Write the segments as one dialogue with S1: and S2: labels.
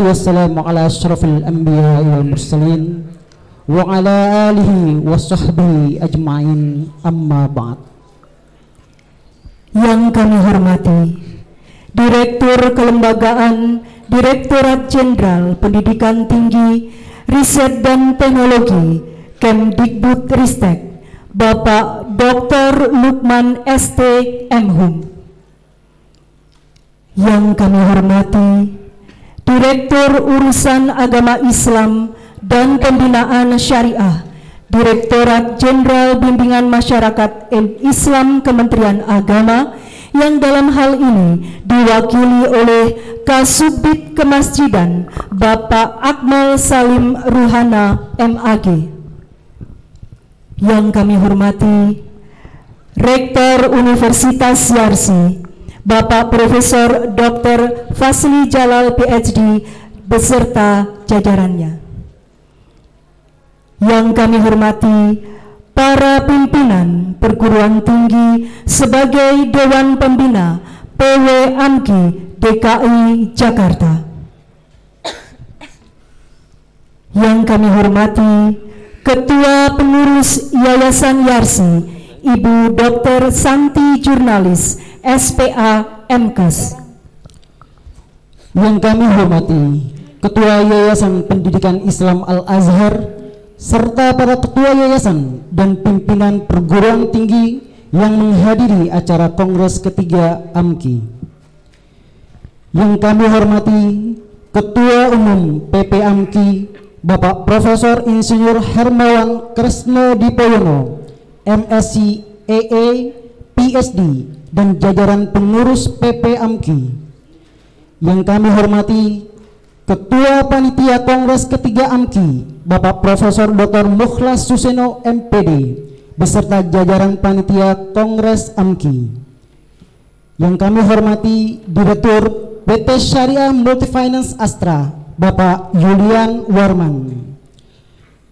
S1: والسلام ala أشرف الأنبياء والمرسلين وعلى wa ala alihi wa بعد
S2: yang kami hormati Direktur Kelembagaan Direktorat Jenderal Pendidikan Tinggi Riset dan Teknologi Kemdikbud Ristek Bapak Dr. Lukman ST yang kami hormati Direktur Urusan Agama Islam dan Pembinaan Syariah, Direktorat Jenderal Bimbingan Masyarakat Islam Kementerian Agama, yang dalam hal ini diwakili oleh Kasubdit Kemasjidan Bapak Akmal Salim Ruhana MAG. Yang kami hormati, Rektor Universitas Yarsi, Bapak Profesor Dr. Fasli Jalal PhD beserta jajarannya. Yang kami hormati para pimpinan perguruan tinggi sebagai Dewan Pembina PW AMKI DKI Jakarta. Yang kami hormati Ketua Pengurus Yayasan Yarsi Ibu Dr. Santi Jurnalis, SPA MKes. Yang kami
S1: hormati, Ketua Yayasan Pendidikan Islam Al-Azhar, serta para ketua yayasan dan pimpinan perguruan tinggi yang menghadiri acara Kongres ketiga AMKI. Yang kami hormati, Ketua Umum PP AMKI, Bapak Profesor Insinyur Hermawan Kresno Dipoyono, MSc AA, PSD, dan jajaran pengurus PP AMKI. Yang kami hormati Ketua Panitia Kongres ketiga AMKI, Bapak Profesor Dr. Mukhlas Suseno MPD, beserta jajaran panitia Kongres AMKI. Yang kami hormati Direktur PT Syariah Multifinance Astra, Bapak Julian Warman.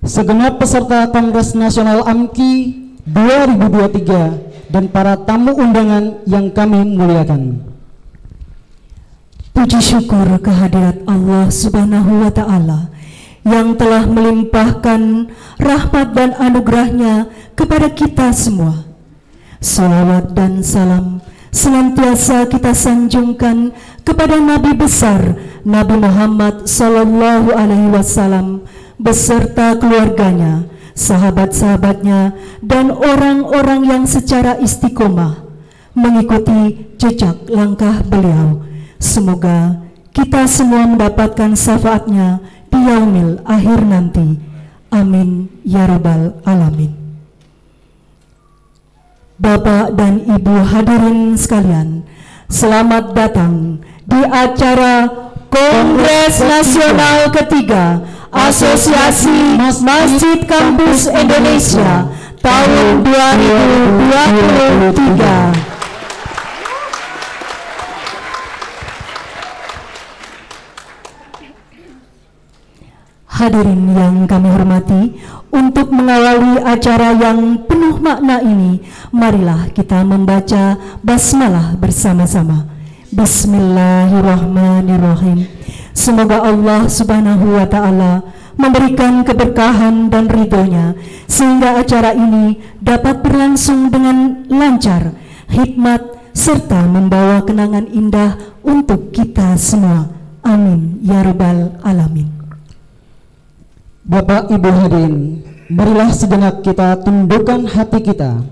S1: Segenap peserta Kongres Nasional AMKI 2023 dan para tamu undangan yang kami muliakan.
S2: Puji syukur kehadirat Allah Subhanahu wa taala yang telah melimpahkan rahmat dan anugerahnya kepada kita semua. Salawat dan salam senantiasa kita sanjungkan kepada Nabi besar Nabi Muhammad Sallallahu Alaihi Wasallam beserta keluarganya, sahabat-sahabatnya, dan orang-orang yang secara istiqomah mengikuti jejak langkah beliau. Semoga kita semua mendapatkan syafaatnya di yaumil akhir nanti. Amin ya rabbal alamin. Bapak dan Ibu hadirin sekalian, selamat datang di acara Kongres Nasional ketiga Asosiasi Masjid Kampus Indonesia tahun 2023. Hadirin yang kami hormati, untuk mengawali acara yang penuh makna ini, marilah kita membaca basmalah bersama-sama. Bismillahirrahmanirrahim. Semoga Allah Subhanahu wa taala memberikan keberkahan dan ridhonya sehingga acara ini dapat berlangsung dengan lancar, hikmat serta membawa kenangan indah untuk kita semua. Amin ya rabbal alamin.
S1: Bapak Ibu hadirin, marilah sejenak kita tundukkan hati kita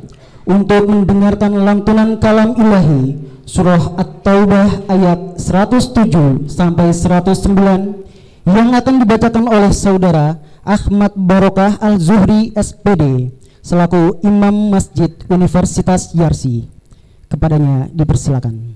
S1: untuk mendengarkan lantunan kalam ilahi surah At-Taubah ayat 107 sampai 109 yang akan dibacakan oleh saudara Ahmad Barokah Al-Zuhri SPD selaku Imam Masjid Universitas Yarsi. Kepadanya dipersilakan.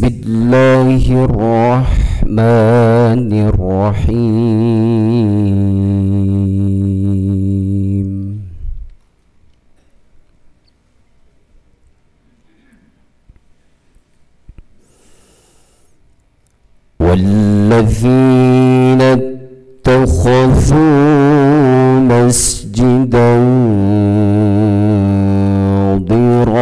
S3: بسم الله الرحمن الرحيم والذين اتخذوا مسجدا ضرا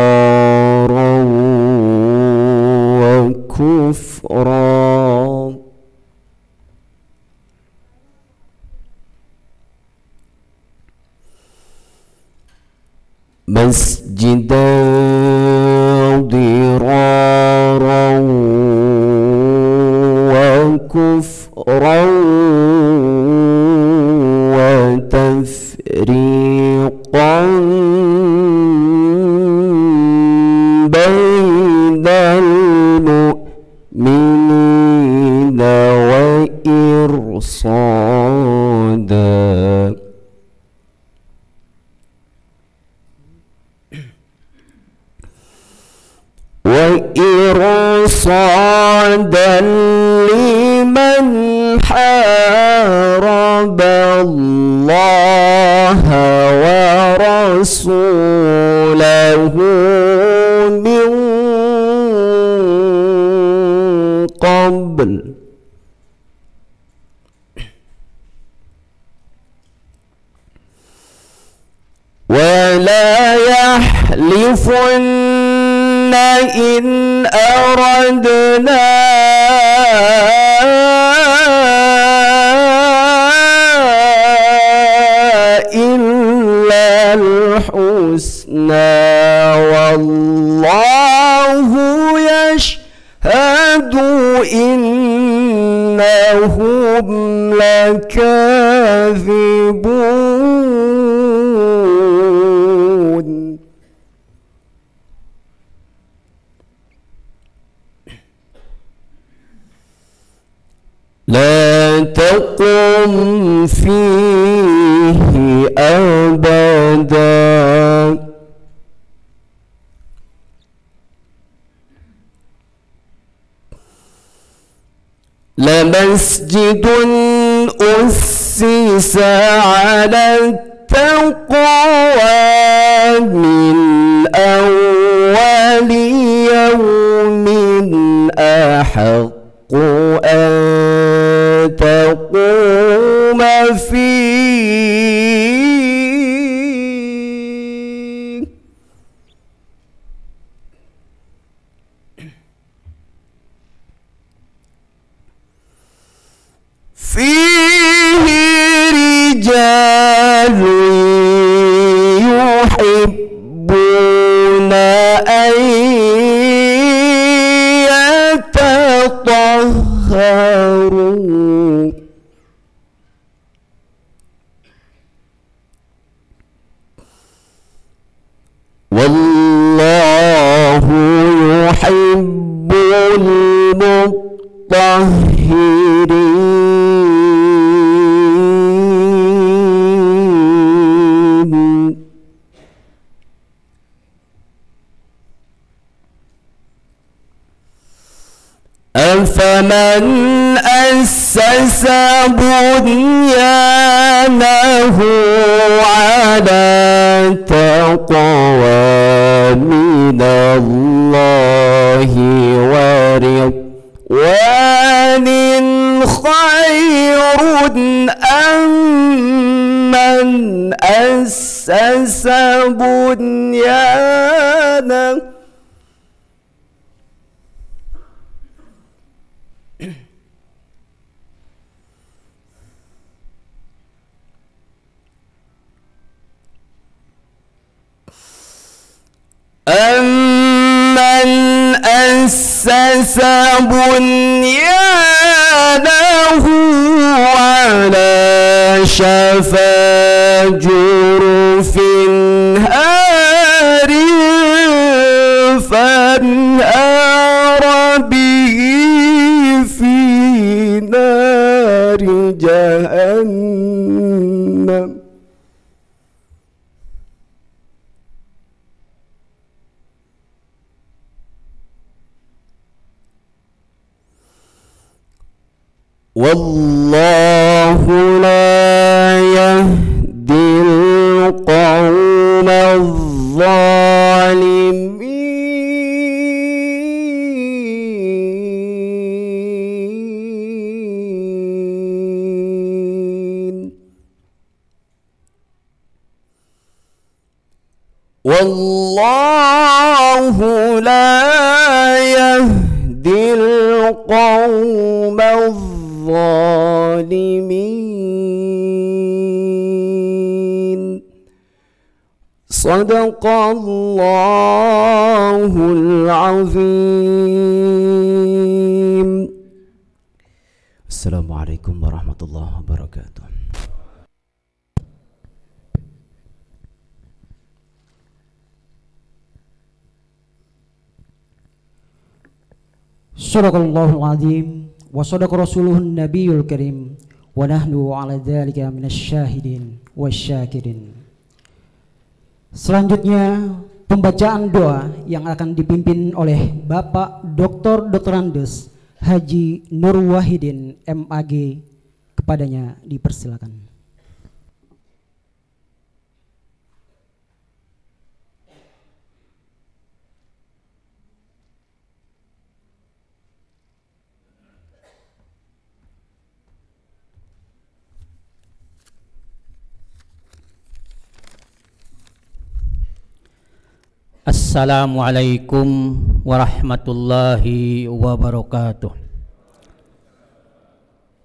S3: 近代。said. eu vou أصحاب والله لا يهدي القوم الظالمين والله
S1: Sadaqallahul azim wa sadaqa rasuluhun nabiyul karim wa nahnu ala dzalika minasyahidin wasyakirin. Selanjutnya pembacaan doa yang akan dipimpin oleh Bapak Dr. Dr. Andes Haji Nur Wahidin MAG kepadanya dipersilakan.
S4: Assalamualaikum warahmatullahi
S1: wabarakatuh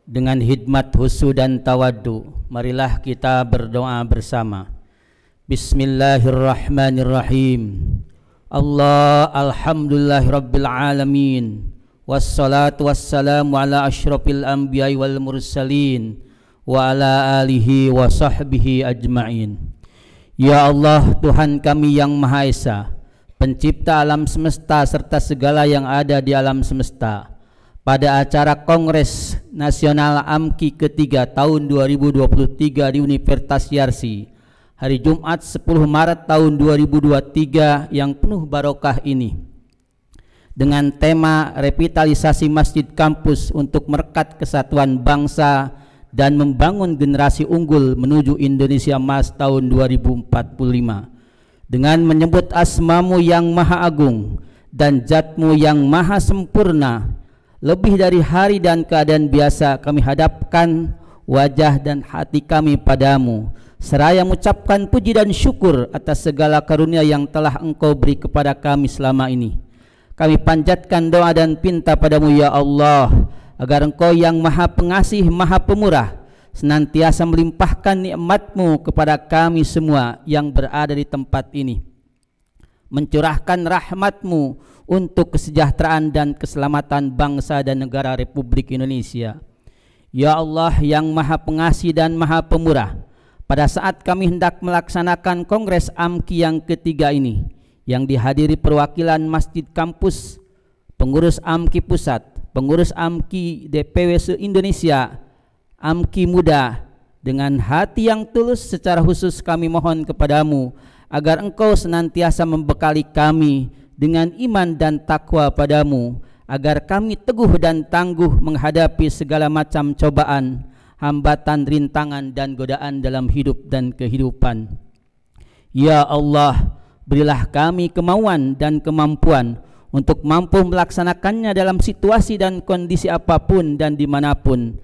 S4: Dengan hikmat husu dan tawadu Marilah kita berdoa bersama Bismillahirrahmanirrahim Allah alhamdulillah rabbil alamin Wassalatu wassalamu ala ashrafil anbiya wal mursalin Wa ala alihi wa sahbihi ajma'in Ya Allah Tuhan kami yang Maha Esa pencipta alam semesta serta segala yang ada di alam semesta pada acara Kongres Nasional AMKI ketiga tahun 2023 di Universitas Yarsi hari Jumat 10 Maret tahun 2023 yang penuh barokah ini dengan tema revitalisasi masjid kampus untuk merekat kesatuan bangsa dan membangun generasi unggul menuju Indonesia Mas tahun 2045 dengan menyebut asmamu yang maha agung dan zatmu yang maha sempurna lebih dari hari dan keadaan biasa kami hadapkan wajah dan hati kami padamu seraya mengucapkan puji dan syukur atas segala karunia yang telah engkau beri kepada kami selama ini kami panjatkan doa dan pinta padamu ya Allah agar engkau yang maha pengasih maha pemurah senantiasa melimpahkan nikmatmu kepada kami semua yang berada di tempat ini. Mencurahkan rahmatmu untuk kesejahteraan dan keselamatan bangsa dan negara Republik Indonesia. Ya Allah yang maha pengasih dan maha pemurah, pada saat kami hendak melaksanakan Kongres AMKI yang ketiga ini, yang dihadiri perwakilan Masjid Kampus, pengurus AMKI Pusat, pengurus AMKI DPW se-Indonesia, Amki muda dengan hati yang tulus secara khusus kami mohon kepadamu agar engkau senantiasa membekali kami dengan iman dan takwa padamu agar kami teguh dan tangguh menghadapi segala macam cobaan, hambatan, rintangan dan godaan dalam hidup dan kehidupan. Ya Allah, berilah kami kemauan dan kemampuan untuk mampu melaksanakannya dalam situasi dan kondisi apapun dan dimanapun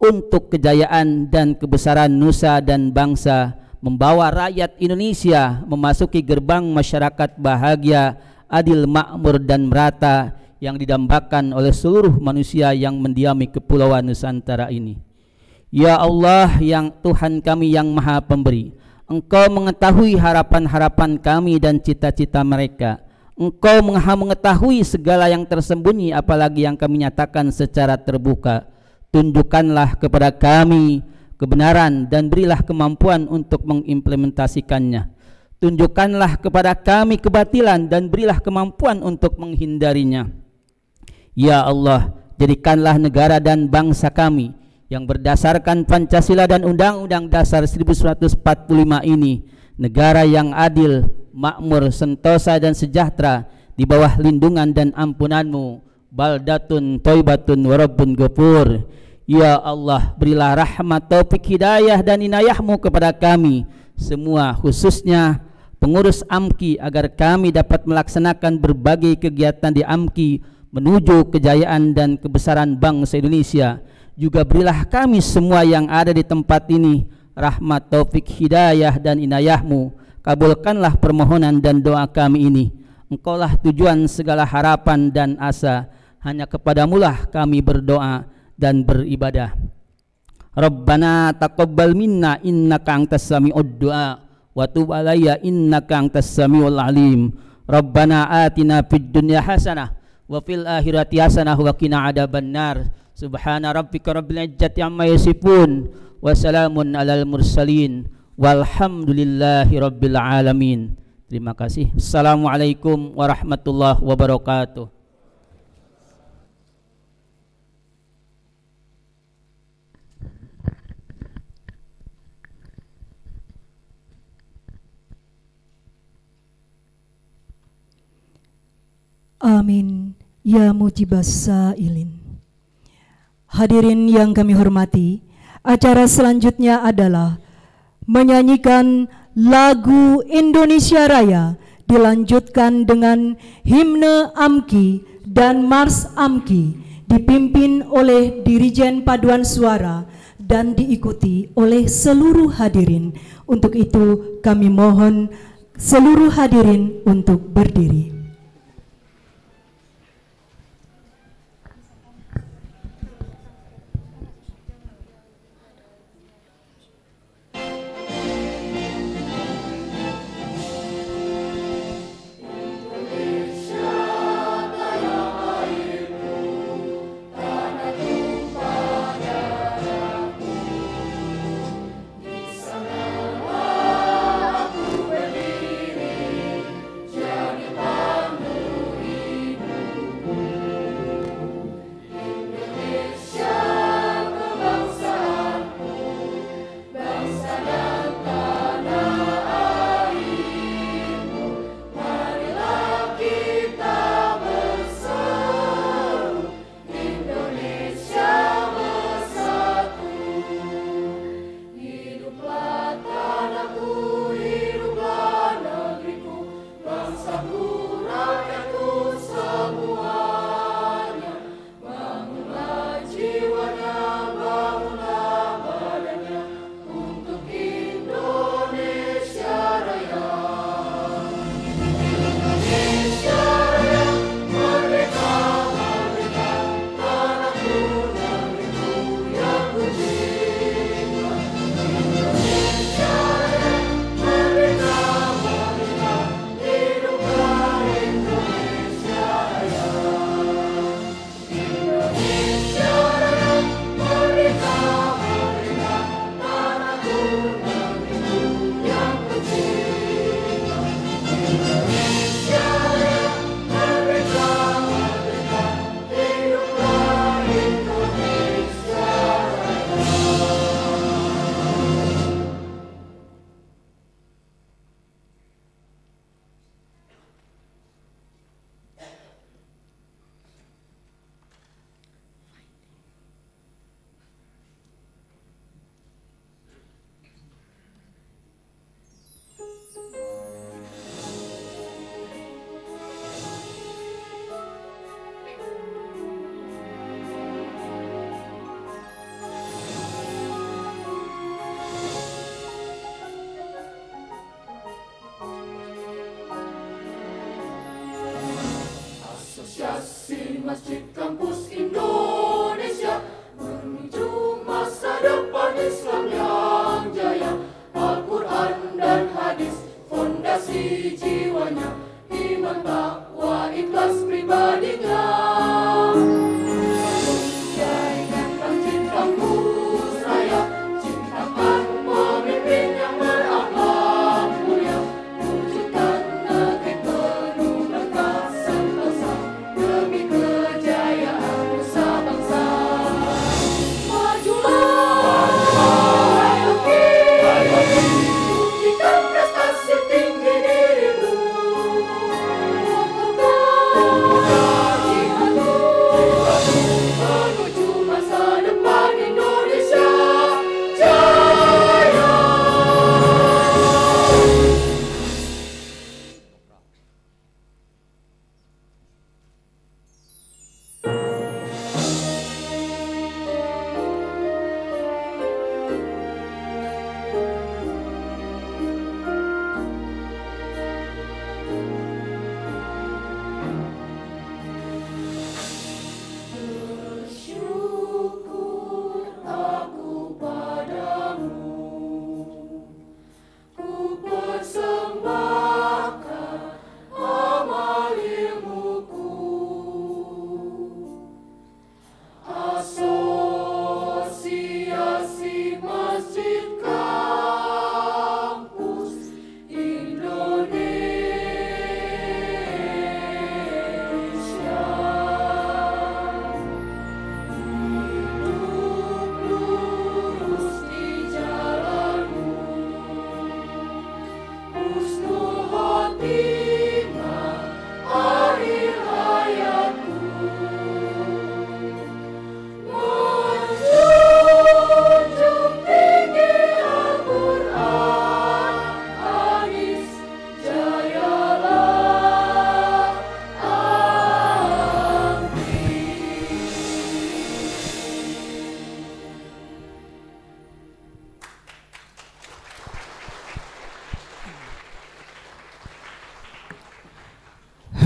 S4: untuk kejayaan dan kebesaran nusa dan bangsa membawa rakyat Indonesia memasuki gerbang masyarakat bahagia, adil, makmur dan merata yang didambakan oleh seluruh manusia yang mendiami kepulauan Nusantara ini. Ya Allah yang Tuhan kami yang maha pemberi, Engkau mengetahui harapan-harapan kami dan cita-cita mereka. Engkau mengetahui segala yang tersembunyi apalagi yang kami nyatakan secara terbuka tunjukkanlah kepada kami kebenaran dan berilah kemampuan untuk mengimplementasikannya tunjukkanlah kepada kami kebatilan dan berilah kemampuan untuk menghindarinya ya Allah jadikanlah negara dan bangsa kami yang berdasarkan Pancasila dan Undang-Undang Dasar 1945 ini negara yang adil, makmur, sentosa dan sejahtera di bawah lindungan dan ampunanmu baldatun toibatun warabbun gopur Ya Allah, berilah rahmat, taufik, hidayah dan inayahmu kepada kami semua khususnya pengurus AMKI agar kami dapat melaksanakan berbagai kegiatan di AMKI menuju kejayaan dan kebesaran bangsa Indonesia. Juga berilah kami semua yang ada di tempat ini rahmat, taufik, hidayah dan inayahmu. Kabulkanlah permohonan dan doa kami ini. Engkaulah tujuan segala harapan dan asa. Hanya kepadamulah kami berdoa dan beribadah. Rabbana taqabbal minna innaka antas sami'ud du'a wa tub alayya innaka antas samiul alim. Rabbana atina fid dunya hasanah wa fil akhirati hasanah wa qina adzabannar. Subhana rabbika rabbil izzati amma yasifun wa salamun alal mursalin walhamdulillahi rabbil alamin. Terima kasih. Assalamualaikum warahmatullahi wabarakatuh.
S2: Amin. Ya mujibas sa'ilin. Hadirin yang kami hormati, acara selanjutnya adalah menyanyikan lagu Indonesia Raya dilanjutkan dengan himne Amki dan Mars Amki dipimpin oleh Dirijen Paduan Suara dan diikuti oleh seluruh hadirin. Untuk itu kami mohon seluruh hadirin untuk berdiri.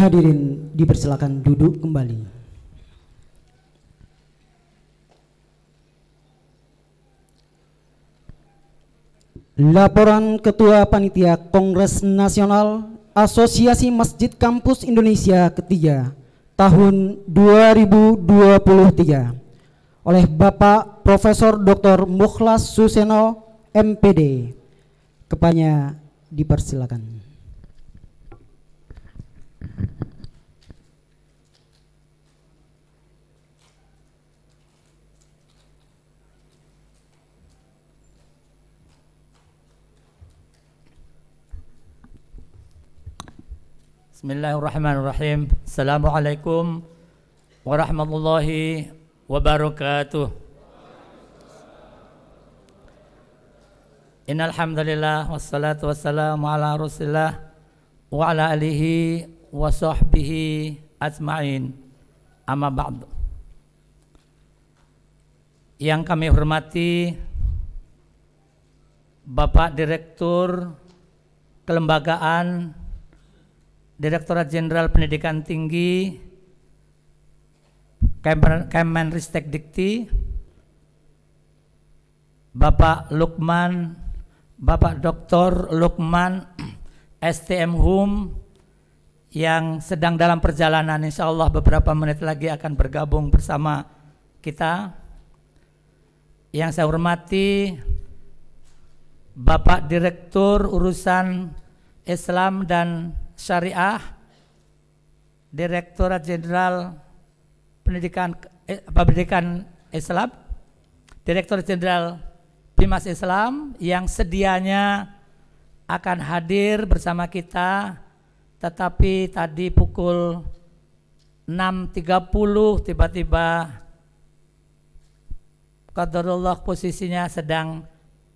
S1: Hadirin dipersilakan duduk kembali. Laporan Ketua Panitia Kongres Nasional Asosiasi Masjid Kampus Indonesia ketiga tahun 2023 oleh Bapak Profesor Dr. Mukhlas Suseno MPD. Kepanya dipersilakan.
S5: Bismillahirrahmanirrahim. Assalamualaikum warahmatullahi wabarakatuh. Innal hamdalillah wassalatu wassalamu ala Rasulillah wa ala alihi wa sahbihi ajmain. Amma ba'd. Yang kami hormati Bapak Direktur Kelembagaan Direktorat Jenderal Pendidikan Tinggi Kemenristek Dikti Bapak Lukman Bapak Doktor Lukman STM Hum yang sedang dalam perjalanan insya Allah beberapa menit lagi akan bergabung bersama kita yang saya hormati Bapak Direktur Urusan Islam dan Syariah, Direktorat Jenderal Pendidikan eh, Pendidikan Islam, Direktur Jenderal Bimas Islam yang sedianya akan hadir bersama kita tetapi tadi pukul 6.30 tiba-tiba Qadarullah posisinya sedang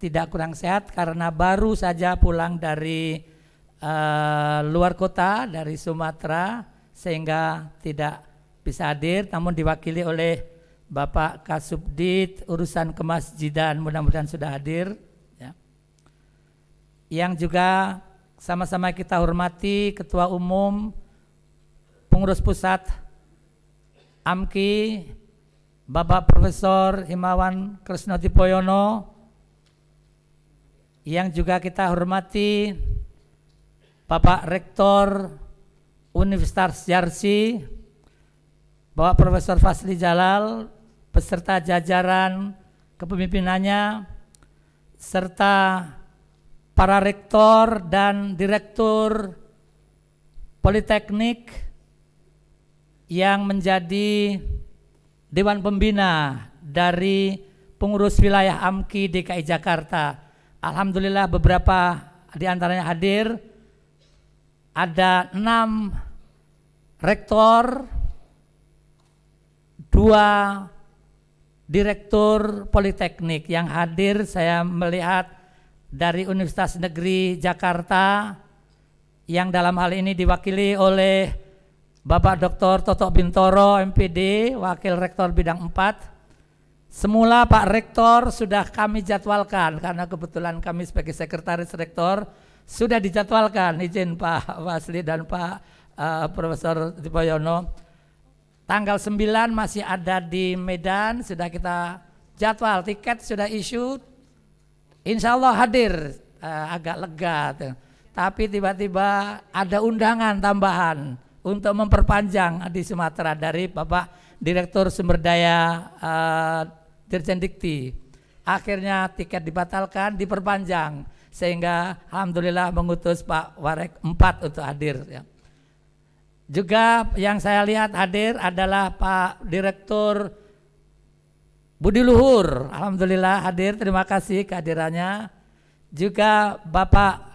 S5: tidak kurang sehat karena baru saja pulang dari uh, luar kota dari Sumatera sehingga tidak bisa hadir namun diwakili oleh Bapak Kasubdit urusan kemasjidan mudah-mudahan sudah hadir ya. yang juga sama-sama kita hormati Ketua Umum Pengurus Pusat AMKI Bapak Profesor Himawan Krisnoti Poyono yang juga kita hormati Bapak Rektor Universitas Yarsi, Bapak Profesor Fasli Jalal, peserta jajaran kepemimpinannya, serta para rektor dan direktur Politeknik yang menjadi Dewan Pembina dari pengurus wilayah AMKI DKI Jakarta. Alhamdulillah beberapa di antaranya hadir, ada enam rektor, dua direktur politeknik yang hadir saya melihat dari Universitas Negeri Jakarta yang dalam hal ini diwakili oleh Bapak Dr. Toto Bintoro MPD, Wakil Rektor Bidang 4. Semula Pak Rektor sudah kami jadwalkan karena kebetulan kami sebagai sekretaris rektor sudah dijadwalkan izin Pak Wasli dan Pak uh, Profesor Tipoyono tanggal 9 masih ada di Medan sudah kita jadwal tiket sudah isu Insya Allah hadir uh, agak lega tapi tiba-tiba ada undangan tambahan untuk memperpanjang di Sumatera dari Bapak Direktur Sumber Daya uh, Dirjen Dikti. Akhirnya tiket dibatalkan, diperpanjang sehingga alhamdulillah mengutus Pak Warek 4 untuk hadir ya. Juga yang saya lihat hadir adalah Pak Direktur Budi Luhur. Alhamdulillah hadir, terima kasih kehadirannya. Juga Bapak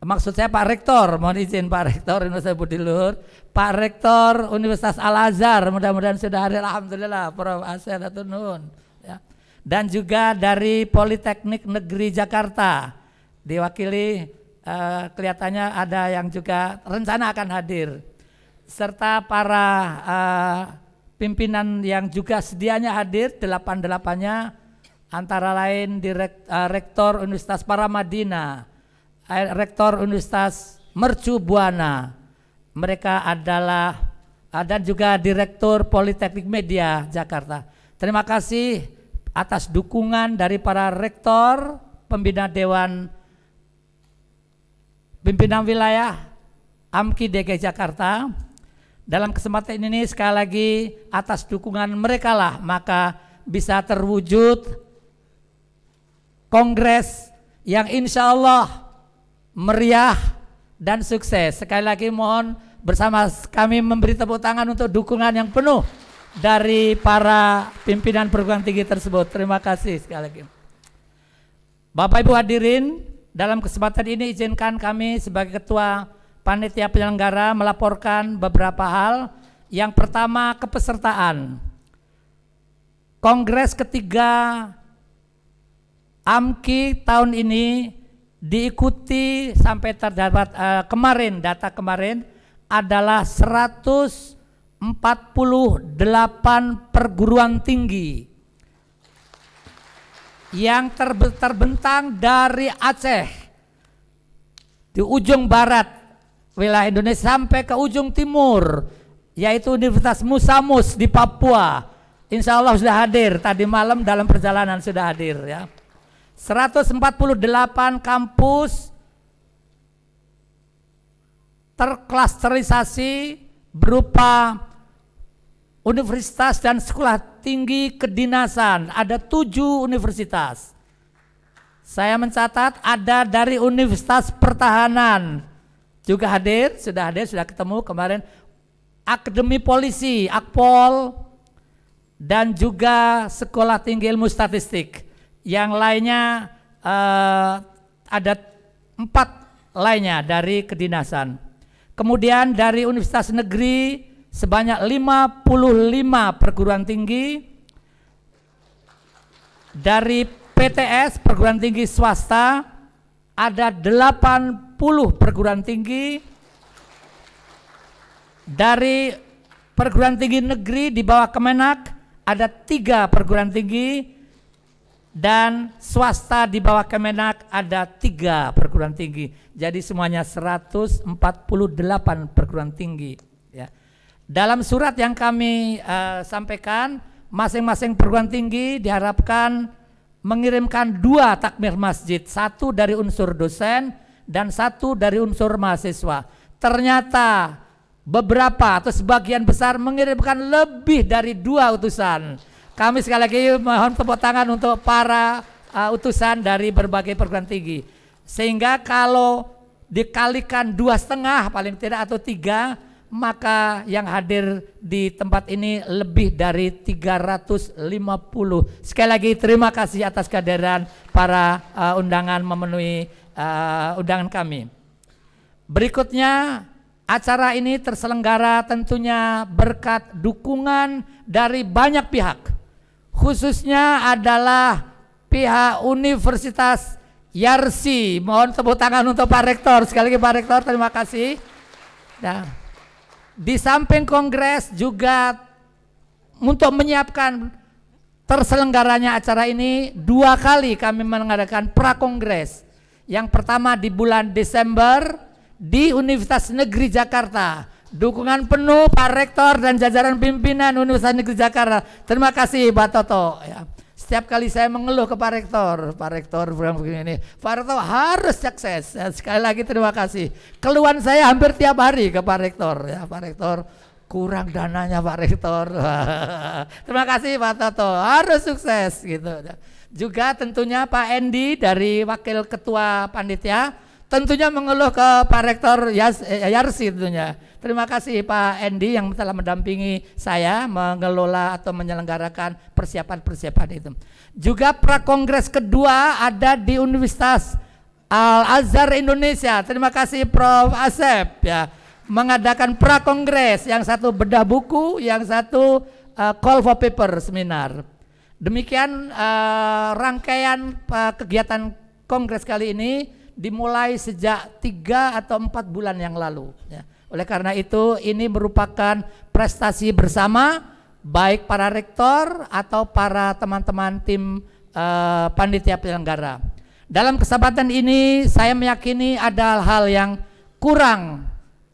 S5: maksud saya Pak Rektor, mohon izin Pak Rektor Universitas Budi Luhur, Pak Rektor Universitas Al Azhar, mudah-mudahan sudah hadir. Alhamdulillah, Prof. Asyadatun Nun dan juga dari Politeknik Negeri Jakarta diwakili eh, kelihatannya ada yang juga rencana akan hadir serta para eh, pimpinan yang juga sedianya hadir delapan delapannya antara lain direktur eh, rektor Universitas Paramadina, eh, rektor Universitas Mercu Buana, mereka adalah eh, dan juga direktur Politeknik Media Jakarta. Terima kasih atas dukungan dari para rektor, pembina dewan, pimpinan wilayah AMKI DKI Jakarta. Dalam kesempatan ini sekali lagi atas dukungan mereka lah maka bisa terwujud kongres yang insya Allah meriah dan sukses. Sekali lagi mohon bersama kami memberi tepuk tangan untuk dukungan yang penuh dari para pimpinan perguruan tinggi tersebut. Terima kasih sekali lagi. Bapak Ibu hadirin, dalam kesempatan ini izinkan kami sebagai ketua panitia penyelenggara melaporkan beberapa hal. Yang pertama, kepesertaan. Kongres ketiga AMKI tahun ini diikuti sampai terdapat uh, kemarin data kemarin adalah 100 48 perguruan tinggi yang terbentang dari Aceh di ujung barat wilayah Indonesia sampai ke ujung timur yaitu Universitas Musamus di Papua Insya Allah sudah hadir tadi malam dalam perjalanan sudah hadir ya 148 kampus terklasterisasi berupa universitas dan sekolah tinggi kedinasan. Ada tujuh universitas. Saya mencatat ada dari Universitas Pertahanan juga hadir, sudah hadir, sudah ketemu kemarin. Akademi Polisi, Akpol, dan juga Sekolah Tinggi Ilmu Statistik. Yang lainnya eh, ada empat lainnya dari kedinasan. Kemudian dari Universitas Negeri, sebanyak 55 perguruan tinggi dari PTS perguruan tinggi swasta ada 80 perguruan tinggi dari perguruan tinggi negeri di bawah Kemenak ada tiga perguruan tinggi dan swasta di bawah Kemenak ada tiga perguruan tinggi. Jadi semuanya 148 perguruan tinggi dalam surat yang kami uh, sampaikan, masing-masing perguruan tinggi diharapkan mengirimkan dua takmir masjid, satu dari unsur dosen dan satu dari unsur mahasiswa. Ternyata beberapa atau sebagian besar mengirimkan lebih dari dua utusan. Kami sekali lagi mohon tepuk tangan untuk para uh, utusan dari berbagai perguruan tinggi. Sehingga kalau dikalikan dua setengah paling tidak atau tiga, maka yang hadir di tempat ini lebih dari 350. Sekali lagi terima kasih atas kehadiran para uh, undangan memenuhi uh, undangan kami. Berikutnya acara ini terselenggara tentunya berkat dukungan dari banyak pihak. Khususnya adalah pihak Universitas Yarsi. Mohon tepuk tangan untuk Pak Rektor. Sekali lagi Pak Rektor terima kasih. Nah. Di samping kongres juga untuk menyiapkan terselenggaranya acara ini dua kali kami mengadakan prakongres. Yang pertama di bulan Desember di Universitas Negeri Jakarta. Dukungan penuh Pak Rektor dan jajaran pimpinan Universitas Negeri Jakarta. Terima kasih Pak Toto. Ya setiap kali saya mengeluh ke Pak Rektor, Pak Rektor bilang begini, Pak Rektor harus sukses. Ya, sekali lagi terima kasih. Keluhan saya hampir tiap hari ke Pak Rektor, ya Pak Rektor kurang dananya Pak Rektor. terima kasih Pak Toto, harus sukses gitu. Juga tentunya Pak Endi dari Wakil Ketua Panitia tentunya mengeluh ke Pak Rektor eh, Yarsi tentunya. Terima kasih Pak Endi yang telah mendampingi saya mengelola atau menyelenggarakan persiapan-persiapan itu. Juga prakongres kedua ada di Universitas Al Azhar Indonesia. Terima kasih Prof Asep ya mengadakan prakongres yang satu bedah buku, yang satu uh, call for paper seminar. Demikian uh, rangkaian uh, kegiatan kongres kali ini dimulai sejak tiga atau empat bulan yang lalu. Ya. Oleh karena itu ini merupakan prestasi bersama baik para rektor atau para teman-teman tim uh, panitia penyelenggara. Dalam kesempatan ini saya meyakini ada hal-hal yang kurang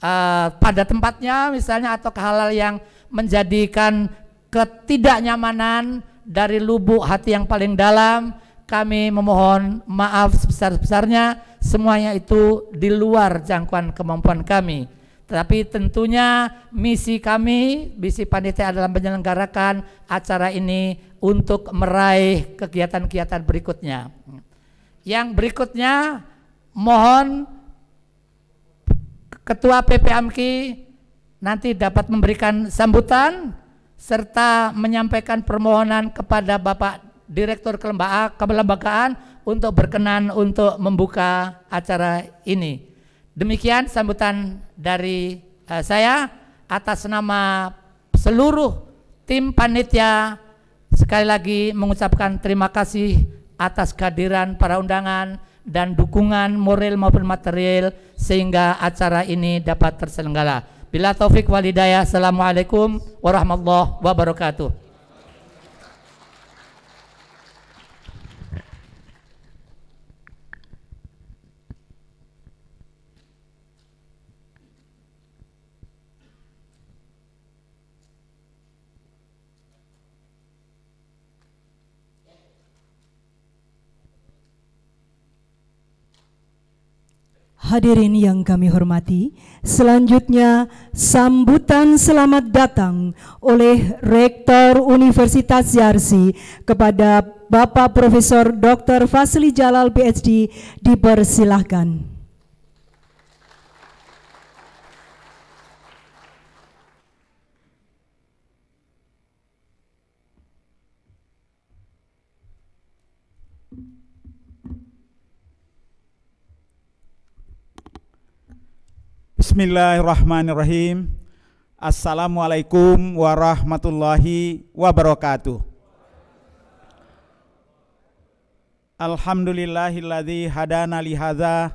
S5: uh, pada tempatnya misalnya atau hal-hal yang menjadikan ketidaknyamanan dari lubuk hati yang paling dalam kami memohon maaf sebesar-besarnya semuanya itu di luar jangkauan kemampuan kami. Tetapi tentunya misi kami, misi panitia adalah menyelenggarakan acara ini untuk meraih kegiatan-kegiatan berikutnya. Yang berikutnya mohon Ketua PPAMKI nanti dapat memberikan sambutan serta menyampaikan permohonan kepada Bapak Direktur Kelembagaan untuk berkenan untuk membuka acara ini. Demikian sambutan dari uh, saya atas nama seluruh tim panitia sekali lagi mengucapkan terima kasih atas kehadiran para undangan dan dukungan moral maupun material sehingga acara ini dapat terselenggara. Bila taufik walidaya, Assalamualaikum warahmatullahi wabarakatuh.
S2: Hadirin yang kami hormati, selanjutnya sambutan selamat datang oleh Rektor Universitas Yarsi kepada Bapak Profesor Dr. Fasli Jalal PhD dipersilahkan.
S6: Bismillahirrahmanirrahim. Assalamualaikum warahmatullahi wabarakatuh. Alhamdulillahilladzi hadana li hadza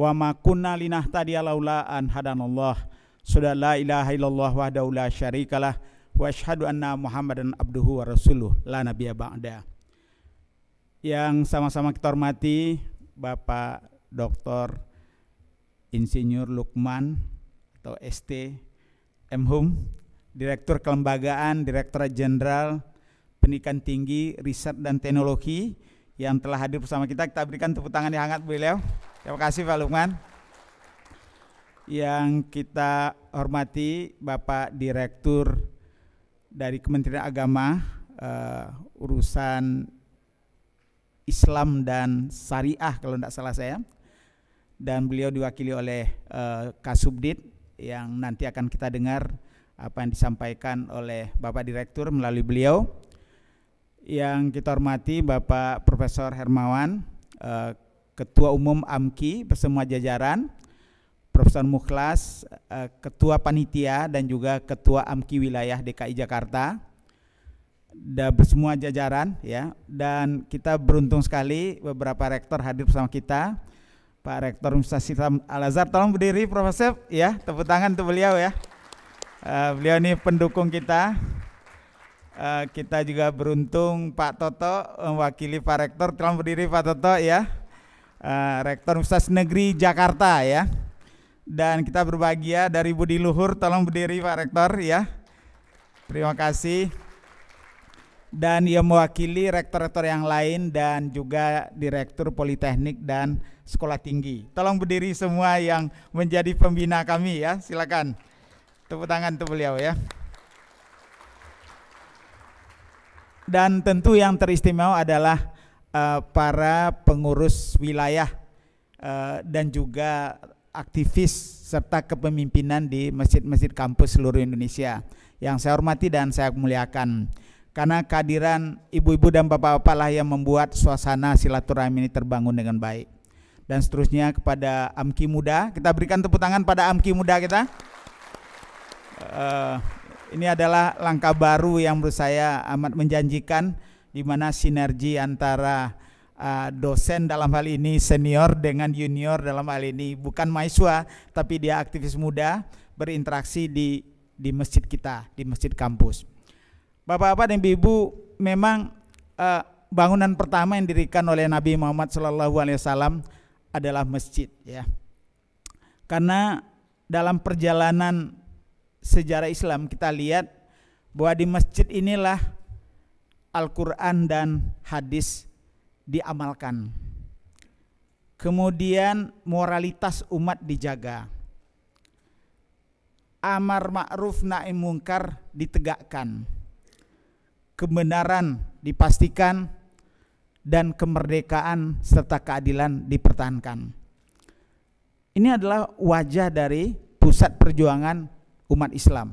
S6: wa ma kunna linahtadiya laula an hadanallah. Sudah la ilaha illallah wahdahu la syarikalah wa asyhadu anna Muhammadan abduhu wa rasuluh la nabiyya ba'da. Yang sama-sama kita hormati Bapak Dr. Insinyur Lukman atau ST M Hum, Direktur Kelembagaan, Direktur Jenderal Pendidikan Tinggi, Riset dan Teknologi yang telah hadir bersama kita. Kita berikan tepuk tangan yang hangat beliau. Terima kasih Pak Lukman. Yang kita hormati Bapak Direktur dari Kementerian Agama uh, urusan Islam dan Syariah kalau tidak salah saya dan beliau diwakili oleh uh, eh, Kasubdit yang nanti akan kita dengar apa yang disampaikan oleh Bapak Direktur melalui beliau. Yang kita hormati Bapak Profesor Hermawan, uh, Ketua Umum AMKI bersama jajaran, Profesor Mukhlas, uh, Ketua Panitia dan juga Ketua AMKI Wilayah DKI Jakarta dan semua jajaran ya dan kita beruntung sekali beberapa rektor hadir bersama kita Pak Rektor Universitas Al Azhar tolong berdiri Profesor ya tepuk tangan untuk beliau ya uh, beliau ini pendukung kita uh, kita juga beruntung Pak Toto mewakili Pak Rektor tolong berdiri Pak Toto ya uh, Rektor Universitas Negeri Jakarta ya dan kita berbahagia dari Budi Luhur tolong berdiri Pak Rektor ya terima kasih dan ia mewakili rektor-rektor yang lain dan juga direktur politeknik dan sekolah tinggi. Tolong berdiri semua yang menjadi pembina kami ya, silakan. Tepuk tangan untuk beliau ya. Dan tentu yang teristimewa adalah uh, para pengurus wilayah uh, dan juga aktivis serta kepemimpinan di masjid-masjid kampus seluruh Indonesia yang saya hormati dan saya muliakan karena kehadiran ibu-ibu dan bapak-bapak lah yang membuat suasana silaturahmi ini terbangun dengan baik. Dan seterusnya kepada Amki Muda, kita berikan tepuk tangan pada Amki Muda kita. Uh, ini adalah langkah baru yang menurut saya amat menjanjikan, di mana sinergi antara uh, dosen dalam hal ini senior dengan junior dalam hal ini bukan mahasiswa, tapi dia aktivis muda berinteraksi di di masjid kita, di masjid kampus. Bapak-bapak dan ibu ibu memang uh, bangunan pertama yang didirikan oleh Nabi Muhammad SAW adalah masjid ya. Karena dalam perjalanan sejarah Islam kita lihat bahwa di masjid inilah Al-Quran dan hadis diamalkan. Kemudian moralitas umat dijaga. Amar ma'ruf na'im mungkar ditegakkan kebenaran dipastikan dan kemerdekaan serta keadilan dipertahankan. Ini adalah wajah dari pusat perjuangan umat Islam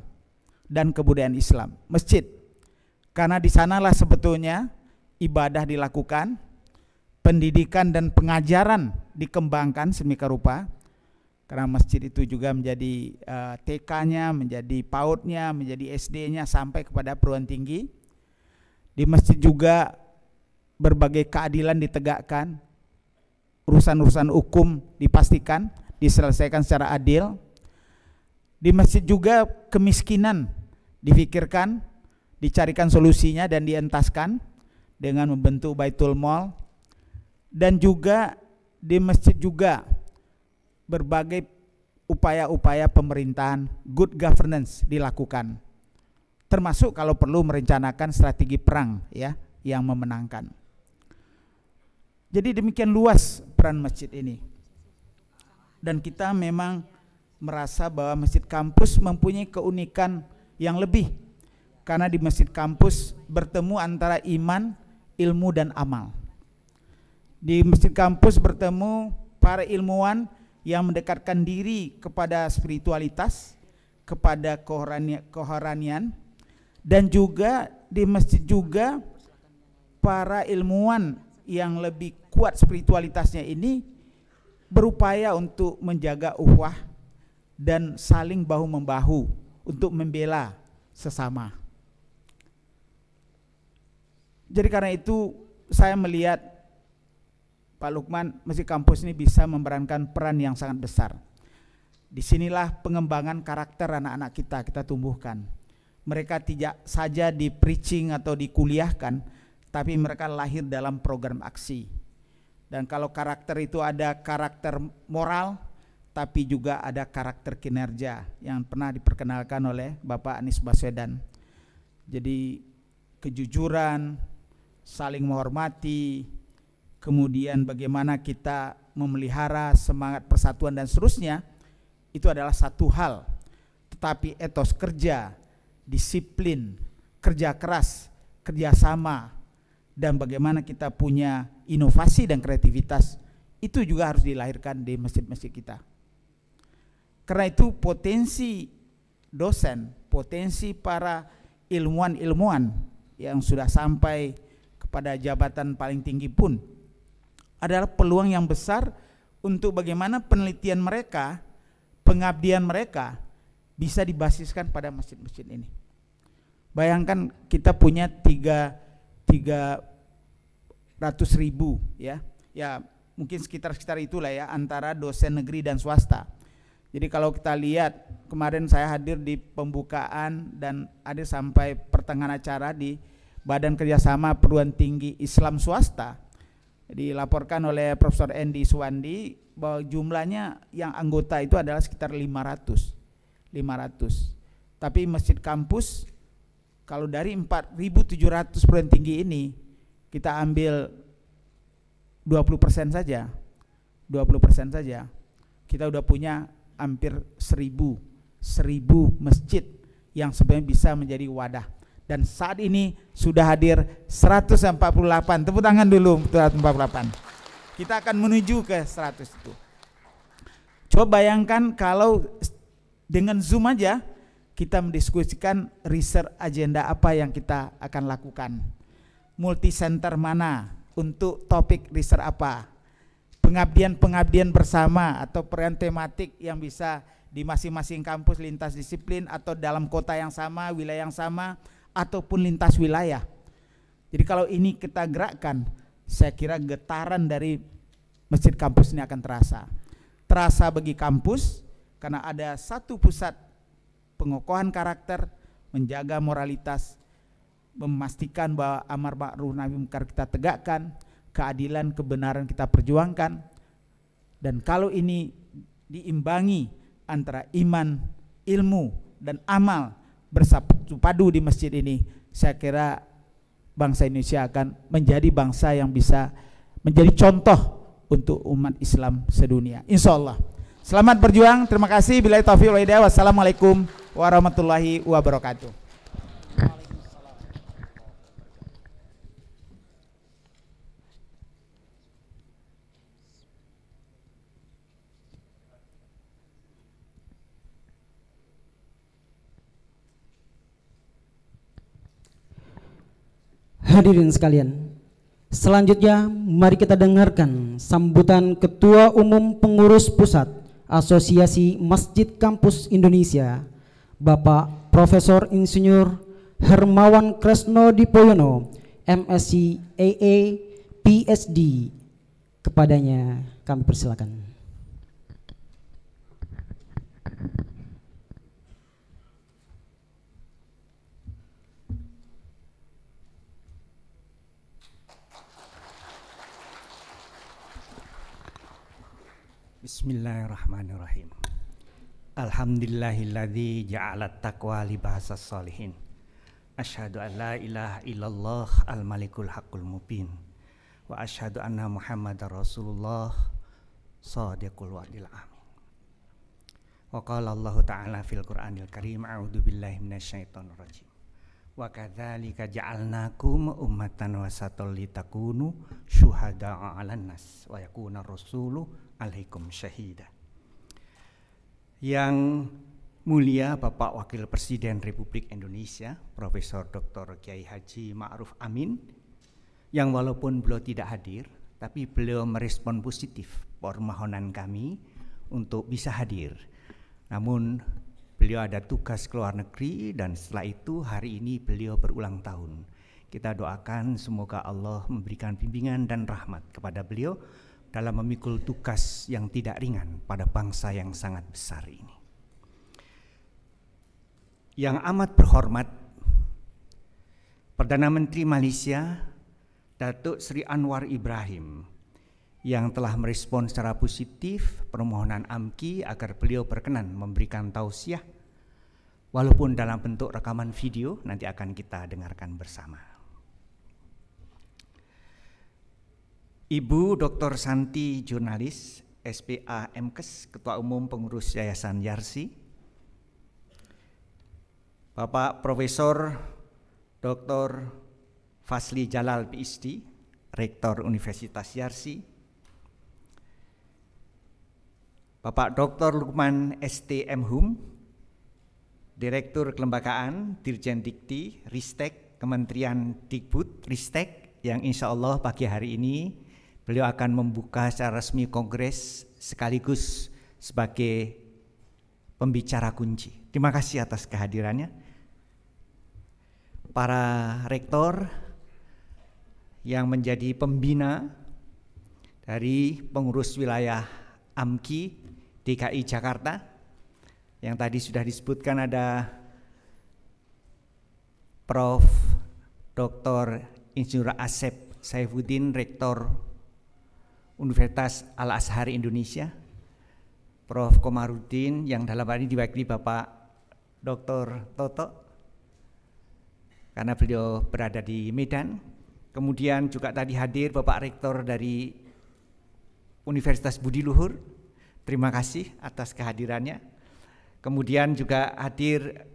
S6: dan kebudayaan Islam, masjid. Karena di sanalah sebetulnya ibadah dilakukan, pendidikan dan pengajaran dikembangkan semika rupa karena masjid itu juga menjadi uh, eh, TK-nya, menjadi PAUD-nya, menjadi SD-nya sampai kepada perguruan tinggi. Di masjid juga berbagai keadilan ditegakkan, urusan-urusan hukum dipastikan diselesaikan secara adil. Di masjid juga kemiskinan difikirkan, dicarikan solusinya dan dientaskan dengan membentuk Baitul Mall dan juga di masjid juga berbagai upaya-upaya pemerintahan good governance dilakukan termasuk kalau perlu merencanakan strategi perang ya yang memenangkan. Jadi demikian luas peran masjid ini. Dan kita memang merasa bahwa masjid kampus mempunyai keunikan yang lebih karena di masjid kampus bertemu antara iman, ilmu dan amal. Di masjid kampus bertemu para ilmuwan yang mendekatkan diri kepada spiritualitas, kepada kerohanian, dan juga di masjid juga para ilmuwan yang lebih kuat spiritualitasnya ini berupaya untuk menjaga uhwah dan saling bahu membahu untuk membela sesama. Jadi karena itu saya melihat Pak Lukman Masjid Kampus ini bisa memerankan peran yang sangat besar. Disinilah pengembangan karakter anak-anak kita kita tumbuhkan mereka tidak saja di preaching atau dikuliahkan, tapi mereka lahir dalam program aksi. Dan kalau karakter itu ada karakter moral, tapi juga ada karakter kinerja yang pernah diperkenalkan oleh Bapak Anies Baswedan. Jadi kejujuran, saling menghormati, kemudian bagaimana kita memelihara semangat persatuan dan seterusnya, itu adalah satu hal. Tetapi etos kerja, disiplin, kerja keras, kerjasama, dan bagaimana kita punya inovasi dan kreativitas itu juga harus dilahirkan di masjid-masjid kita. Karena itu potensi dosen, potensi para ilmuwan-ilmuwan yang sudah sampai kepada jabatan paling tinggi pun adalah peluang yang besar untuk bagaimana penelitian mereka, pengabdian mereka bisa dibasiskan pada masjid-masjid ini. Bayangkan kita punya tiga tiga ratus ribu ya, ya mungkin sekitar-sekitar itulah ya antara dosen negeri dan swasta. Jadi kalau kita lihat kemarin saya hadir di pembukaan dan ada sampai pertengahan acara di Badan Kerjasama Perguruan Tinggi Islam Swasta. Dilaporkan oleh Profesor Endi Suwandi bahwa jumlahnya yang anggota itu adalah sekitar 500. 500. Tapi masjid kampus kalau dari 4.700 perguruan tinggi ini kita ambil 20% saja. 20% saja. Kita udah punya hampir 1000 1000 masjid yang sebenarnya bisa menjadi wadah dan saat ini sudah hadir 148 tepuk tangan dulu 148 kita akan menuju ke 100 itu coba bayangkan kalau dengan zoom aja kita mendiskusikan riset agenda apa yang kita akan lakukan. Multi center mana untuk topik riset apa? Pengabdian-pengabdian bersama atau peran tematik yang bisa di masing-masing kampus lintas disiplin atau dalam kota yang sama, wilayah yang sama ataupun lintas wilayah. Jadi kalau ini kita gerakkan, saya kira getaran dari masjid kampus ini akan terasa. Terasa bagi kampus karena ada satu pusat pengokohan karakter, menjaga moralitas, memastikan bahwa amar ma'ruf nabi munkar kita tegakkan, keadilan kebenaran kita perjuangkan. Dan kalau ini diimbangi antara iman, ilmu dan amal bersatu padu di masjid ini, saya kira bangsa Indonesia akan menjadi bangsa yang bisa menjadi contoh untuk umat Islam sedunia. Insya Allah. Selamat berjuang. Terima kasih. Bila taufiq wal Wassalamualaikum warahmatullahi wabarakatuh.
S1: Hadirin sekalian, selanjutnya mari kita dengarkan sambutan Ketua Umum Pengurus Pusat Asosiasi Masjid Kampus Indonesia, Bapak Profesor Insinyur Hermawan Kresno Dipoyono, MSc AA, PhD. Kepadanya kami persilakan.
S7: Bismillahirrahmanirrahim. Alhamdulillahilladzi ja'alat taqwa libasa salihin. Asyhadu an la ilaha illallah al-malikul haqqul mubin. Wa asyhadu anna Muhammadar Rasulullah shadiqul wa'dil amin. Wa qala Allah Ta'ala fil Qur'anil Karim a'udzu billahi minasyaitonir rajim. Wa kadzalika ja'alnakum ummatan wasatan litakunu syuhada'a 'alan nas wa yakuna rasuluhu alaikum syahida. Yang Mulia Bapak Wakil Presiden Republik Indonesia, Profesor Dr. Kiai Haji Ma'ruf Amin, yang walaupun beliau tidak hadir, tapi beliau merespon positif permohonan kami untuk bisa hadir. Namun beliau ada tugas ke luar negeri dan setelah itu hari ini beliau berulang tahun. Kita doakan semoga Allah memberikan bimbingan dan rahmat kepada beliau dalam memikul tugas yang tidak ringan pada bangsa yang sangat besar ini. Yang amat berhormat Perdana Menteri Malaysia Datuk Sri Anwar Ibrahim yang telah merespon secara positif permohonan AMKI agar beliau berkenan memberikan tausiah walaupun dalam bentuk rekaman video nanti akan kita dengarkan bersama. Ibu Dr. Santi Jurnalis, SPA MKes, Ketua Umum Pengurus Yayasan Yarsi. Bapak Profesor Dr. Fasli Jalal PhD, Rektor Universitas Yarsi. Bapak Dr. Lukman STM Hum, Direktur Kelembagaan Dirjen Dikti Ristek Kementerian Dikbud Ristek yang insya Allah pagi hari ini Beliau akan membuka secara resmi kongres sekaligus sebagai pembicara kunci. Terima kasih atas kehadirannya. Para rektor yang menjadi pembina dari pengurus wilayah AMKI DKI Jakarta yang tadi sudah disebutkan ada Prof. Dr. Insinyur Asep Saifuddin Rektor Universitas Al Azhar Indonesia, Prof. Komarudin yang dalam hal ini diwakili Bapak Dr. Toto karena beliau berada di Medan. Kemudian juga tadi hadir Bapak Rektor dari Universitas Budi Luhur. Terima kasih atas kehadirannya. Kemudian juga hadir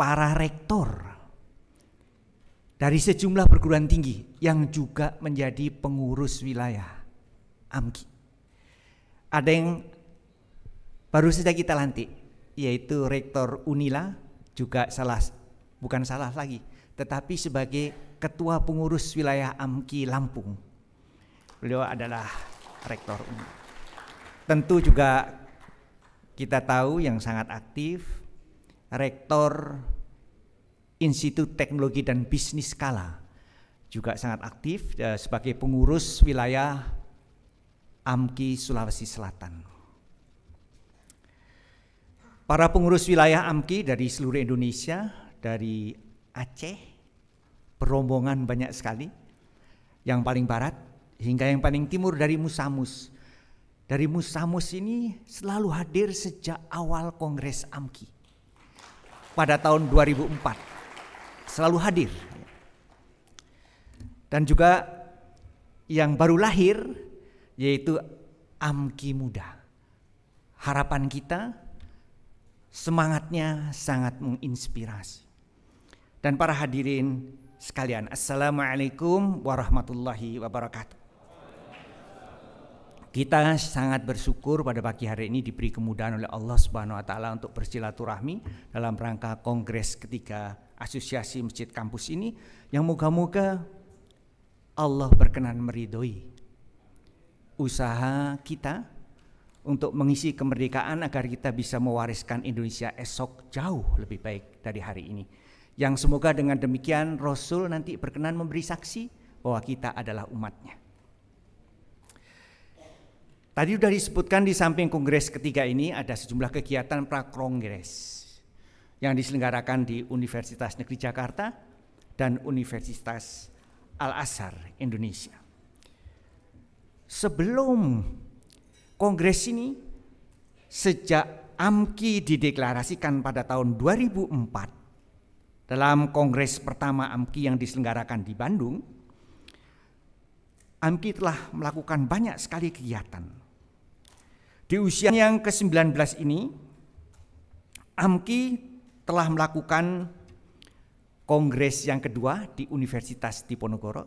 S7: para rektor dari sejumlah perguruan tinggi yang juga menjadi pengurus wilayah AMKI. Ada yang baru saja kita lantik, yaitu Rektor Unila, juga salah, bukan salah lagi, tetapi sebagai Ketua Pengurus Wilayah AMKI Lampung. Beliau adalah Rektor Unila. Tentu juga kita tahu yang sangat aktif, Rektor Institut Teknologi dan Bisnis Kala juga sangat aktif eh, sebagai pengurus wilayah AMKI Sulawesi Selatan. Para pengurus wilayah AMKI dari seluruh Indonesia, dari Aceh, perombongan banyak sekali, yang paling barat hingga yang paling timur dari Musamus. Dari Musamus ini selalu hadir sejak awal Kongres AMKI pada tahun 2004 selalu hadir. Dan juga yang baru lahir yaitu Amki Muda. Harapan kita semangatnya sangat menginspirasi. Dan para hadirin sekalian, Assalamualaikum warahmatullahi wabarakatuh. Kita sangat bersyukur pada pagi hari ini diberi kemudahan oleh Allah Subhanahu wa taala untuk bersilaturahmi dalam rangka kongres ketiga asosiasi masjid kampus ini yang moga-moga Allah berkenan meridhoi usaha kita untuk mengisi kemerdekaan agar kita bisa mewariskan Indonesia esok jauh lebih baik dari hari ini. Yang semoga dengan demikian Rasul nanti berkenan memberi saksi bahwa kita adalah umatnya. Tadi sudah disebutkan di samping kongres ketiga ini ada sejumlah kegiatan prakongres yang diselenggarakan di Universitas Negeri Jakarta dan Universitas Al-Azhar Indonesia. Sebelum kongres ini sejak AMKI dideklarasikan pada tahun 2004 dalam kongres pertama AMKI yang diselenggarakan di Bandung, AMKI telah melakukan banyak sekali kegiatan. Di usia yang ke-19 ini, AMKI telah melakukan kongres yang kedua di Universitas Diponegoro,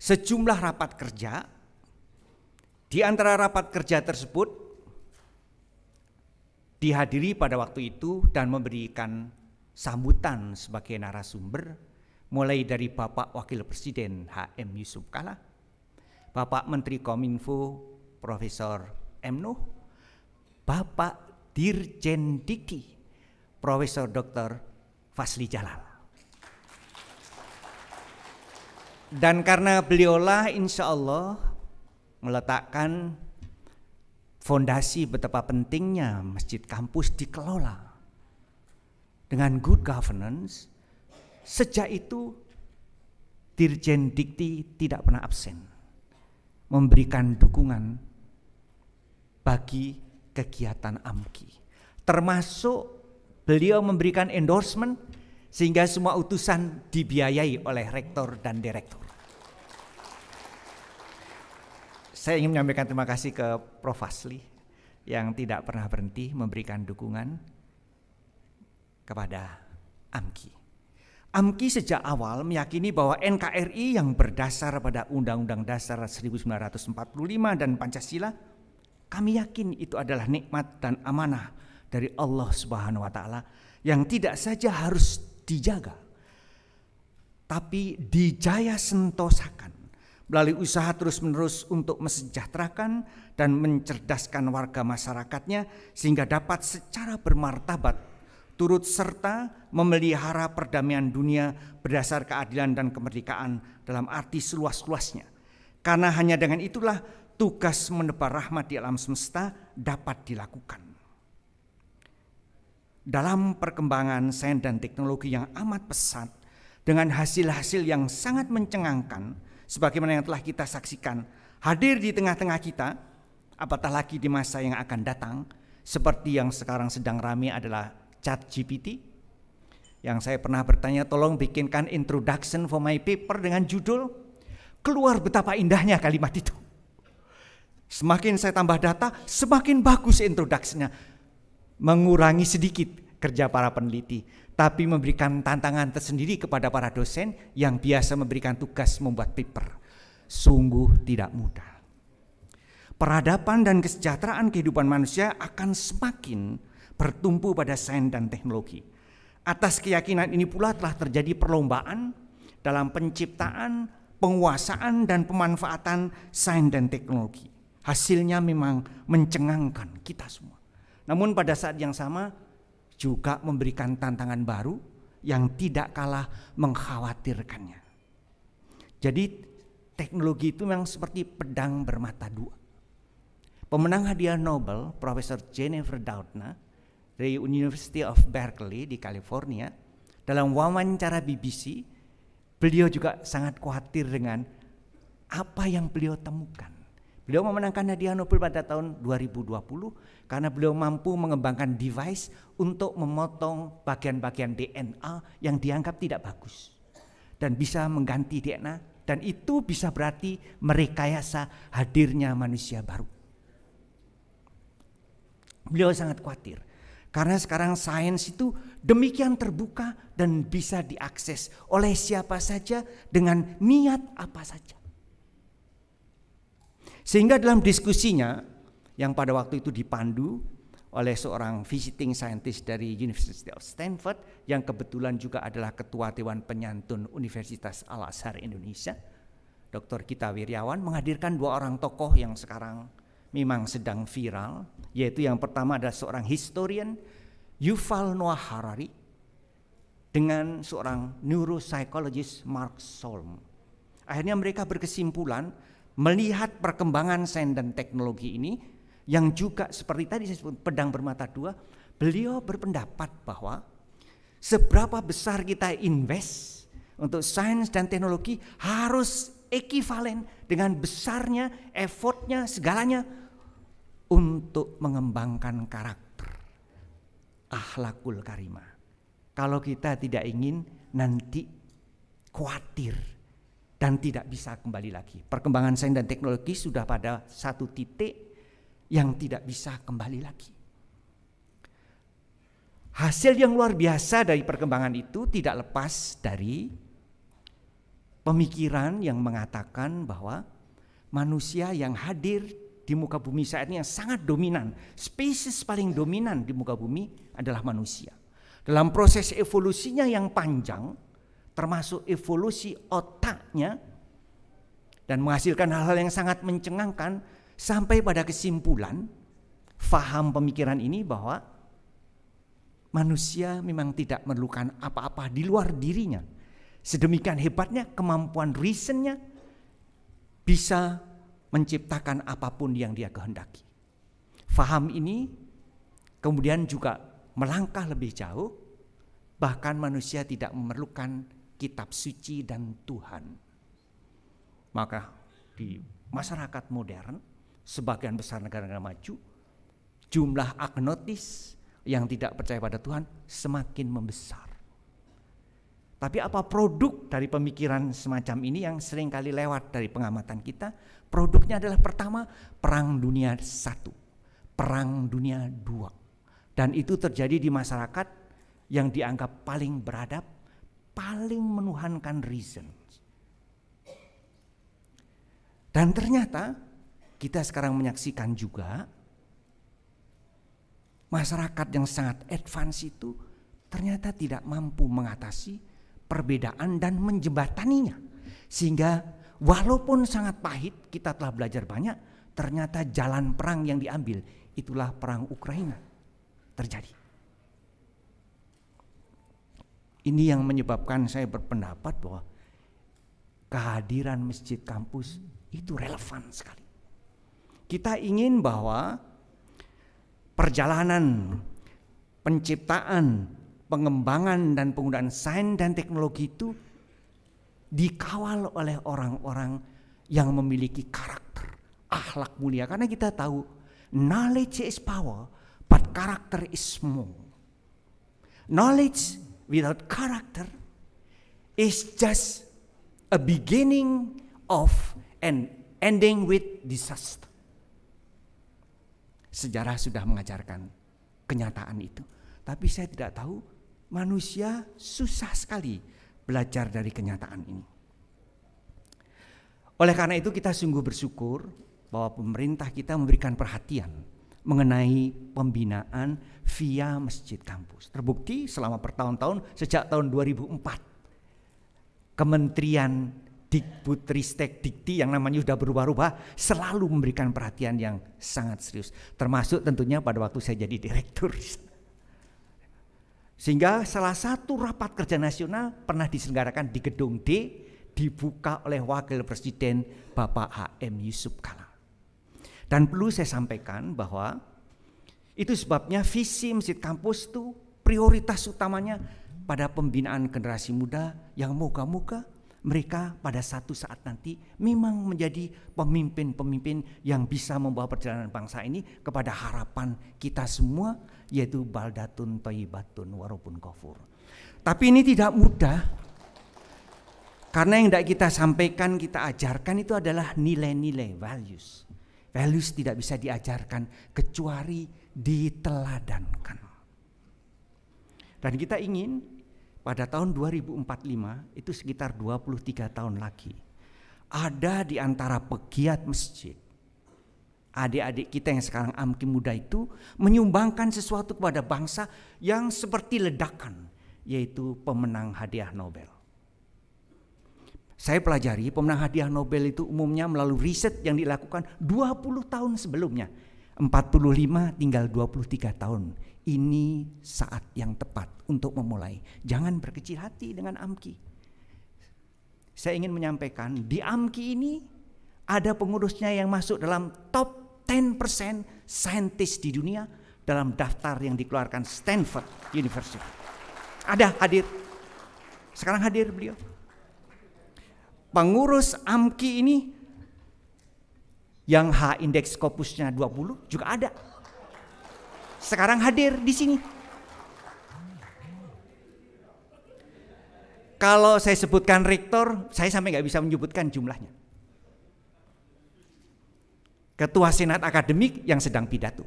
S7: sejumlah rapat kerja. Di antara rapat kerja tersebut dihadiri pada waktu itu dan memberikan sambutan sebagai narasumber mulai dari Bapak Wakil Presiden HM Yusuf Kala, Bapak Menteri Kominfo Profesor M. Nuh, Bapak Dirjen Diki, Profesor Dr. Fasli Jalal. Dan karena beliaulah insya Allah meletakkan fondasi betapa pentingnya masjid kampus dikelola dengan good governance, sejak itu Dirjen Dikti tidak pernah absen memberikan dukungan bagi kegiatan AMKI termasuk Beliau memberikan endorsement sehingga semua utusan dibiayai oleh rektor dan direktur. Saya ingin menyampaikan terima kasih ke Prof. Asli yang tidak pernah berhenti memberikan dukungan kepada AMKI. AMKI sejak awal meyakini bahwa NKRI yang berdasar pada Undang-Undang Dasar 1945 dan Pancasila, kami yakin itu adalah nikmat dan amanah dari Allah Subhanahu wa taala yang tidak saja harus dijaga tapi dijaya sentosakan melalui usaha terus-menerus untuk mesejahterakan dan mencerdaskan warga masyarakatnya sehingga dapat secara bermartabat turut serta memelihara perdamaian dunia berdasar keadilan dan kemerdekaan dalam arti seluas-luasnya. Karena hanya dengan itulah tugas menebar rahmat di alam semesta dapat dilakukan dalam perkembangan sains dan teknologi yang amat pesat dengan hasil-hasil yang sangat mencengangkan sebagaimana yang telah kita saksikan hadir di tengah-tengah kita apatah lagi di masa yang akan datang seperti yang sekarang sedang ramai adalah chat GPT yang saya pernah bertanya tolong bikinkan introduction for my paper dengan judul keluar betapa indahnya kalimat itu semakin saya tambah data semakin bagus introductionnya mengurangi sedikit kerja para peneliti, tapi memberikan tantangan tersendiri kepada para dosen yang biasa memberikan tugas membuat paper. Sungguh tidak mudah. Peradaban dan kesejahteraan kehidupan manusia akan semakin bertumpu pada sains dan teknologi. Atas keyakinan ini pula telah terjadi perlombaan dalam penciptaan, penguasaan, dan pemanfaatan sains dan teknologi. Hasilnya memang mencengangkan kita semua. Namun pada saat yang sama juga memberikan tantangan baru yang tidak kalah mengkhawatirkannya. Jadi teknologi itu memang seperti pedang bermata dua. Pemenang hadiah Nobel, Profesor Jennifer Doudna dari University of Berkeley di California, dalam wawancara BBC, beliau juga sangat khawatir dengan apa yang beliau temukan. Beliau memenangkan hadiah Nobel pada tahun 2020 karena beliau mampu mengembangkan device untuk memotong bagian-bagian DNA yang dianggap tidak bagus dan bisa mengganti DNA dan itu bisa berarti merekayasa hadirnya manusia baru. Beliau sangat khawatir karena sekarang sains itu demikian terbuka dan bisa diakses oleh siapa saja dengan niat apa saja. Sehingga dalam diskusinya yang pada waktu itu dipandu oleh seorang visiting scientist dari University of Stanford yang kebetulan juga adalah ketua Dewan Penyantun Universitas Al-Azhar Indonesia, Dr. Kita Wiryawan menghadirkan dua orang tokoh yang sekarang memang sedang viral, yaitu yang pertama adalah seorang historian Yuval Noah Harari dengan seorang neuropsychologist Mark Solm. Akhirnya mereka berkesimpulan melihat perkembangan sains dan teknologi ini yang juga seperti tadi saya sebut pedang bermata dua, beliau berpendapat bahwa seberapa besar kita invest untuk sains dan teknologi harus ekivalen dengan besarnya effortnya segalanya untuk mengembangkan karakter ahlakul karimah. Kalau kita tidak ingin nanti khawatir dan tidak bisa kembali lagi. Perkembangan sains dan teknologi sudah pada satu titik yang tidak bisa kembali lagi. Hasil yang luar biasa dari perkembangan itu tidak lepas dari pemikiran yang mengatakan bahwa manusia yang hadir di muka bumi saat ini yang sangat dominan, spesies paling dominan di muka bumi adalah manusia. Dalam proses evolusinya yang panjang, termasuk evolusi otaknya dan menghasilkan hal-hal yang sangat mencengangkan sampai pada kesimpulan faham pemikiran ini bahwa manusia memang tidak memerlukan apa-apa di luar dirinya. Sedemikian hebatnya kemampuan reasonnya bisa menciptakan apapun yang dia kehendaki. Faham ini kemudian juga melangkah lebih jauh bahkan manusia tidak memerlukan kitab suci dan Tuhan. Maka di masyarakat modern, sebagian besar negara-negara maju, jumlah agnotis yang tidak percaya pada Tuhan semakin membesar. Tapi apa produk dari pemikiran semacam ini yang seringkali lewat dari pengamatan kita? Produknya adalah pertama perang dunia satu, perang dunia dua. Dan itu terjadi di masyarakat yang dianggap paling beradab, paling menuhankan reason. Dan ternyata kita sekarang menyaksikan juga masyarakat yang sangat advance itu ternyata tidak mampu mengatasi perbedaan dan menjembataninya. Sehingga walaupun sangat pahit kita telah belajar banyak, ternyata jalan perang yang diambil itulah perang Ukraina terjadi. Ini yang menyebabkan saya berpendapat bahwa kehadiran masjid kampus itu relevan sekali. Kita ingin bahwa perjalanan penciptaan, pengembangan dan penggunaan sains dan teknologi itu dikawal oleh orang-orang yang memiliki karakter, akhlak mulia. Karena kita tahu knowledge is power, but character is more. Knowledge without character is just a beginning of and ending with disaster. Sejarah sudah mengajarkan kenyataan itu. Tapi saya tidak tahu manusia susah sekali belajar dari kenyataan ini. Oleh karena itu kita sungguh bersyukur bahwa pemerintah kita memberikan perhatian mengenai pembinaan via masjid kampus. Terbukti selama bertahun-tahun sejak tahun 2004 Kementerian Dikbudristek Dikti yang namanya sudah berubah-ubah selalu memberikan perhatian yang sangat serius. Termasuk tentunya pada waktu saya jadi direktur. Sehingga salah satu rapat kerja nasional pernah diselenggarakan di gedung D dibuka oleh Wakil Presiden Bapak H.M. Yusuf Kala. Dan perlu saya sampaikan bahwa itu sebabnya visi masjid kampus itu prioritas utamanya pada pembinaan generasi muda yang moga-moga mereka pada satu saat nanti memang menjadi pemimpin-pemimpin yang bisa membawa perjalanan bangsa ini kepada harapan kita semua yaitu baldatun toyibatun warupun kofur. Tapi ini tidak mudah karena yang tidak kita sampaikan, kita ajarkan itu adalah nilai-nilai values Values tidak bisa diajarkan kecuali diteladankan. Dan kita ingin pada tahun 2045 itu sekitar 23 tahun lagi ada di antara pegiat masjid adik-adik kita yang sekarang amki muda itu menyumbangkan sesuatu kepada bangsa yang seperti ledakan yaitu pemenang hadiah Nobel. Saya pelajari pemenang hadiah Nobel itu umumnya melalui riset yang dilakukan 20 tahun sebelumnya. 45 tinggal 23 tahun. Ini saat yang tepat untuk memulai. Jangan berkecil hati dengan AMKI. Saya ingin menyampaikan di AMKI ini ada pengurusnya yang masuk dalam top 10% saintis di dunia dalam daftar yang dikeluarkan Stanford University. Ada hadir. Sekarang hadir beliau pengurus AMKI ini yang H indeks kopusnya 20 juga ada. Sekarang hadir di sini. Kalau saya sebutkan rektor, saya sampai nggak bisa menyebutkan jumlahnya. Ketua Senat Akademik yang sedang pidato.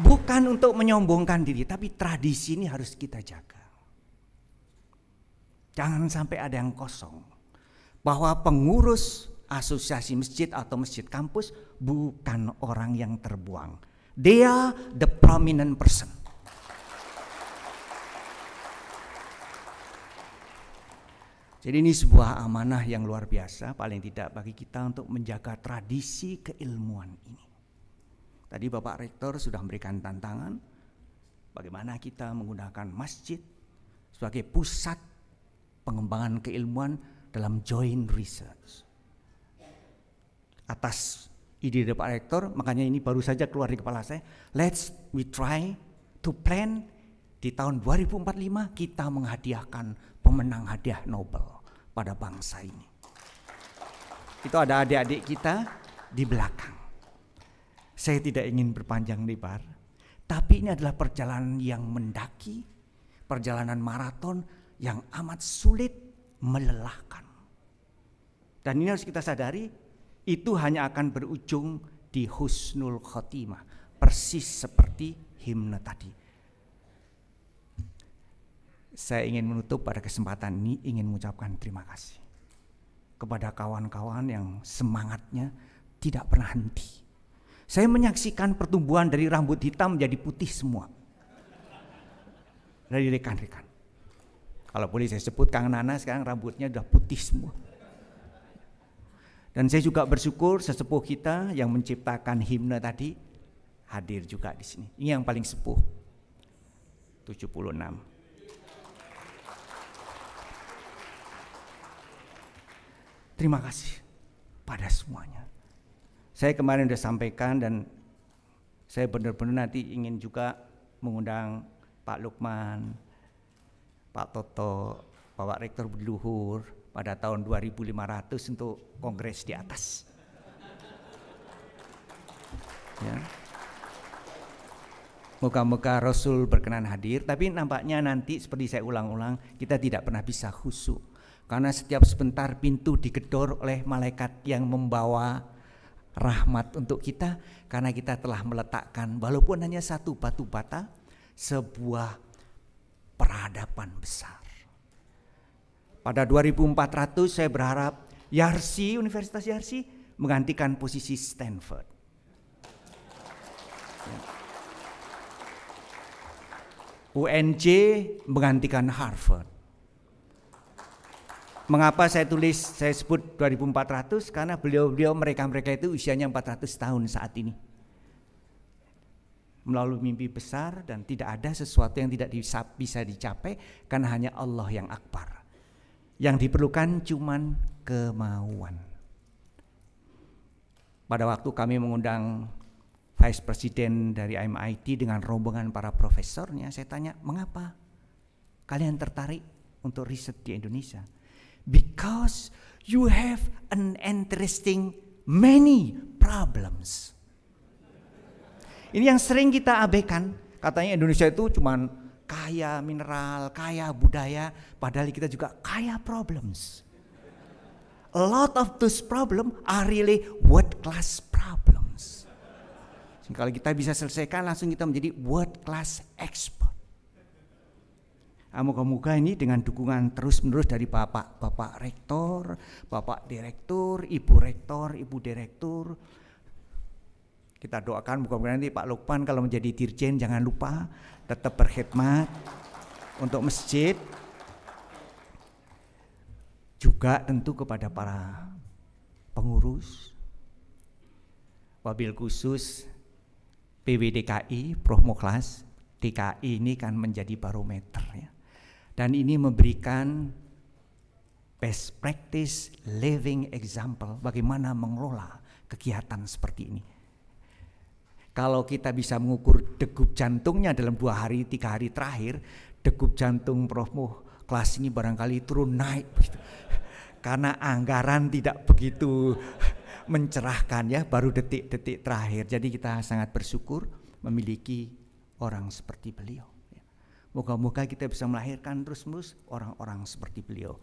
S7: Bukan untuk menyombongkan diri, tapi tradisi ini harus kita jaga. Jangan sampai ada yang kosong. Bahwa pengurus asosiasi masjid atau masjid kampus bukan orang yang terbuang. They are the prominent person. Jadi ini sebuah amanah yang luar biasa paling tidak bagi kita untuk menjaga tradisi keilmuan ini. Tadi Bapak Rektor sudah memberikan tantangan bagaimana kita menggunakan masjid sebagai pusat pengembangan keilmuan dalam joint research. Atas ide dari Pak Rektor, makanya ini baru saja keluar di kepala saya, let's we try to plan di tahun 2045 kita menghadiahkan pemenang hadiah Nobel pada bangsa ini. Itu ada adik-adik kita di belakang. Saya tidak ingin berpanjang lebar, tapi ini adalah perjalanan yang mendaki, perjalanan maraton yang amat sulit melelahkan. Dan ini harus kita sadari, itu hanya akan berujung di husnul khotimah, persis seperti himne tadi. Saya ingin menutup pada kesempatan ini ingin mengucapkan terima kasih kepada kawan-kawan yang semangatnya tidak pernah henti. Saya menyaksikan pertumbuhan dari rambut hitam menjadi putih semua. Dari rekan-rekan. Kalau boleh saya sebut Kang Nana sekarang rambutnya sudah putih semua. Dan saya juga bersyukur sesepuh kita yang menciptakan himne tadi hadir juga di sini. Ini yang paling sepuh. 76. Terima kasih pada semuanya. Saya kemarin sudah sampaikan dan saya benar-benar nanti ingin juga mengundang Pak Lukman, Pak Toto, Bapak Rektor Berluhur pada tahun 2500 untuk kongres di atas. Ya. muka moga Rasul berkenan hadir, tapi nampaknya nanti seperti saya ulang-ulang, kita tidak pernah bisa khusyuk. Karena setiap sebentar pintu digedor oleh malaikat yang membawa rahmat untuk kita karena kita telah meletakkan walaupun hanya satu batu bata sebuah peradaban besar. Pada 2400 saya berharap Yarsi, Universitas Yarsi menggantikan posisi Stanford. UNC UNJ menggantikan Harvard. Mengapa saya tulis, saya sebut 2400 karena beliau-beliau mereka-mereka itu usianya 400 tahun saat ini melalui mimpi besar dan tidak ada sesuatu yang tidak bisa dicapai karena hanya Allah yang akbar. Yang diperlukan cuman kemauan. Pada waktu kami mengundang Vice President dari MIT dengan rombongan para profesornya, saya tanya, mengapa kalian tertarik untuk riset di Indonesia? Because you have an interesting many problems. Ini yang sering kita abaikan. Katanya Indonesia itu cuma kaya mineral, kaya budaya, padahal kita juga kaya problems. A lot of those problems are really world class problems. Kalau kita bisa selesaikan langsung kita menjadi world class expert. Nah, moga-moga ini dengan dukungan terus-menerus dari Bapak, Bapak Rektor, Bapak Direktur, Ibu Rektor, Ibu Direktur, kita doakan mudah-mudahan nanti Pak Lukman kalau menjadi dirjen jangan lupa tetap berkhidmat untuk masjid juga tentu kepada para pengurus wabil khusus PWDKI Prof Moklas DKI ini kan menjadi barometer ya. Dan ini memberikan best practice living example bagaimana mengelola kegiatan seperti ini. Kalau kita bisa mengukur degup jantungnya dalam dua hari, tiga hari terakhir, degup jantung Prof Muh kelas ini barangkali turun naik begitu. Karena anggaran tidak begitu mencerahkan ya, baru detik-detik terakhir. Jadi kita sangat bersyukur memiliki orang seperti beliau. Moga-moga kita bisa melahirkan terus-menerus orang-orang seperti beliau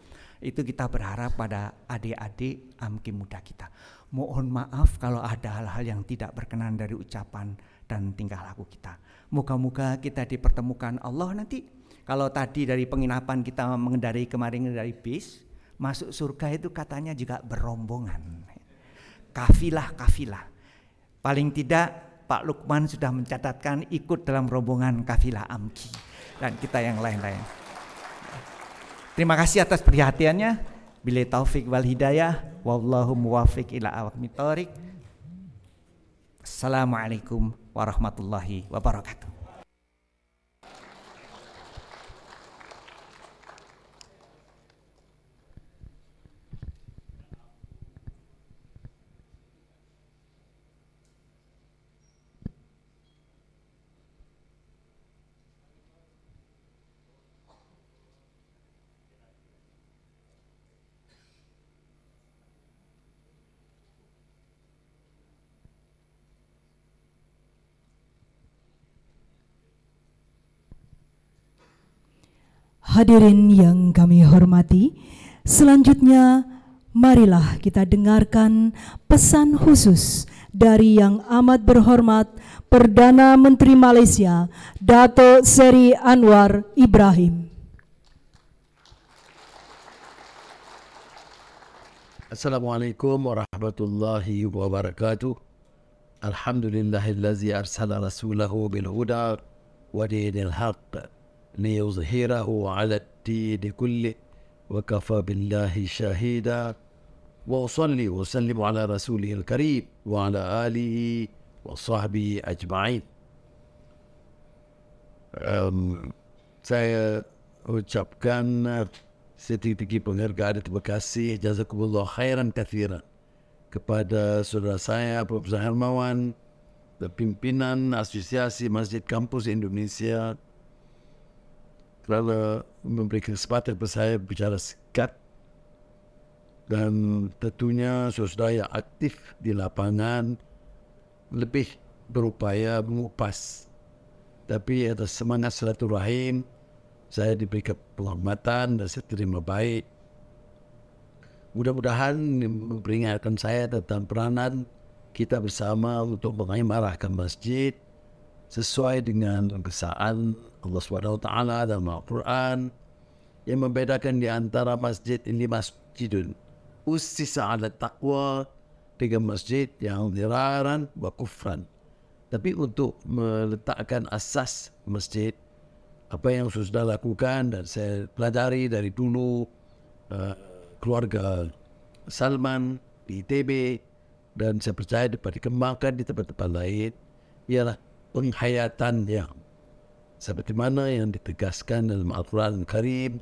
S7: itu kita berharap pada adik-adik amki muda kita. Mohon maaf kalau ada hal-hal yang tidak berkenan dari ucapan dan tingkah laku kita. Moga-moga kita dipertemukan Allah nanti. Kalau tadi dari penginapan kita mengendari kemarin dari bis, masuk surga itu katanya juga berombongan. Kafilah-kafilah. Paling tidak Pak Lukman sudah mencatatkan ikut dalam rombongan kafilah Amki dan kita yang lain-lain. Terima kasih atas perhatiannya. Bila taufik wal hidayah, wallahu muwafiq ila awamit Assalamualaikum warahmatullahi wabarakatuh.
S2: Hadirin yang kami hormati, selanjutnya marilah kita dengarkan pesan khusus dari yang amat berhormat Perdana Menteri Malaysia, Dato' Seri Anwar Ibrahim.
S8: Assalamualaikum warahmatullahi wabarakatuh. Alhamdulillahillazi arsala rasulahu bil huda wa dinil haqq ليظهره على الدين كله وكفى بالله شهيدا وأصلي وسلم على رسوله الكريم وعلى آله وصحبه أجمعين um, saya ucapkan setinggi penghargaan dan terima kasih jazakumullah khairan kathira kepada saudara saya Prof. Hermawan pimpinan asosiasi Masjid Kampus Indonesia kerana memberi kesempatan kepada saya berbicara sikat dan tentunya saudara yang aktif di lapangan lebih berupaya mengupas tapi atas semangat selatu rahim saya diberi kehormatan dan saya terima baik mudah-mudahan memperingatkan saya tentang peranan kita bersama untuk mengimarahkan masjid sesuai dengan kesaan Allah Subhanahu taala dalam Al-Quran yang membedakan di antara masjid ini masjidun usisa ala taqwa dengan masjid yang diraran wa kufran. Tapi untuk meletakkan asas masjid apa yang sudah lakukan dan saya pelajari dari dulu eh, keluarga Salman di TB dan saya percaya dapat dikembangkan di tempat-tempat lain ialah penghayatan yang seperti mana yang ditegaskan dalam Al-Quran Karim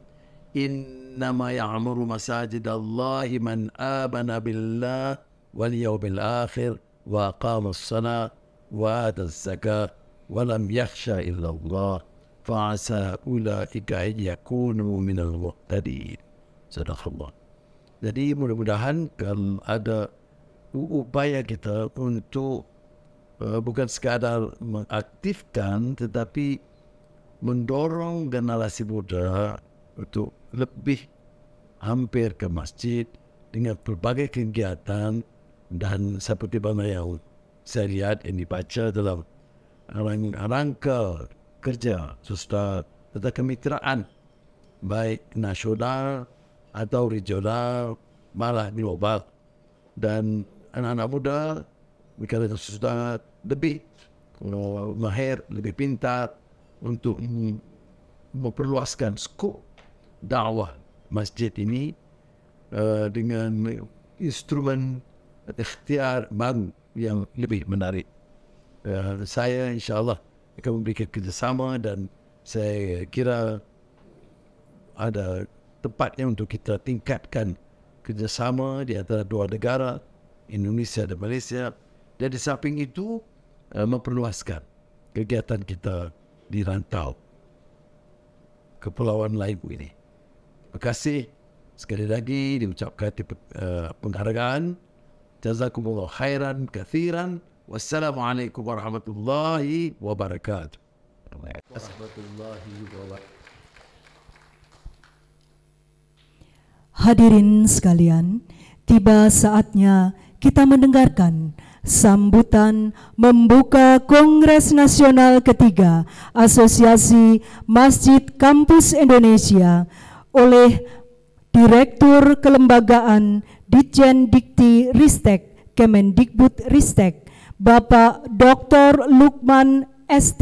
S8: innama ya'muru masajid Allah man amana billah wal yawmil akhir wa qama as-sana wa ada zakah wa lam yakhsha illa Allah fa asa ulaika an yakunu min al-muhtadin sadaqallah jadi mudah-mudahan kalau ada upaya kita untuk uh, bukan sekadar mengaktifkan tetapi mendorong generasi muda untuk lebih hampir ke masjid dengan berbagai kegiatan dan seperti mana yang saya lihat yang dibaca dalam rangka kerja serta serta kemitraan baik nasional atau regional malah global dan anak-anak muda mereka sudah lebih eh, mahir, lebih pintar untuk memperluaskan skop dakwah masjid ini uh, dengan instrumen ikhtiar baru yang lebih menarik. Uh, saya insyaAllah akan memberikan kerjasama dan saya kira ada tempatnya untuk kita tingkatkan kerjasama di antara dua negara Indonesia dan Malaysia dan di samping itu uh, memperluaskan kegiatan kita di rantau kepulauan lain pun ini. Terima kasih sekali lagi diucapkan uh, eh, penghargaan. Jazakumullah khairan kathiran. Wassalamualaikum warahmatullahi wabarakatuh. Warahmatullahi wabarakatuh.
S2: Hadirin sekalian, tiba saatnya kita mendengarkan Sambutan membuka Kongres Nasional ketiga Asosiasi Masjid Kampus Indonesia oleh Direktur Kelembagaan Ditjen Dikti Ristek Kemendikbud Ristek Bapak Dr. Lukman ST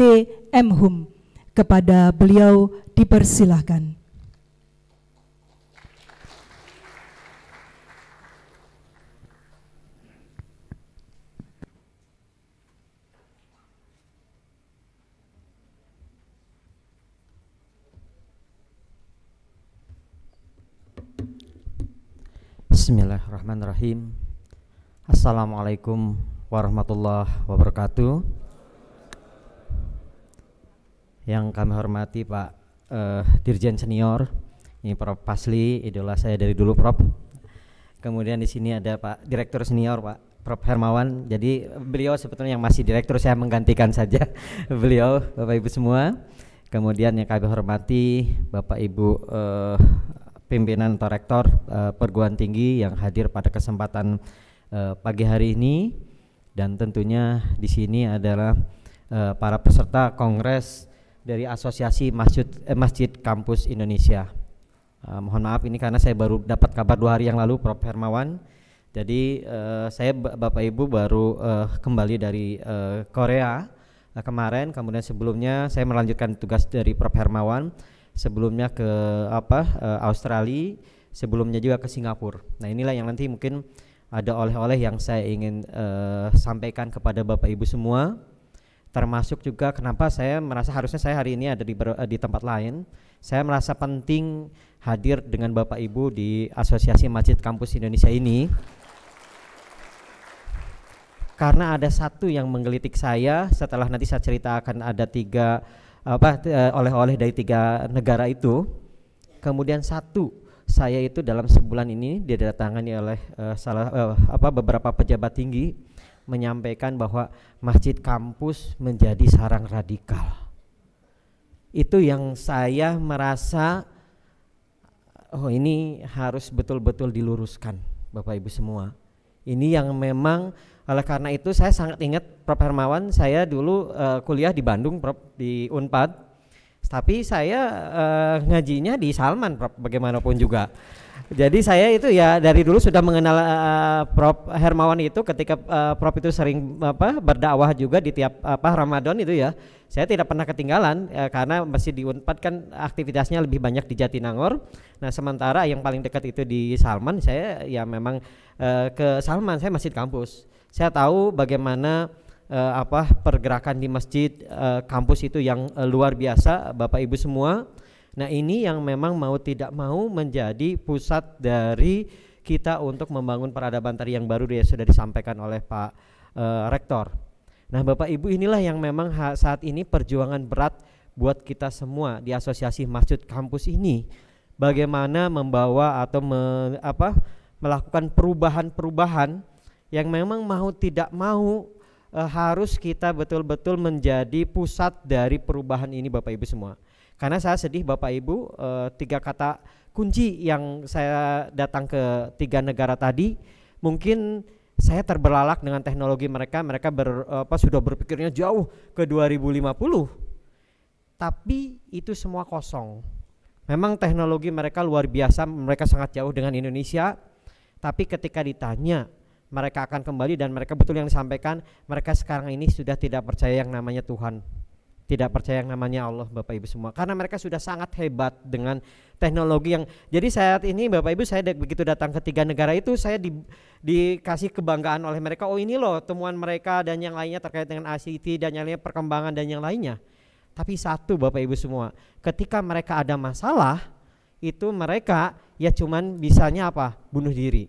S2: Mhum. Kepada beliau dipersilahkan.
S9: Bismillahirrahmanirrahim Assalamualaikum warahmatullahi wabarakatuh Yang kami hormati Pak eh, Dirjen Senior Ini Prof. Pasli, idola saya dari dulu Prof Kemudian di sini ada Pak Direktur Senior Pak Prof. Hermawan Jadi beliau sebetulnya yang masih direktur saya menggantikan saja beliau Bapak Ibu semua Kemudian yang kami hormati Bapak Ibu eh, pimpinan atau rektor uh, eh, perguruan tinggi yang hadir pada kesempatan uh, pagi hari ini dan tentunya di sini adalah uh, para peserta kongres dari Asosiasi Masjid eh, Masjid Kampus Indonesia. Uh, mohon maaf ini karena saya baru dapat kabar dua hari yang lalu Prof Hermawan. Jadi uh, saya Bapak Ibu baru uh, kembali dari uh, Korea kemarin, kemudian sebelumnya saya melanjutkan tugas dari Prof Hermawan sebelumnya ke apa uh, Australia, sebelumnya juga ke Singapura. Nah, inilah yang nanti mungkin ada oleh-oleh yang saya ingin uh, sampaikan kepada Bapak Ibu semua. Termasuk juga kenapa saya merasa harusnya saya hari ini ada di ber, uh, di tempat lain. Saya merasa penting hadir dengan Bapak Ibu di Asosiasi Masjid Kampus Indonesia ini karena ada satu yang menggelitik saya setelah nanti saya ceritakan ada tiga apa eh, oleh-oleh dari tiga negara itu. Kemudian satu saya itu dalam sebulan ini didatangani oleh uh, salah uh, apa beberapa pejabat tinggi menyampaikan bahwa masjid kampus menjadi sarang radikal. Itu yang saya merasa oh ini harus betul-betul diluruskan Bapak Ibu semua. Ini yang memang oleh karena itu saya sangat ingat Prof Hermawan saya dulu uh, kuliah di Bandung Prof di Unpad tapi saya uh, ngajinya di Salman Prof bagaimanapun juga jadi saya itu ya dari dulu sudah mengenal uh, Prof Hermawan itu ketika uh, Prof itu sering apa berdakwah juga di tiap apa Ramadan itu ya. Saya tidak pernah ketinggalan ya, karena masih di Unpad kan aktivitasnya lebih banyak di Jatinangor. Nah, sementara yang paling dekat itu di Salman, saya ya memang uh, ke Salman saya masih di kampus. Saya tahu bagaimana uh, apa pergerakan di masjid uh, kampus itu yang uh, luar biasa Bapak Ibu semua Nah, ini yang memang mau tidak mau menjadi pusat dari kita untuk membangun peradaban tadi yang baru dia sudah disampaikan oleh Pak e, Rektor. Nah, Bapak Ibu inilah yang memang saat ini perjuangan berat buat kita semua di Asosiasi Masjid Kampus ini. Bagaimana membawa atau me, apa melakukan perubahan-perubahan yang memang mau tidak mau e, harus kita betul-betul menjadi pusat dari perubahan ini Bapak Ibu semua. Karena saya sedih Bapak Ibu eh, tiga kata kunci yang saya datang ke tiga negara tadi mungkin saya terbelalak dengan teknologi mereka. Mereka ber, apa, sudah berpikirnya jauh ke 2050. Tapi itu semua kosong. Memang teknologi mereka luar biasa, mereka sangat jauh dengan Indonesia. Tapi ketika ditanya mereka akan kembali dan mereka betul yang disampaikan, mereka sekarang ini sudah tidak percaya yang namanya Tuhan tidak percaya yang namanya Allah Bapak Ibu semua karena mereka sudah sangat hebat dengan teknologi yang jadi saat ini Bapak Ibu saya begitu datang ke tiga negara itu saya di, dikasih kebanggaan oleh mereka oh ini loh temuan mereka dan yang lainnya terkait dengan ICT dan yang lainnya perkembangan dan yang lainnya tapi satu Bapak Ibu semua ketika mereka ada masalah itu mereka ya cuman bisanya apa bunuh diri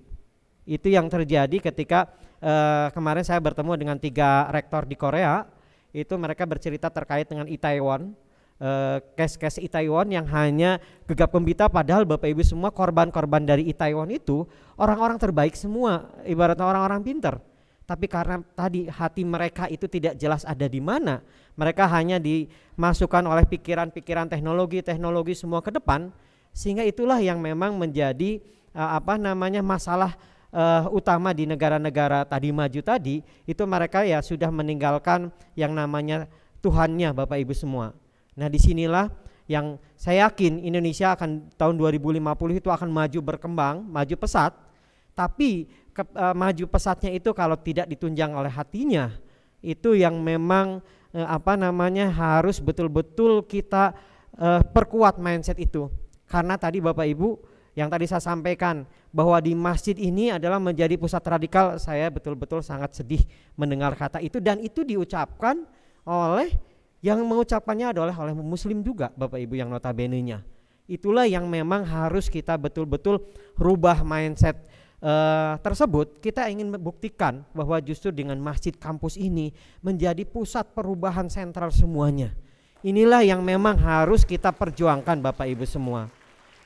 S9: itu yang terjadi ketika uh, kemarin saya bertemu dengan tiga rektor di Korea itu mereka bercerita terkait dengan Itaewon case-case uh, Itaewon yang hanya gegap gembita padahal Bapak Ibu semua korban-korban dari Itaewon itu orang-orang terbaik semua ibaratnya orang-orang pinter tapi karena tadi hati mereka itu tidak jelas ada di mana mereka hanya dimasukkan oleh pikiran-pikiran teknologi-teknologi semua ke depan sehingga itulah yang memang menjadi uh, apa namanya masalah uh, utama di negara-negara tadi maju tadi itu mereka ya sudah meninggalkan yang namanya Tuhannya Bapak Ibu semua. Nah disinilah yang saya yakin Indonesia akan tahun 2050 itu akan maju berkembang, maju pesat. Tapi ke, uh, maju pesatnya itu kalau tidak ditunjang oleh hatinya itu yang memang uh, apa namanya harus betul-betul kita uh, perkuat mindset itu. Karena tadi Bapak Ibu yang tadi saya sampaikan bahwa di masjid ini adalah menjadi pusat radikal saya betul-betul sangat sedih mendengar kata itu dan itu diucapkan oleh yang mengucapkannya adalah oleh muslim juga Bapak Ibu yang notabenenya itulah yang memang harus kita betul-betul rubah mindset uh, tersebut kita ingin membuktikan bahwa justru dengan masjid kampus ini menjadi pusat perubahan sentral semuanya inilah yang memang harus kita perjuangkan Bapak Ibu semua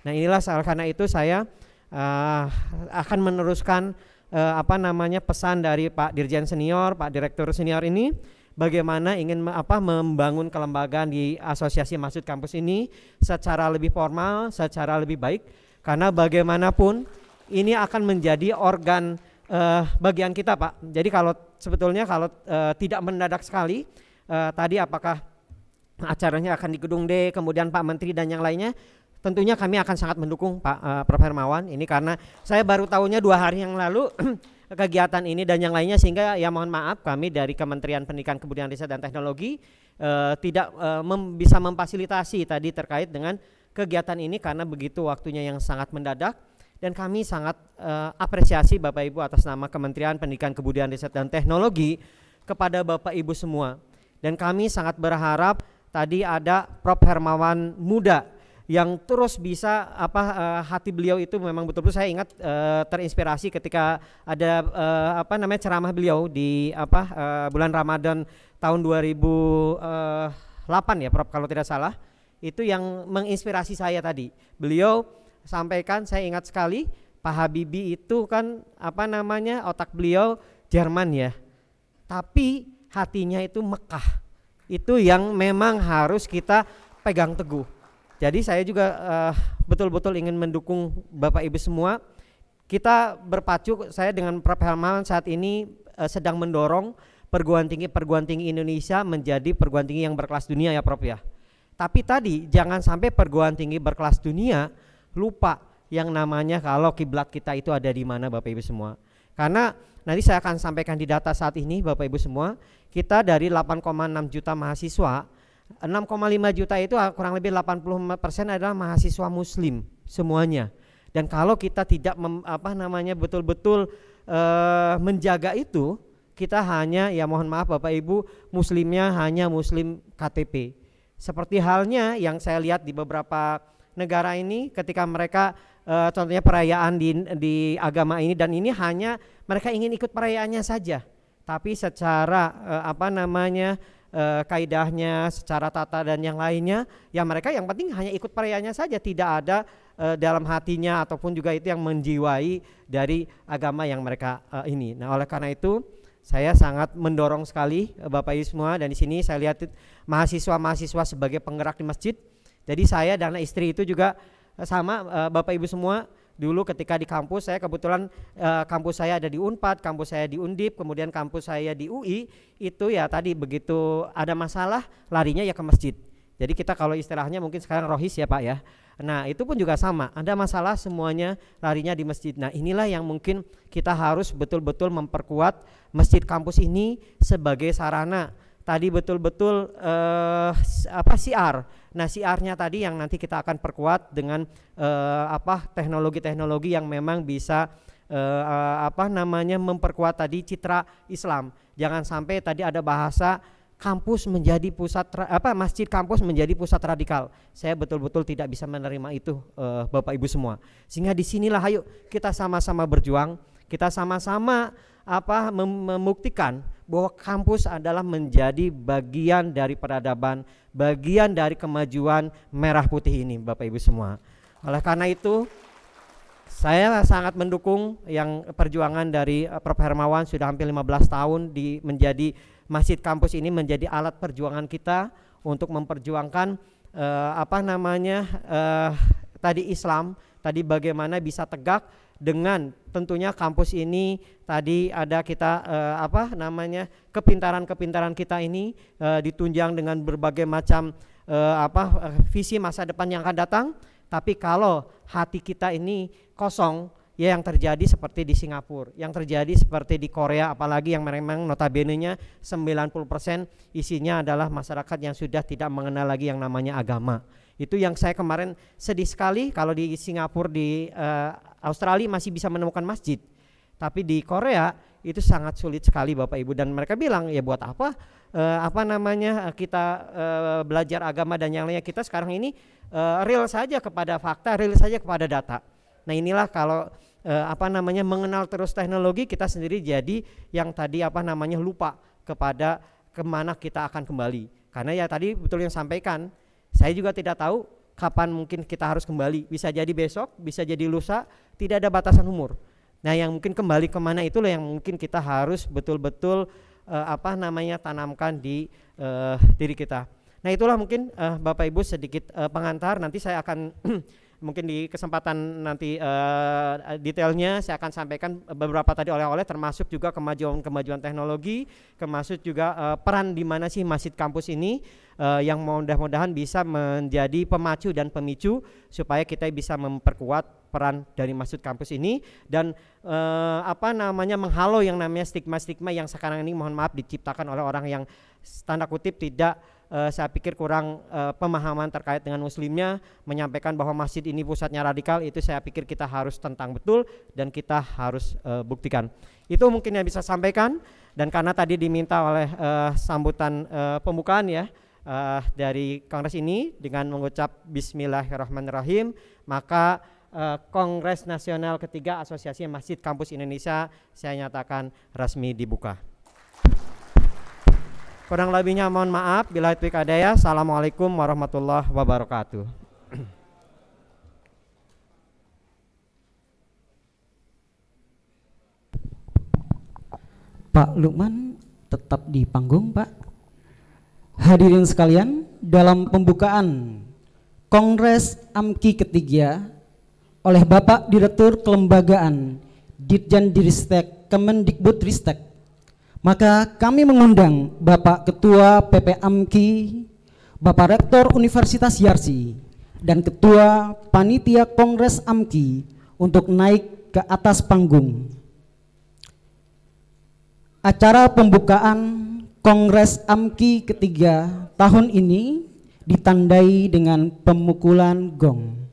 S9: Nah inilah karena itu saya uh, akan meneruskan uh, apa namanya pesan dari Pak Dirjen Senior, Pak Direktur Senior ini bagaimana ingin apa membangun kelembagaan di Asosiasi Masjid Kampus ini secara lebih formal, secara lebih baik karena bagaimanapun ini akan menjadi organ uh, bagian kita Pak. Jadi kalau sebetulnya kalau uh, tidak mendadak sekali uh, tadi apakah acaranya akan di gedung D kemudian Pak Menteri dan yang lainnya tentunya kami akan sangat mendukung Pak uh, Prof Hermawan ini karena saya baru tahunya dua hari yang lalu kegiatan ini dan yang lainnya sehingga ya mohon maaf kami dari Kementerian Pendidikan Kebudayaan Riset dan Teknologi uh, tidak uh, mem bisa memfasilitasi tadi terkait dengan kegiatan ini karena begitu waktunya yang sangat mendadak dan kami sangat uh, apresiasi Bapak Ibu atas nama Kementerian Pendidikan Kebudayaan Riset dan Teknologi kepada Bapak Ibu semua dan kami sangat berharap tadi ada Prof Hermawan Muda yang terus bisa apa uh, hati beliau itu memang betul-betul saya ingat uh, terinspirasi ketika ada uh, apa namanya ceramah beliau di apa uh, bulan Ramadan tahun 2008 ya Prof kalau tidak salah itu yang menginspirasi saya tadi. Beliau sampaikan saya ingat sekali Pak Habibie itu kan apa namanya otak beliau Jerman ya. Tapi hatinya itu Mekah. Itu yang memang harus kita pegang teguh jadi saya juga betul eh, betul-betul ingin mendukung Bapak Ibu semua. Kita berpacu saya dengan Prof Helman saat ini uh, sedang mendorong perguruan tinggi perguruan tinggi Indonesia menjadi perguruan tinggi yang berkelas dunia ya Prof ya. Tapi tadi jangan sampai perguruan tinggi berkelas dunia lupa yang namanya kalau kiblat kita itu ada di mana Bapak Ibu semua. Karena nanti saya akan sampaikan di data saat ini Bapak Ibu semua, kita dari 8,6 juta mahasiswa 6,5 juta itu ah, kurang lebih 80 persen adalah mahasiswa muslim semuanya. Dan kalau kita tidak mem, apa namanya betul-betul e, menjaga itu, kita hanya ya mohon maaf Bapak Ibu, muslimnya hanya muslim KTP. Seperti halnya yang saya lihat di beberapa negara ini ketika mereka e, contohnya perayaan di di agama ini dan ini hanya mereka ingin ikut perayaannya saja. Tapi secara eh, apa namanya Eh, kaidahnya, secara tata dan yang lainnya, ya mereka yang penting hanya ikut perayaannya saja, tidak ada e, dalam hatinya ataupun juga itu yang menjiwai dari agama yang mereka e, ini. Nah, oleh karena itu saya sangat mendorong sekali Bapak Ibu semua dan di sini saya lihat mahasiswa-mahasiswa sebagai penggerak di masjid. Jadi saya dan istri itu juga sama Bapak Ibu semua dulu ketika di kampus saya kebetulan eh, kampus saya ada di Unpad, kampus saya di Undip, kemudian kampus saya di UI itu ya tadi begitu ada masalah larinya ya ke masjid. Jadi kita kalau istilahnya mungkin sekarang rohis ya Pak ya. Nah itu pun juga sama, ada masalah semuanya larinya di masjid. Nah inilah yang mungkin kita harus betul-betul memperkuat masjid kampus ini sebagai sarana. Tadi betul-betul eh, apa siar Nah, siarnya tadi yang nanti kita akan perkuat dengan uh, apa teknologi-teknologi yang memang bisa uh, apa namanya memperkuat tadi citra Islam. Jangan sampai tadi ada bahasa kampus menjadi pusat apa masjid kampus menjadi pusat radikal. Saya betul-betul tidak bisa menerima itu uh, Bapak Ibu semua. Sehingga disinilah ayo kita sama-sama berjuang, kita sama-sama apa membuktikan bahwa kampus adalah menjadi bagian dari peradaban, bagian dari kemajuan merah putih ini Bapak Ibu semua. Oleh karena itu saya sangat mendukung yang perjuangan dari eh, Prof Hermawan sudah hampir 15 tahun di menjadi masjid kampus ini menjadi alat perjuangan kita untuk memperjuangkan eh, apa namanya eh, tadi Islam, tadi bagaimana bisa tegak dengan tentunya kampus ini tadi ada kita uh, apa namanya kepintaran-kepintaran kita ini uh, ditunjang dengan berbagai macam uh, apa visi masa depan yang akan datang tapi kalau hati kita ini kosong ya yang terjadi seperti di Singapura yang terjadi seperti di Korea apalagi yang memang notabenenya 90% isinya adalah masyarakat yang sudah tidak mengenal lagi yang namanya agama itu yang saya kemarin sedih sekali kalau di Singapura di uh, Australia masih bisa menemukan masjid. Tapi di Korea itu sangat sulit sekali Bapak Ibu dan mereka bilang ya buat apa uh, apa namanya eh, kita uh, belajar agama dan yang lainnya kita sekarang ini uh, real saja kepada fakta, real saja kepada data. Nah, inilah kalau apa namanya mengenal terus teknologi kita sendiri jadi yang tadi apa namanya lupa kepada kemana kita akan kembali. Karena ya tadi betul yang sampaikan saya juga tidak tahu kapan mungkin kita harus kembali. Bisa jadi besok, bisa jadi lusa, tidak ada batasan umur. Nah, yang mungkin kembali kemana itulah yang mungkin kita harus betul-betul uh, apa namanya tanamkan di uh, diri kita. Nah, itulah mungkin uh, Bapak Ibu sedikit uh, pengantar. Nanti saya akan mungkin di kesempatan nanti uh, detailnya saya akan sampaikan beberapa tadi oleh-oleh termasuk juga kemajuan-kemajuan teknologi, termasuk juga uh, peran di mana sih masjid kampus ini uh, yang mudah-mudahan bisa menjadi pemacu dan pemicu supaya kita bisa memperkuat peran dari masjid kampus ini dan uh, apa namanya menghalau yang namanya stigma-stigma yang sekarang ini mohon maaf diciptakan oleh orang yang tanda kutip tidak uh, saya pikir kurang uh, pemahaman terkait dengan muslimnya menyampaikan bahwa masjid ini pusatnya radikal itu saya pikir kita harus tentang betul dan kita harus uh, buktikan. Itu mungkin yang bisa sampaikan dan karena tadi diminta oleh uh, sambutan uh, pembukaan ya uh, dari kongres ini dengan mengucap bismillahirrahmanirrahim maka Kongres Nasional ketiga Asosiasi Masjid Kampus Indonesia saya nyatakan resmi dibuka. Kurang lebihnya mohon maaf. Bila itu ya. Assalamualaikum warahmatullahi wabarakatuh.
S1: Pak Lukman tetap di panggung, Pak. Hadirin sekalian, dalam pembukaan Kongres AMKI ketiga oleh Bapak Direktur Kelembagaan Ditjen Diristek Kemendikbud Ristek maka kami mengundang Bapak Ketua PP AMKI, Bapak Rektor Universitas Yarsi, dan Ketua Panitia Kongres AMKI untuk naik ke atas panggung. Acara pembukaan Kongres AMKI ketiga tahun ini ditandai dengan pemukulan gong.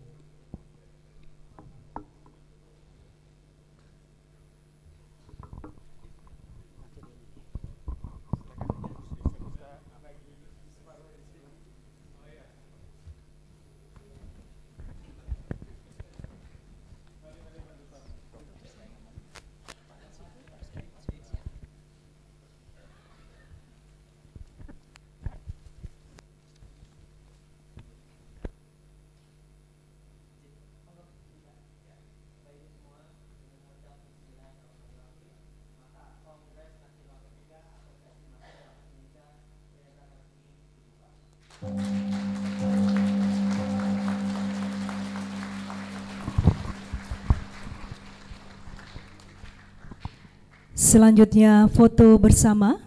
S2: Selanjutnya foto bersama.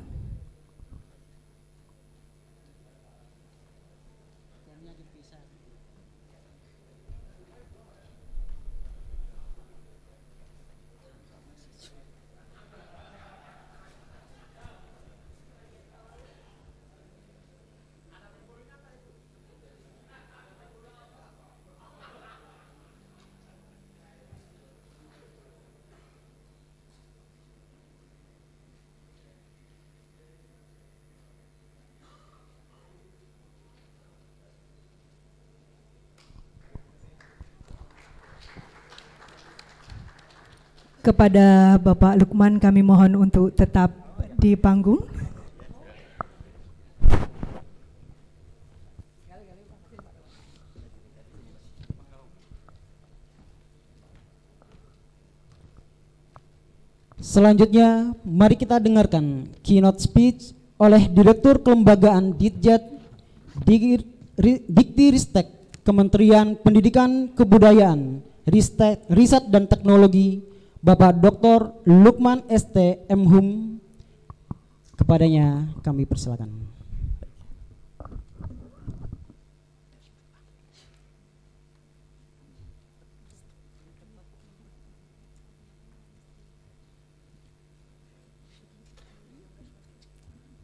S2: Kepada Bapak Lukman kami mohon untuk tetap di panggung.
S1: Selanjutnya, mari kita dengarkan keynote speech oleh Direktur Kelembagaan Ditjet Dikti Ristek Kementerian Pendidikan Kebudayaan Riset dan Teknologi Bapak Dr. Lukman ST M Hum kepadanya kami persilakan.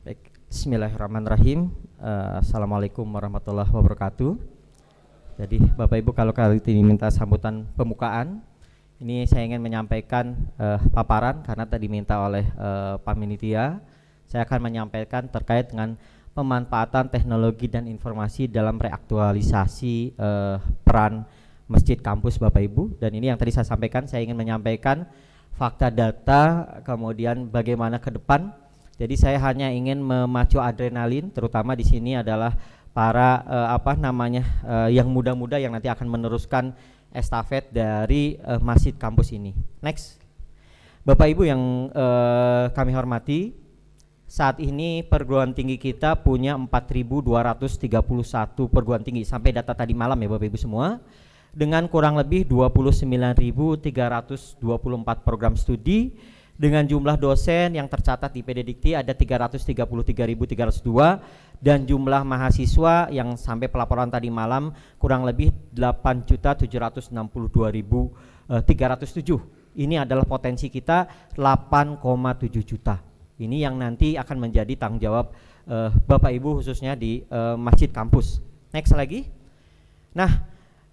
S9: Baik, Bismillahirrahmanirrahim. Uh, Assalamualaikum warahmatullahi wabarakatuh. Jadi Bapak Ibu kalau kali ini minta sambutan pembukaan ini saya ingin menyampaikan uh, paparan karena tadi minta oleh uh, eh, Minitia, Saya akan menyampaikan terkait dengan pemanfaatan teknologi dan informasi dalam reaktualisasi uh, peran masjid kampus Bapak Ibu dan ini yang tadi saya sampaikan saya ingin menyampaikan fakta data kemudian bagaimana ke depan. Jadi saya hanya ingin memacu adrenalin terutama di sini adalah para uh, apa namanya uh, yang muda-muda yang nanti akan meneruskan estafet dari uh, masjid kampus ini. Next. Bapak Ibu yang uh, kami hormati, saat ini perguruan tinggi kita punya 4.231 perguruan tinggi sampai data tadi malam ya Bapak Ibu semua dengan kurang lebih 29.324 program studi dengan jumlah dosen yang tercatat di PD Dikti ada 333.302 dan jumlah mahasiswa yang sampai pelaporan tadi malam kurang lebih 8.762.307. Eh, Ini adalah potensi kita 8,7 juta. Ini yang nanti akan menjadi tanggung jawab uh, Bapak Ibu khususnya di uh, masjid kampus. Next lagi. Nah,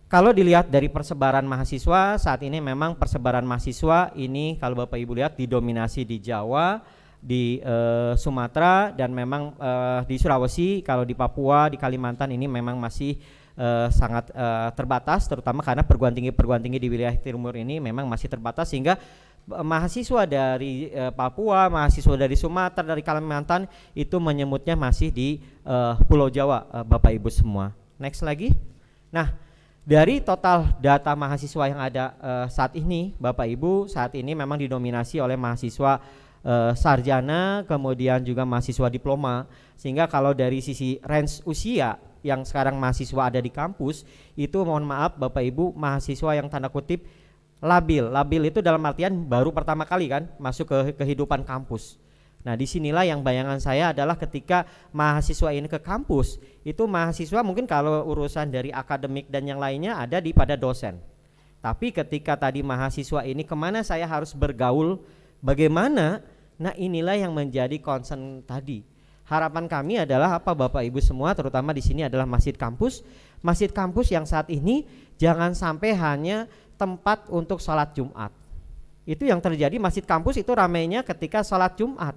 S9: kalau dilihat dari persebaran mahasiswa saat ini memang persebaran mahasiswa ini kalau Bapak Ibu lihat didominasi di Jawa, di uh, Sumatera dan memang uh, di Sulawesi, kalau di Papua, di Kalimantan ini memang masih uh, sangat uh, terbatas terutama karena perguruan tinggi-perguruan tinggi di wilayah timur ini memang masih terbatas sehingga mahasiswa dari uh, Papua, mahasiswa dari Sumatera, dari Kalimantan itu menyebutnya masih di uh, Pulau Jawa, uh, Bapak Ibu semua. Next lagi. Nah, dari total data mahasiswa yang ada uh, saat ini, Bapak Ibu, saat ini memang didominasi oleh mahasiswa uh, sarjana, kemudian juga mahasiswa diploma. Sehingga kalau dari sisi range usia yang sekarang mahasiswa ada di kampus, itu mohon maaf Bapak Ibu, mahasiswa yang tanda kutip labil. Labil itu dalam artian baru pertama kali kan masuk ke kehidupan kampus. Nah, disinilah yang bayangan saya adalah ketika mahasiswa ini ke kampus, itu mahasiswa mungkin kalau urusan dari akademik dan yang lainnya ada di pada dosen. Tapi ketika tadi mahasiswa ini kemana saya harus bergaul, bagaimana? Nah, inilah yang menjadi concern tadi. Harapan kami adalah apa Bapak Ibu semua terutama di sini adalah masjid kampus. Masjid kampus yang saat ini jangan sampai hanya tempat untuk sholat Jumat. Itu yang terjadi masjid kampus itu ramainya ketika sholat Jumat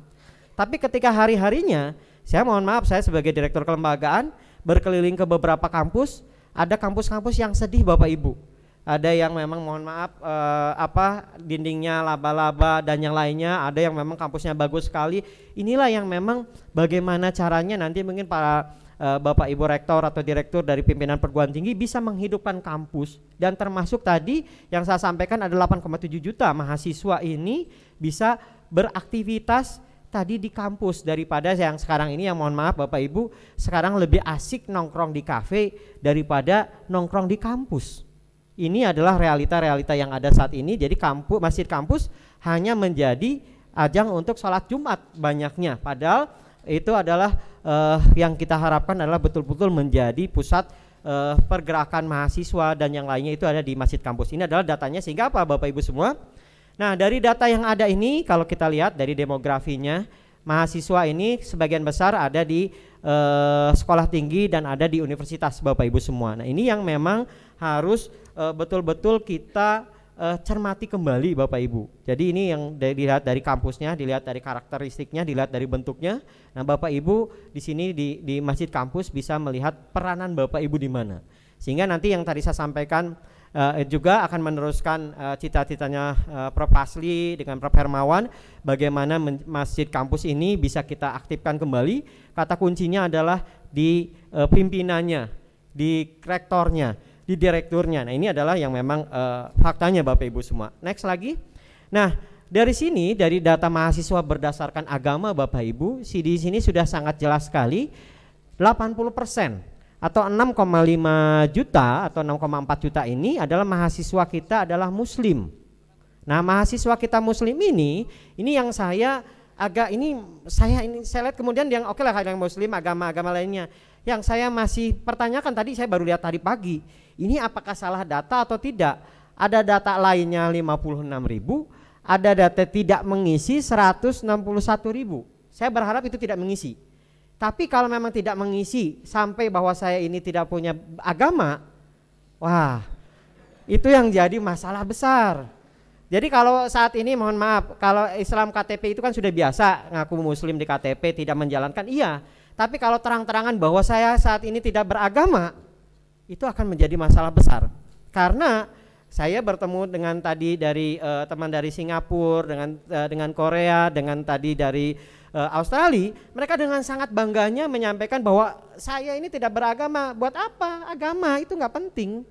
S9: tapi ketika hari-harinya, saya mohon maaf, saya sebagai direktur kelembagaan berkeliling ke beberapa kampus, ada kampus-kampus yang sedih Bapak Ibu. Ada yang memang mohon maaf eh, apa dindingnya laba-laba dan yang lainnya, ada yang memang kampusnya bagus sekali. Inilah yang memang bagaimana caranya nanti mungkin para eh, Bapak Ibu rektor atau direktur dari pimpinan perguruan tinggi bisa menghidupkan kampus dan termasuk tadi yang saya sampaikan ada 8,7 juta mahasiswa ini bisa beraktivitas tadi di kampus daripada yang sekarang ini yang mohon maaf Bapak Ibu sekarang lebih asik nongkrong di kafe daripada nongkrong di kampus. Ini adalah realita-realita yang ada saat ini. Jadi kampus masjid kampus hanya menjadi ajang untuk sholat Jumat banyaknya. Padahal itu adalah uh, yang kita harapkan adalah betul-betul menjadi pusat uh, pergerakan mahasiswa dan yang lainnya itu ada di masjid kampus. Ini adalah datanya sehingga apa Bapak Ibu semua? Nah, dari data yang ada ini kalau kita lihat dari demografinya, mahasiswa ini sebagian besar ada di uh, sekolah tinggi dan ada di universitas Bapak Ibu semua. Nah, ini yang memang harus eh, betul-betul uh, kita uh, cermati kembali Bapak Ibu. Jadi ini yang dilihat dari kampusnya, dilihat dari karakteristiknya, dilihat dari bentuknya. Nah, Bapak Ibu di sini di di Masjid Kampus bisa melihat peranan Bapak Ibu di mana. Sehingga nanti yang tadi saya sampaikan uh, juga akan meneruskan uh, cita-citanya uh, Prof Asli dengan Prof Hermawan bagaimana masjid kampus ini bisa kita aktifkan kembali kata kuncinya adalah di uh, pimpinannya di rektornya di direkturnya nah ini adalah yang memang uh, faktanya Bapak Ibu semua next lagi nah dari sini dari data mahasiswa berdasarkan agama Bapak Ibu si di sini sudah sangat jelas sekali 80 persen atau 6,5 juta atau 6,4 juta ini adalah mahasiswa kita adalah muslim. Nah, mahasiswa kita muslim ini ini yang saya agak ini saya ini saya lihat kemudian yang oke okay lah yang muslim agama-agama lainnya yang saya masih pertanyakan tadi saya baru lihat tadi pagi ini apakah salah data atau tidak ada data lainnya 56 ribu ada data tidak mengisi 161 ribu saya berharap itu tidak mengisi tapi kalau memang tidak mengisi sampai bahwa saya ini tidak punya agama, wah, itu yang jadi masalah besar. Jadi kalau saat ini mohon maaf, kalau Islam KTP itu kan sudah biasa ngaku muslim di KTP tidak menjalankan, iya. Tapi kalau terang-terangan bahwa saya saat ini tidak beragama, itu akan menjadi masalah besar. Karena saya bertemu dengan tadi dari uh, teman dari Singapura, dengan uh, dengan Korea, dengan tadi dari uh, Australia, mereka dengan sangat bangganya menyampaikan bahwa saya ini tidak beragama. Buat apa? Agama itu nggak penting.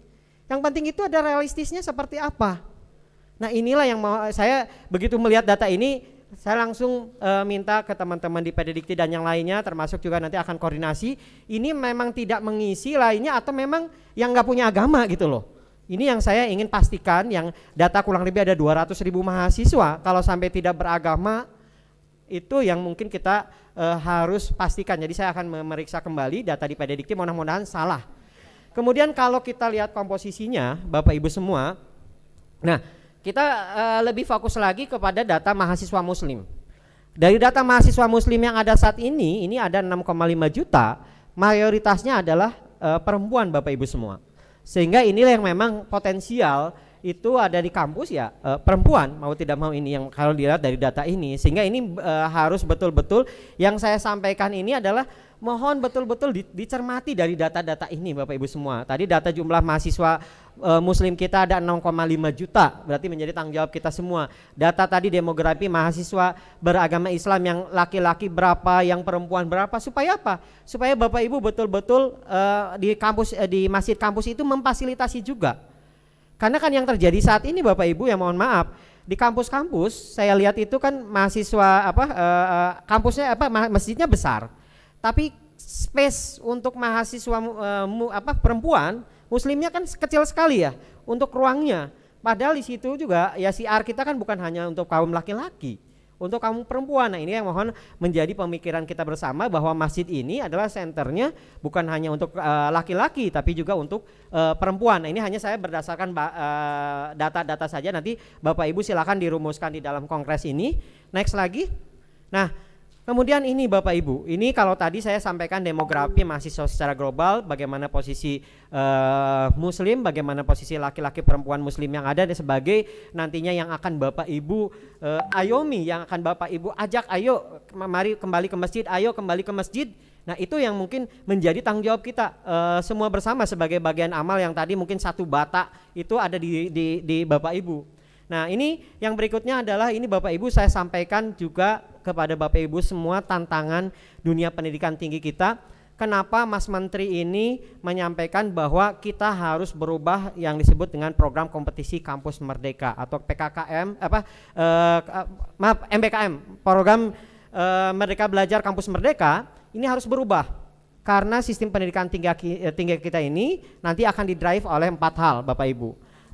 S9: Yang penting itu ada realistisnya seperti apa. Nah inilah yang mau saya begitu melihat data ini saya langsung e, minta ke teman-teman di Pedidikti dan yang lainnya termasuk juga nanti akan koordinasi ini memang tidak mengisi lainnya atau memang yang nggak punya agama gitu loh ini yang saya ingin pastikan yang data kurang lebih ada 200 ribu mahasiswa kalau sampai tidak beragama itu yang mungkin kita e, harus pastikan. Jadi saya akan memeriksa kembali data di Pededikti, mudah-mudahan salah. Kemudian kalau kita lihat komposisinya, Bapak Ibu semua, nah kita e, lebih fokus lagi kepada data mahasiswa muslim. Dari data mahasiswa muslim yang ada saat ini, ini ada 6,5 juta, mayoritasnya adalah e, perempuan Bapak Ibu semua. Sehingga inilah yang memang potensial itu ada di kampus ya uh, perempuan mau tidak mau ini yang kalau dilihat dari data ini sehingga ini uh, harus betul-betul yang saya sampaikan ini adalah mohon betul-betul di, dicermati dari data-data ini Bapak Ibu semua. Tadi data jumlah mahasiswa e, muslim kita ada 6,5 juta, berarti menjadi tanggung jawab kita semua. Data tadi demografi mahasiswa beragama Islam yang laki-laki berapa, yang perempuan berapa, supaya apa? Supaya Bapak Ibu betul-betul e, di kampus e, di masjid kampus itu memfasilitasi juga karena kan yang terjadi saat ini Bapak Ibu ya mohon maaf, di kampus-kampus saya lihat itu kan mahasiswa apa eh, eh kampusnya apa masjidnya besar. Tapi space untuk mahasiswa eh, mu, apa perempuan muslimnya kan kecil sekali ya untuk ruangnya. Padahal di situ juga ya siar kita kan bukan hanya untuk kaum laki-laki untuk kamu perempuan. Nah ini yang mohon menjadi pemikiran kita bersama bahwa masjid ini adalah senternya bukan hanya untuk eh, laki-laki uh, tapi juga untuk uh, perempuan. Nah ini hanya saya berdasarkan eh, data-data uh, saja nanti Bapak Ibu silakan dirumuskan di dalam kongres ini. Next lagi. Nah Kemudian ini Bapak Ibu, ini kalau tadi saya sampaikan demografi masih secara global, bagaimana posisi uh, muslim, bagaimana posisi laki-laki perempuan muslim yang ada sebagai nantinya yang akan Bapak Ibu uh, ayomi, yang akan Bapak Ibu ajak ayo mari kembali ke masjid, ayo kembali ke masjid. Nah itu yang mungkin menjadi tanggung jawab kita uh, semua bersama sebagai bagian amal yang tadi mungkin satu bata itu ada di, di, di Bapak Ibu. Nah, ini yang berikutnya adalah ini Bapak Ibu saya sampaikan juga kepada Bapak Ibu semua tantangan dunia pendidikan tinggi kita. Kenapa Mas Menteri ini menyampaikan bahwa kita harus berubah yang disebut dengan program kompetisi kampus merdeka atau PKKM apa eh, maaf MBKM, program eh, Merdeka Belajar Kampus Merdeka ini harus berubah karena sistem pendidikan tinggi, eh, tinggi kita ini nanti akan di drive oleh empat hal Bapak Ibu.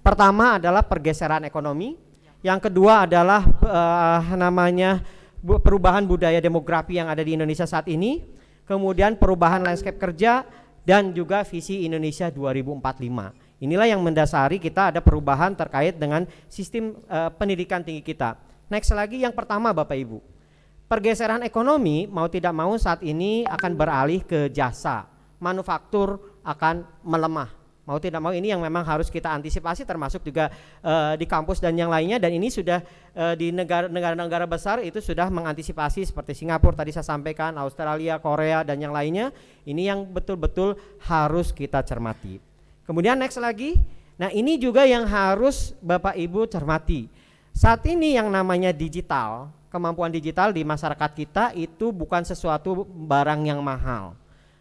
S9: Pertama adalah pergeseran ekonomi, yang kedua adalah uh, namanya perubahan budaya demografi yang ada di Indonesia saat ini, kemudian perubahan landscape kerja dan juga visi Indonesia 2045. Inilah yang mendasari kita ada perubahan terkait dengan sistem uh, pendidikan tinggi kita. Next lagi yang pertama Bapak Ibu. Pergeseran ekonomi mau tidak mau saat ini akan beralih ke jasa. Manufaktur akan melemah mau tidak mau ini yang memang harus kita antisipasi termasuk juga uh, di kampus dan yang lainnya dan ini sudah uh, di negara-negara besar itu sudah mengantisipasi seperti Singapura tadi saya sampaikan, Australia, Korea dan yang lainnya. Ini yang betul-betul harus kita cermati. Kemudian next lagi. Nah, ini juga yang harus Bapak Ibu cermati. Saat ini yang namanya digital, kemampuan digital di masyarakat kita itu bukan sesuatu barang yang mahal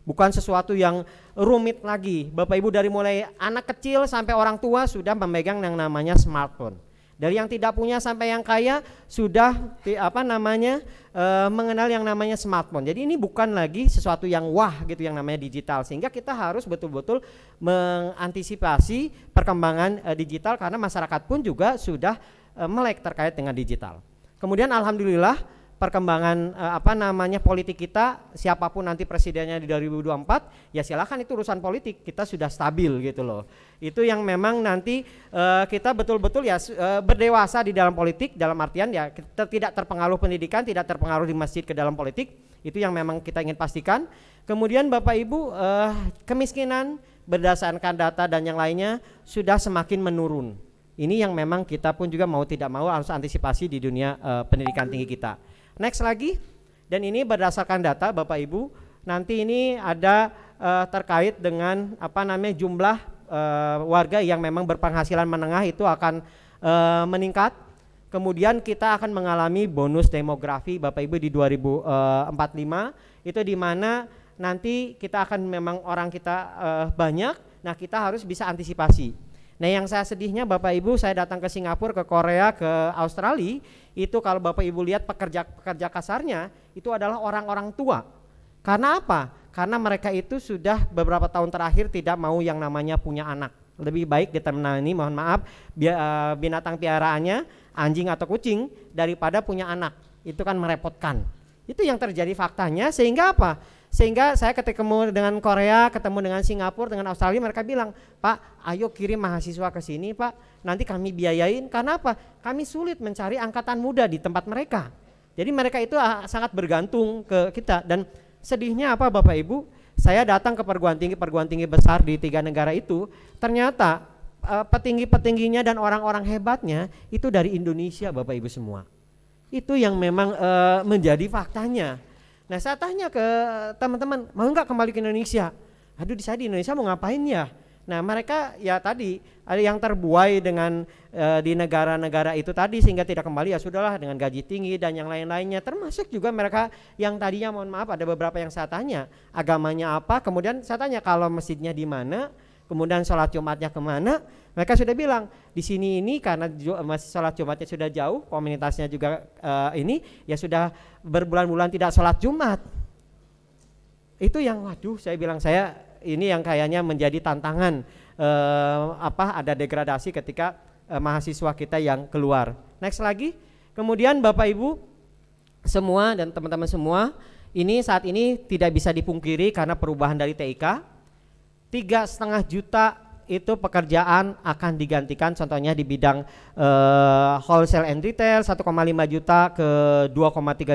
S9: bukan sesuatu yang rumit lagi. Bapak Ibu dari mulai anak kecil sampai orang tua sudah memegang yang namanya smartphone. Dari yang tidak punya sampai yang kaya sudah apa namanya e, mengenal yang namanya smartphone. Jadi ini bukan lagi sesuatu yang wah gitu yang namanya digital sehingga kita harus betul-betul mengantisipasi perkembangan e, digital karena masyarakat pun juga sudah e, melek terkait dengan digital. Kemudian alhamdulillah perkembangan uh, apa namanya politik kita siapapun nanti presidennya di 2024 ya silahkan itu urusan politik kita sudah stabil gitu loh itu yang memang nanti uh, kita betul-betul ya uh, berdewasa di dalam politik dalam artian ya kita tidak terpengaruh pendidikan tidak terpengaruh di masjid ke dalam politik itu yang memang kita ingin pastikan kemudian bapak ibu eh, kemiskinan berdasarkan data dan yang lainnya sudah semakin menurun ini yang memang kita pun juga mau tidak mau harus antisipasi di dunia uh, pendidikan tinggi kita. Next lagi, dan ini berdasarkan data Bapak Ibu, nanti ini ada uh, terkait dengan apa namanya jumlah uh, warga yang memang berpenghasilan menengah itu akan uh, meningkat. Kemudian kita akan mengalami bonus demografi Bapak Ibu di 2045 itu di mana nanti kita akan memang orang kita uh, banyak, nah kita harus bisa antisipasi. Nah yang saya sedihnya Bapak Ibu saya datang ke Singapura, ke Korea, ke Australia itu kalau Bapak Ibu lihat pekerja-pekerja kasarnya itu adalah orang-orang tua. Karena apa? Karena mereka itu sudah beberapa tahun terakhir tidak mau yang namanya punya anak. Lebih baik ditemani, mohon maaf, eh, binatang piaraannya anjing atau kucing daripada punya anak. Itu kan merepotkan. Itu yang terjadi faktanya sehingga apa? Sehingga saya ketemu dengan Korea, ketemu dengan Singapura, dengan Australia, mereka bilang, Pak, ayo kirim mahasiswa ke sini, Pak. Nanti kami biayain. Karena apa? Kami sulit mencari angkatan muda di tempat mereka. Jadi mereka itu ah, sangat bergantung ke kita. Dan sedihnya apa Bapak Ibu? Saya datang ke perguruan tinggi-perguruan tinggi besar di tiga negara itu, ternyata eh, petinggi-petingginya dan orang-orang hebatnya itu dari Indonesia Bapak Ibu semua. Itu yang memang eh, menjadi faktanya Nah saya tanya ke teman-teman, mau nggak kembali ke Indonesia? Aduh saya di Indonesia mau ngapain ya? Nah mereka ya tadi ada yang terbuai dengan e, di negara-negara itu tadi sehingga tidak kembali ya sudahlah dengan gaji tinggi dan yang lain-lainnya termasuk juga mereka yang tadinya mohon maaf ada beberapa yang saya tanya agamanya apa kemudian saya tanya kalau masjidnya di mana kemudian sholat Jumatnya kemana, mereka sudah bilang di sini ini karena masih sholat Jumatnya sudah jauh, komunitasnya juga uh, ini ya sudah berbulan-bulan tidak sholat Jumat. Itu yang waduh, saya bilang saya ini yang kayaknya menjadi tantangan uh, apa ada degradasi ketika uh, mahasiswa kita yang keluar. Next lagi, kemudian Bapak Ibu semua dan teman-teman semua ini saat ini tidak bisa dipungkiri karena perubahan dari TIK tiga setengah juta itu pekerjaan akan digantikan contohnya di bidang uh, wholesale and retail 1,5 juta ke 2,3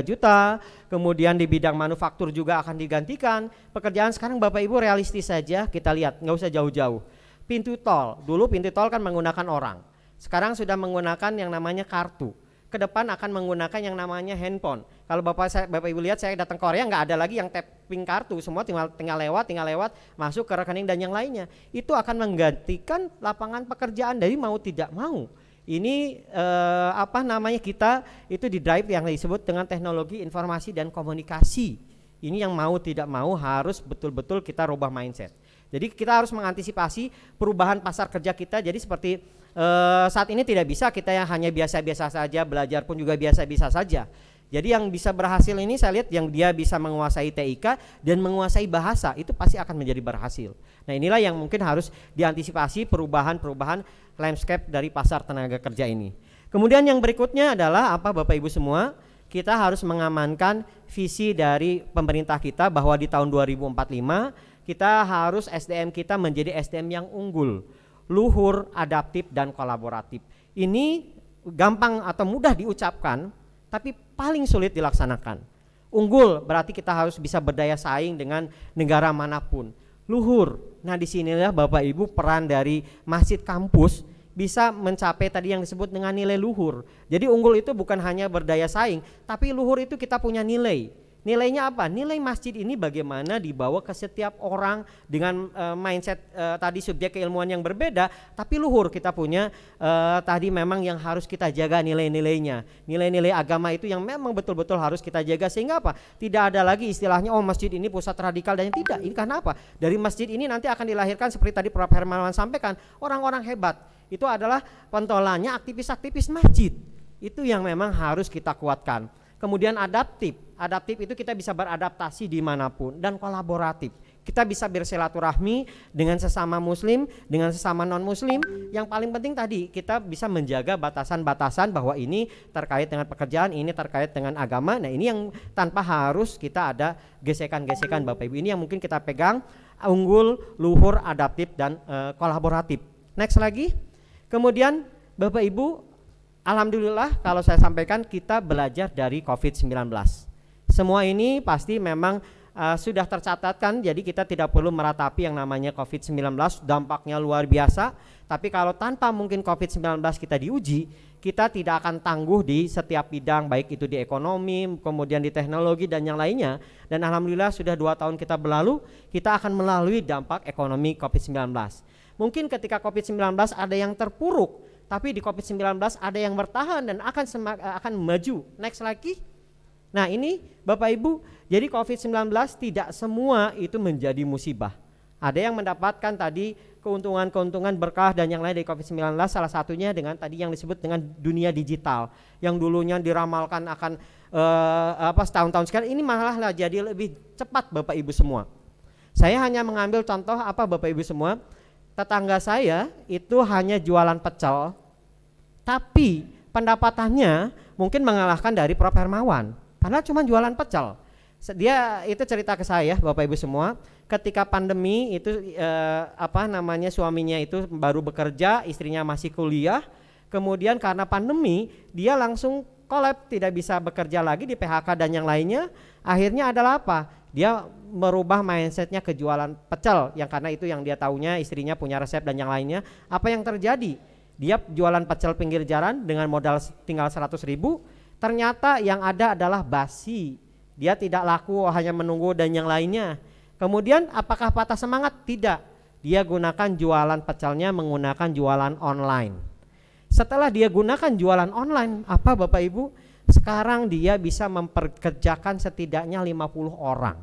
S9: juta kemudian di bidang manufaktur juga akan digantikan pekerjaan sekarang Bapak Ibu realistis saja kita lihat nggak usah jauh-jauh pintu tol dulu pintu tol kan menggunakan orang sekarang sudah menggunakan yang namanya kartu ke depan akan menggunakan yang namanya handphone. Kalau bapak saya, bapak ibu lihat saya datang Korea nggak ada lagi yang tapping kartu, semua tinggal tinggal lewat, tinggal lewat masuk ke rekening dan yang lainnya. Itu akan menggantikan lapangan pekerjaan dari mau tidak mau. Ini eh, apa namanya kita itu di drive yang disebut dengan teknologi informasi dan komunikasi. Ini yang mau tidak mau harus betul-betul kita rubah mindset. Jadi kita harus mengantisipasi perubahan pasar kerja kita. Jadi seperti Eh, saat ini tidak bisa kita yang hanya biasa-biasa saja belajar pun juga biasa-biasa saja. Jadi yang bisa berhasil ini saya lihat yang dia bisa menguasai TIK dan menguasai bahasa itu pasti akan menjadi berhasil. Nah inilah yang mungkin harus diantisipasi perubahan-perubahan landscape dari pasar tenaga kerja ini. Kemudian yang berikutnya adalah apa Bapak Ibu semua kita harus mengamankan visi dari pemerintah kita bahwa di tahun 2045 kita harus SDM kita menjadi SDM yang unggul luhur, adaptif, dan kolaboratif. Ini gampang atau mudah diucapkan, tapi paling sulit dilaksanakan. Unggul berarti kita harus bisa berdaya saing dengan negara manapun. Luhur, nah disinilah Bapak Ibu peran dari masjid kampus bisa mencapai tadi yang disebut dengan nilai luhur. Jadi unggul itu bukan hanya berdaya saing, tapi luhur itu kita punya nilai Nilainya apa? Nilai masjid ini bagaimana dibawa ke setiap orang dengan uh, mindset uh, tadi subjek keilmuan yang berbeda, tapi luhur kita punya uh, tadi memang yang harus kita jaga nilai-nilainya. Nilai-nilai agama itu yang memang betul-betul harus kita jaga sehingga apa? Tidak ada lagi istilahnya oh masjid ini pusat radikal dan yang tidak. Ini karena apa? Dari masjid ini nanti akan dilahirkan seperti tadi Prof Hermawan sampaikan, orang-orang hebat. Itu adalah pentolannya aktivis-aktivis masjid. Itu yang memang harus kita kuatkan. Kemudian adaptif Adaptif itu kita bisa beradaptasi dimanapun dan kolaboratif. Kita bisa bersilaturahmi dengan sesama muslim, dengan sesama non-muslim. Yang paling penting tadi kita bisa menjaga batasan-batasan bahwa ini terkait dengan pekerjaan, ini terkait dengan agama. Nah ini yang tanpa harus kita ada gesekan-gesekan Bapak Ibu. Ini yang mungkin kita pegang unggul, luhur, adaptif, dan e, kolaboratif. Next lagi. Kemudian Bapak Ibu Alhamdulillah kalau saya sampaikan kita belajar dari COVID-19. Semua ini pasti memang uh, sudah tercatatkan jadi kita tidak perlu meratapi yang namanya COVID-19 dampaknya luar biasa tapi kalau tanpa mungkin COVID-19 kita diuji kita tidak akan tangguh di setiap bidang baik itu di ekonomi kemudian di teknologi dan yang lainnya dan Alhamdulillah sudah dua tahun kita berlalu kita akan melalui dampak ekonomi COVID-19 mungkin ketika COVID-19 ada yang terpuruk tapi di COVID-19 ada yang bertahan dan akan akan maju next lagi Nah ini Bapak Ibu, jadi COVID-19 tidak semua itu menjadi musibah. Ada yang mendapatkan tadi keuntungan-keuntungan berkah dan yang lain dari COVID-19 salah satunya dengan tadi yang disebut dengan dunia digital yang dulunya diramalkan akan uh, apa setahun-tahun sekali ini malah lah jadi lebih cepat Bapak Ibu semua. Saya hanya mengambil contoh apa Bapak Ibu semua tetangga saya itu hanya jualan pecel tapi pendapatannya mungkin mengalahkan dari Prof Hermawan Padahal cuma jualan pecel. Dia itu cerita ke saya, Bapak Ibu semua, ketika pandemi itu eh, apa namanya suaminya itu baru bekerja, istrinya masih kuliah. Kemudian karena pandemi, dia langsung kolab, tidak bisa bekerja lagi di PHK dan yang lainnya. Akhirnya adalah apa? dia merubah mindsetnya ke jualan pecel yang karena itu yang dia tahunya istrinya punya resep dan yang lainnya apa yang terjadi dia jualan pecel pinggir jalan dengan modal tinggal 100 ribu Ternyata yang ada adalah basi. Dia tidak laku hanya menunggu dan yang lainnya. Kemudian apakah patah semangat? Tidak. Dia gunakan jualan pecelnya menggunakan jualan online. Setelah dia gunakan jualan online, apa Bapak Ibu? Sekarang dia bisa memperkerjakan setidaknya 50 orang.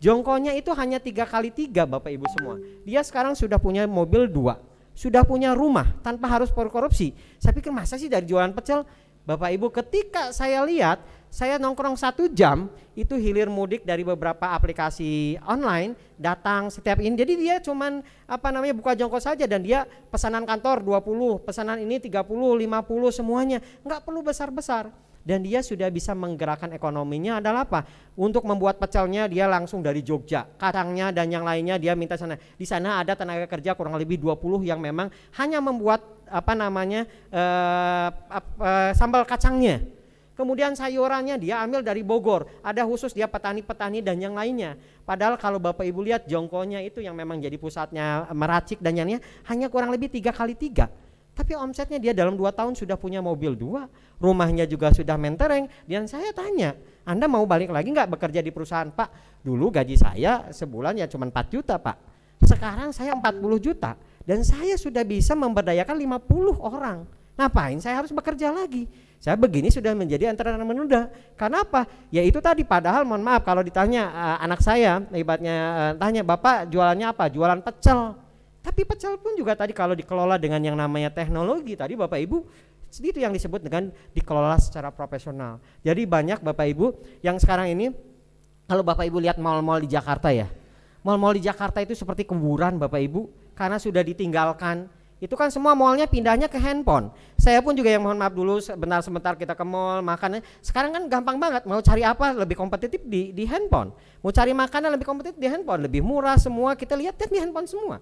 S9: Jongkonya itu hanya tiga kali tiga Bapak Ibu semua. Dia sekarang sudah punya mobil dua, sudah punya rumah tanpa harus korupsi. Saya pikir masa sih dari jualan pecel Bapak Ibu ketika saya lihat saya nongkrong satu jam itu hilir mudik dari beberapa aplikasi online datang setiap ini jadi dia cuman apa namanya buka jongkok saja dan dia pesanan kantor 20 pesanan ini 30 50 semuanya nggak perlu besar-besar dan dia sudah bisa menggerakkan ekonominya adalah apa? Untuk membuat pecelnya dia langsung dari Jogja, karangnya dan yang lainnya dia minta sana. Di sana ada tenaga kerja kurang lebih 20 yang memang hanya membuat apa namanya eh, eh, sambal kacangnya. Kemudian sayurannya dia ambil dari Bogor, ada khusus dia petani-petani dan yang lainnya. Padahal kalau Bapak Ibu lihat jongkonya itu yang memang jadi pusatnya meracik dan yang lainnya hanya kurang lebih tiga kali tiga tapi omsetnya dia dalam dua tahun sudah punya mobil dua, rumahnya juga sudah mentereng. Dan saya tanya, Anda mau balik lagi nggak bekerja di perusahaan Pak? Dulu gaji saya sebulan ya cuma 4 juta Pak. Sekarang saya 40 juta dan saya sudah bisa memberdayakan 50 orang. Ngapain saya harus bekerja lagi? Saya begini sudah menjadi antara menunda. Kenapa? Ya itu tadi padahal mohon maaf kalau ditanya uh, anak saya hebatnya uh, tanya bapak jualannya apa? Jualan pecel. Tapi pecel pun juga tadi kalau dikelola dengan yang namanya teknologi tadi Bapak Ibu itu yang disebut dengan dikelola secara profesional. Jadi banyak Bapak Ibu yang sekarang ini kalau Bapak Ibu lihat mal-mal di Jakarta ya. Mal-mal di Jakarta itu seperti kuburan Bapak Ibu karena sudah ditinggalkan. Itu kan semua malnya pindahnya ke handphone. Saya pun juga yang mohon maaf dulu sebentar sebentar kita ke mall makannya. Sekarang kan gampang banget mau cari apa lebih kompetitif di di handphone. Mau cari makanan lebih kompetitif di handphone, lebih murah semua kita lihat di handphone semua.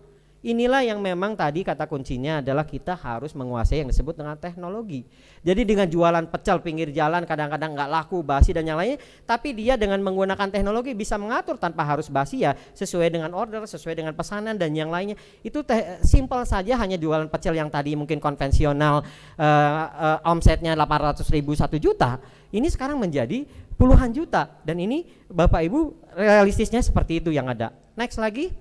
S9: Inilah yang memang tadi kata kuncinya adalah kita harus menguasai yang disebut dengan teknologi. Jadi dengan jualan pecel pinggir jalan kadang-kadang nggak laku basi dan yang lainnya, tapi dia dengan menggunakan teknologi bisa mengatur tanpa harus basi ya sesuai dengan order, sesuai dengan pesanan dan yang lainnya. Itu simple saja hanya jualan pecel yang tadi mungkin konvensional uh, uh, omsetnya 800 ribu satu juta, ini sekarang menjadi puluhan juta dan ini Bapak Ibu realistisnya seperti itu yang ada. Next lagi.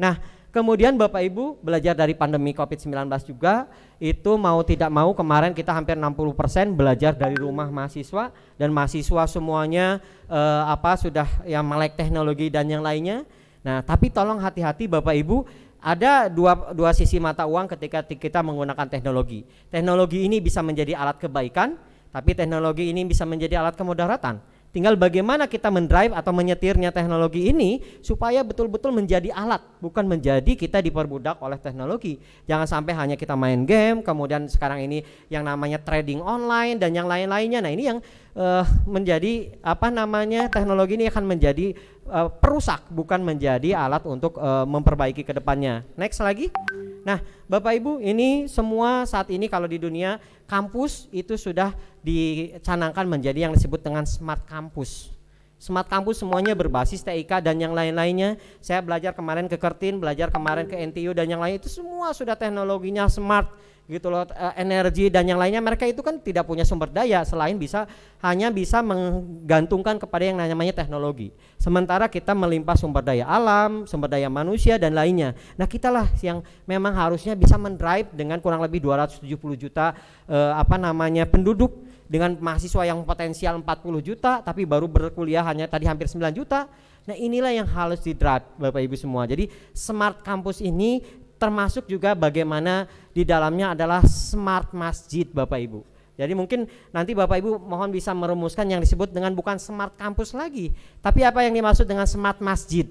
S9: Nah, Kemudian Bapak Ibu belajar dari pandemi COVID-19 juga itu mau tidak mau kemarin kita hampir 60% belajar dari rumah mahasiswa dan mahasiswa semuanya eh, apa sudah yang melek teknologi dan yang lainnya. Nah, tapi tolong hati-hati Bapak Ibu ada dua, dua sisi mata uang ketika kita menggunakan teknologi. Teknologi ini bisa menjadi alat kebaikan, tapi teknologi ini bisa menjadi alat kemudaratan. Tinggal bagaimana kita mendrive atau menyetirnya teknologi ini supaya betul-betul menjadi alat, bukan menjadi kita diperbudak oleh teknologi. Jangan sampai hanya kita main game, kemudian sekarang ini yang namanya trading online dan yang lain-lainnya. Nah, ini yang uh, menjadi apa namanya teknologi ini akan menjadi uh, perusak bukan menjadi alat untuk uh, memperbaiki ke depannya. Next lagi. Nah, Bapak Ibu, ini semua saat ini kalau di dunia kampus itu sudah dicanangkan menjadi yang disebut dengan smart kampus. Smart kampus semuanya berbasis TIK dan yang lain-lainnya. Saya belajar kemarin ke Kertin, belajar kemarin ke NTU dan yang lain itu semua sudah teknologinya smart gitu loh e, energi dan yang lainnya mereka itu kan tidak punya sumber daya selain bisa hanya bisa menggantungkan kepada yang namanya teknologi sementara kita melimpah sumber daya alam sumber daya manusia dan lainnya nah kitalah yang memang harusnya bisa mendrive dengan kurang lebih 270 juta e, apa namanya penduduk dengan mahasiswa yang potensial 40 juta tapi baru berkuliah hanya tadi hampir 9 juta Nah inilah yang harus di Bapak Ibu semua. Jadi smart campus ini termasuk juga bagaimana di dalamnya adalah smart masjid Bapak Ibu. Jadi mungkin nanti Bapak Ibu mohon bisa merumuskan yang disebut dengan bukan smart kampus lagi, tapi apa yang dimaksud dengan smart masjid.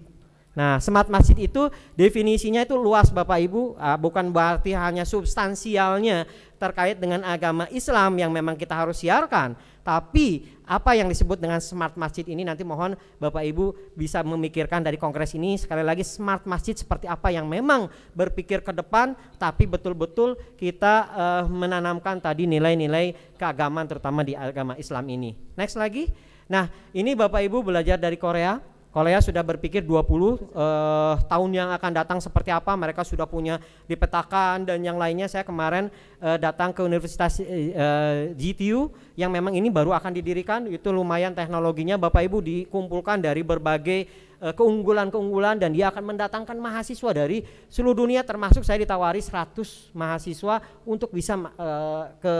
S9: Nah, smart masjid itu definisinya itu luas Bapak Ibu, ah, bukan berarti hanya substansialnya terkait dengan agama Islam yang memang kita harus siarkan. Tapi apa yang disebut dengan smart masjid ini nanti mohon Bapak Ibu bisa memikirkan dari kongres ini sekali lagi smart masjid seperti apa yang memang berpikir ke depan tapi betul-betul kita uh, menanamkan tadi nilai-nilai keagamaan terutama di agama Islam ini. Next lagi. Nah, ini Bapak Ibu belajar dari Korea Korea sudah berpikir 20 eh, tahun yang akan datang seperti apa, mereka sudah punya dipetakan dan yang lainnya. Saya kemarin eh, datang ke Universitas eh, GTU yang memang ini baru akan didirikan, itu lumayan teknologinya Bapak Ibu dikumpulkan dari berbagai eh, keunggulan-keunggulan dan dia akan mendatangkan mahasiswa dari seluruh dunia termasuk saya ditawari 100 mahasiswa untuk bisa eh, ke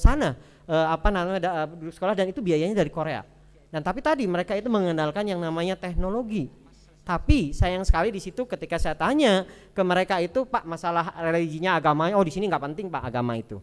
S9: sana eh, apa namanya sekolah dan itu biayanya dari Korea dan tapi tadi mereka itu mengenalkan yang namanya teknologi. Tapi sayang sekali di situ ketika saya tanya ke mereka itu Pak masalah religinya agamanya oh di sini nggak penting Pak agama itu.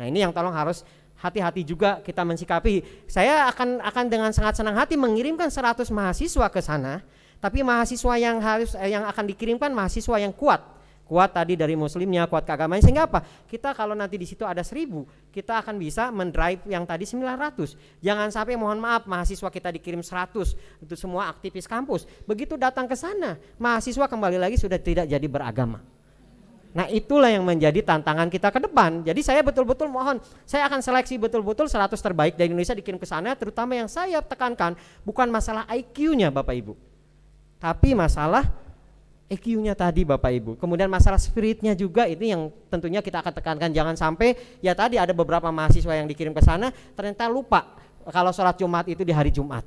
S9: Nah ini yang tolong harus hati-hati juga kita mensikapi. Saya akan akan dengan sangat senang hati mengirimkan 100 mahasiswa ke sana, tapi mahasiswa yang harus eh, yang akan dikirimkan mahasiswa yang kuat, kuat tadi dari muslimnya, kuat keagamaan sehingga apa? Kita kalau nanti di situ ada seribu kita akan bisa mendrive yang tadi 900. Jangan sampai mohon maaf mahasiswa kita dikirim 100 itu semua aktivis kampus. Begitu datang ke sana, mahasiswa kembali lagi sudah tidak jadi beragama. Nah itulah yang menjadi tantangan kita ke depan. Jadi saya betul-betul mohon, saya akan seleksi betul-betul 100 terbaik dari Indonesia dikirim ke sana, terutama yang saya tekankan bukan masalah IQ-nya Bapak Ibu. Tapi masalah EQ-nya tadi Bapak Ibu. Kemudian masalah spiritnya juga itu yang tentunya kita akan tekankan jangan sampai ya tadi ada beberapa mahasiswa yang dikirim ke sana ternyata lupa kalau sholat Jumat itu di hari Jumat.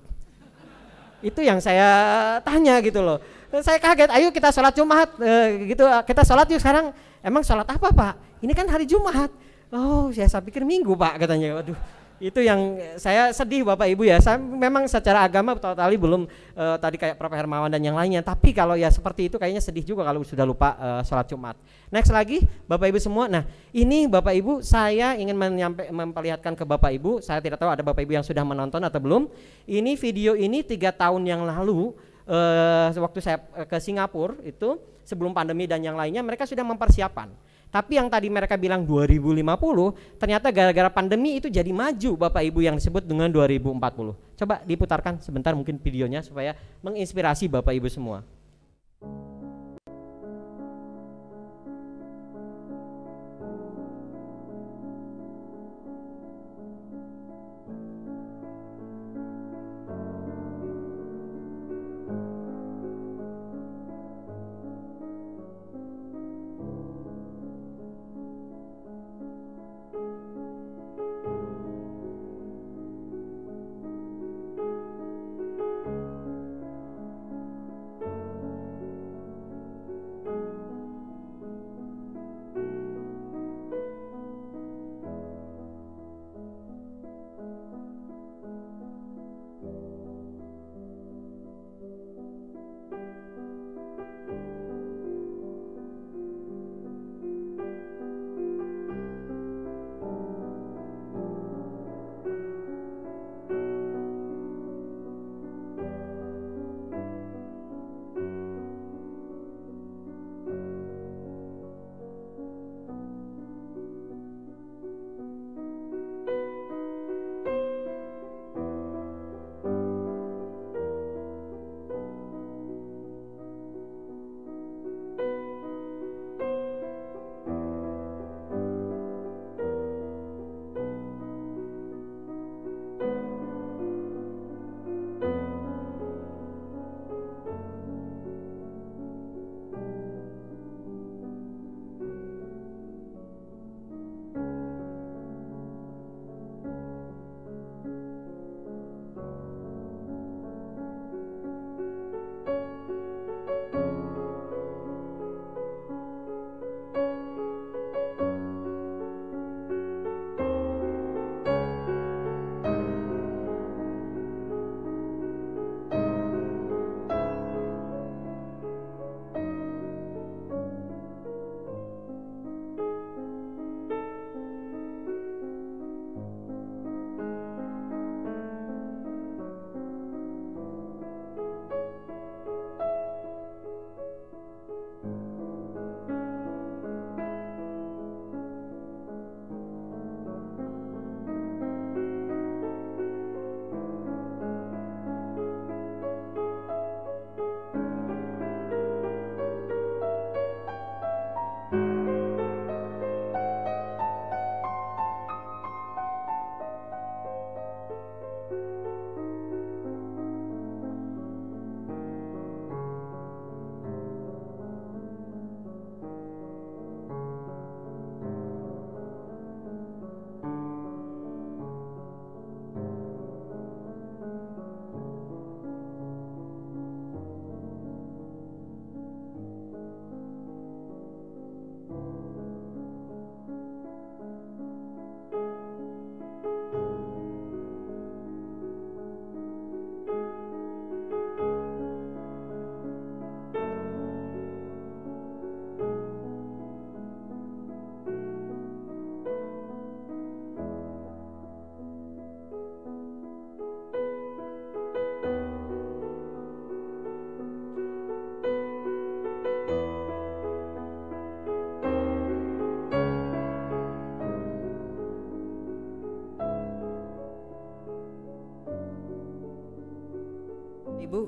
S9: Itu yang saya tanya gitu loh. Saya kaget, ayo kita sholat Jumat e, gitu. Kita sholat yuk sekarang. Emang sholat apa Pak? Ini kan hari Jumat. Oh, saya, saya pikir Minggu Pak katanya. Waduh itu yang saya sedih Bapak Ibu ya. Saya memang secara agama totali belum uh, tadi kayak Prof Hermawan dan yang lainnya. Tapi kalau ya seperti itu kayaknya sedih juga kalau sudah lupa uh, sholat Jumat. Next lagi Bapak Ibu semua. Nah, ini Bapak Ibu saya ingin menyampa- memperlihatkan ke Bapak Ibu. Saya tidak tahu ada Bapak Ibu yang sudah menonton atau belum. Ini video ini tiga tahun yang lalu uh, waktu saya ke Singapura itu sebelum pandemi dan yang lainnya mereka sudah mempersiapkan tapi yang tadi mereka bilang 2050, ternyata gara-gara pandemi itu jadi maju Bapak Ibu yang disebut dengan 2040. Coba diputarkan sebentar mungkin videonya supaya menginspirasi Bapak Ibu semua.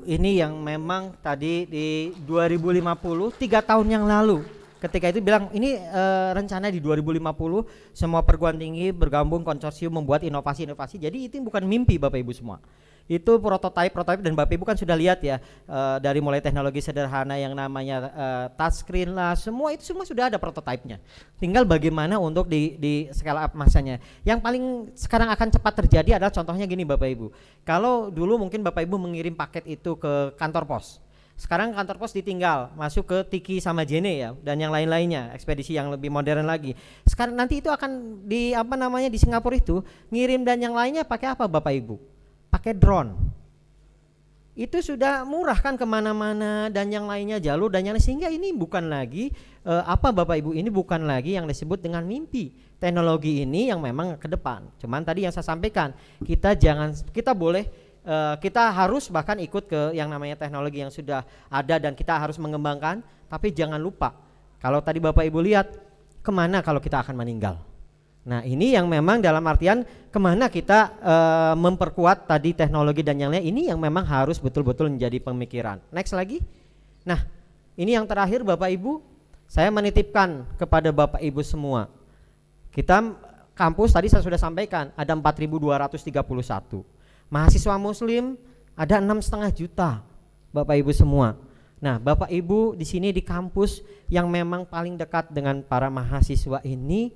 S9: ini yang memang tadi di 2050 tiga tahun yang lalu ketika itu bilang ini uh, rencana di 2050 semua perguruan tinggi bergabung konsorsium membuat inovasi-inovasi jadi itu bukan mimpi Bapak Ibu semua itu prototipe prototipe dan Bapak Ibu kan sudah lihat ya uh, dari mulai teknologi sederhana yang namanya uh, eh, touchscreen lah semua itu semua sudah ada prototipenya tinggal bagaimana untuk di, di scale up masanya yang paling sekarang akan cepat terjadi adalah contohnya gini Bapak Ibu kalau dulu mungkin Bapak Ibu mengirim paket itu ke kantor pos sekarang kantor pos ditinggal masuk ke Tiki sama Jene ya dan yang lain-lainnya ekspedisi yang lebih modern lagi sekarang nanti itu akan di apa namanya di Singapura itu ngirim dan yang lainnya pakai apa Bapak Ibu pakai drone. Itu sudah murah kan kemana-mana dan yang lainnya jalur dan yang lain sehingga ini bukan lagi e, apa Bapak Ibu ini bukan lagi yang disebut dengan mimpi. Teknologi ini yang memang ke depan. Cuman tadi yang saya sampaikan kita jangan kita boleh e, kita harus bahkan ikut ke yang namanya teknologi yang sudah ada dan kita harus mengembangkan tapi jangan lupa kalau tadi bapak ibu lihat kemana kalau kita akan meninggal Nah ini yang memang dalam artian kemana kita e, memperkuat tadi teknologi dan yang lain ini yang memang harus betul-betul menjadi pemikiran. Next lagi. Nah ini yang terakhir Bapak Ibu saya menitipkan kepada Bapak Ibu semua. Kita kampus tadi saya sudah sampaikan ada 4.231 mahasiswa muslim ada enam setengah juta Bapak Ibu semua. Nah, Bapak Ibu di sini di kampus yang memang paling dekat dengan para mahasiswa ini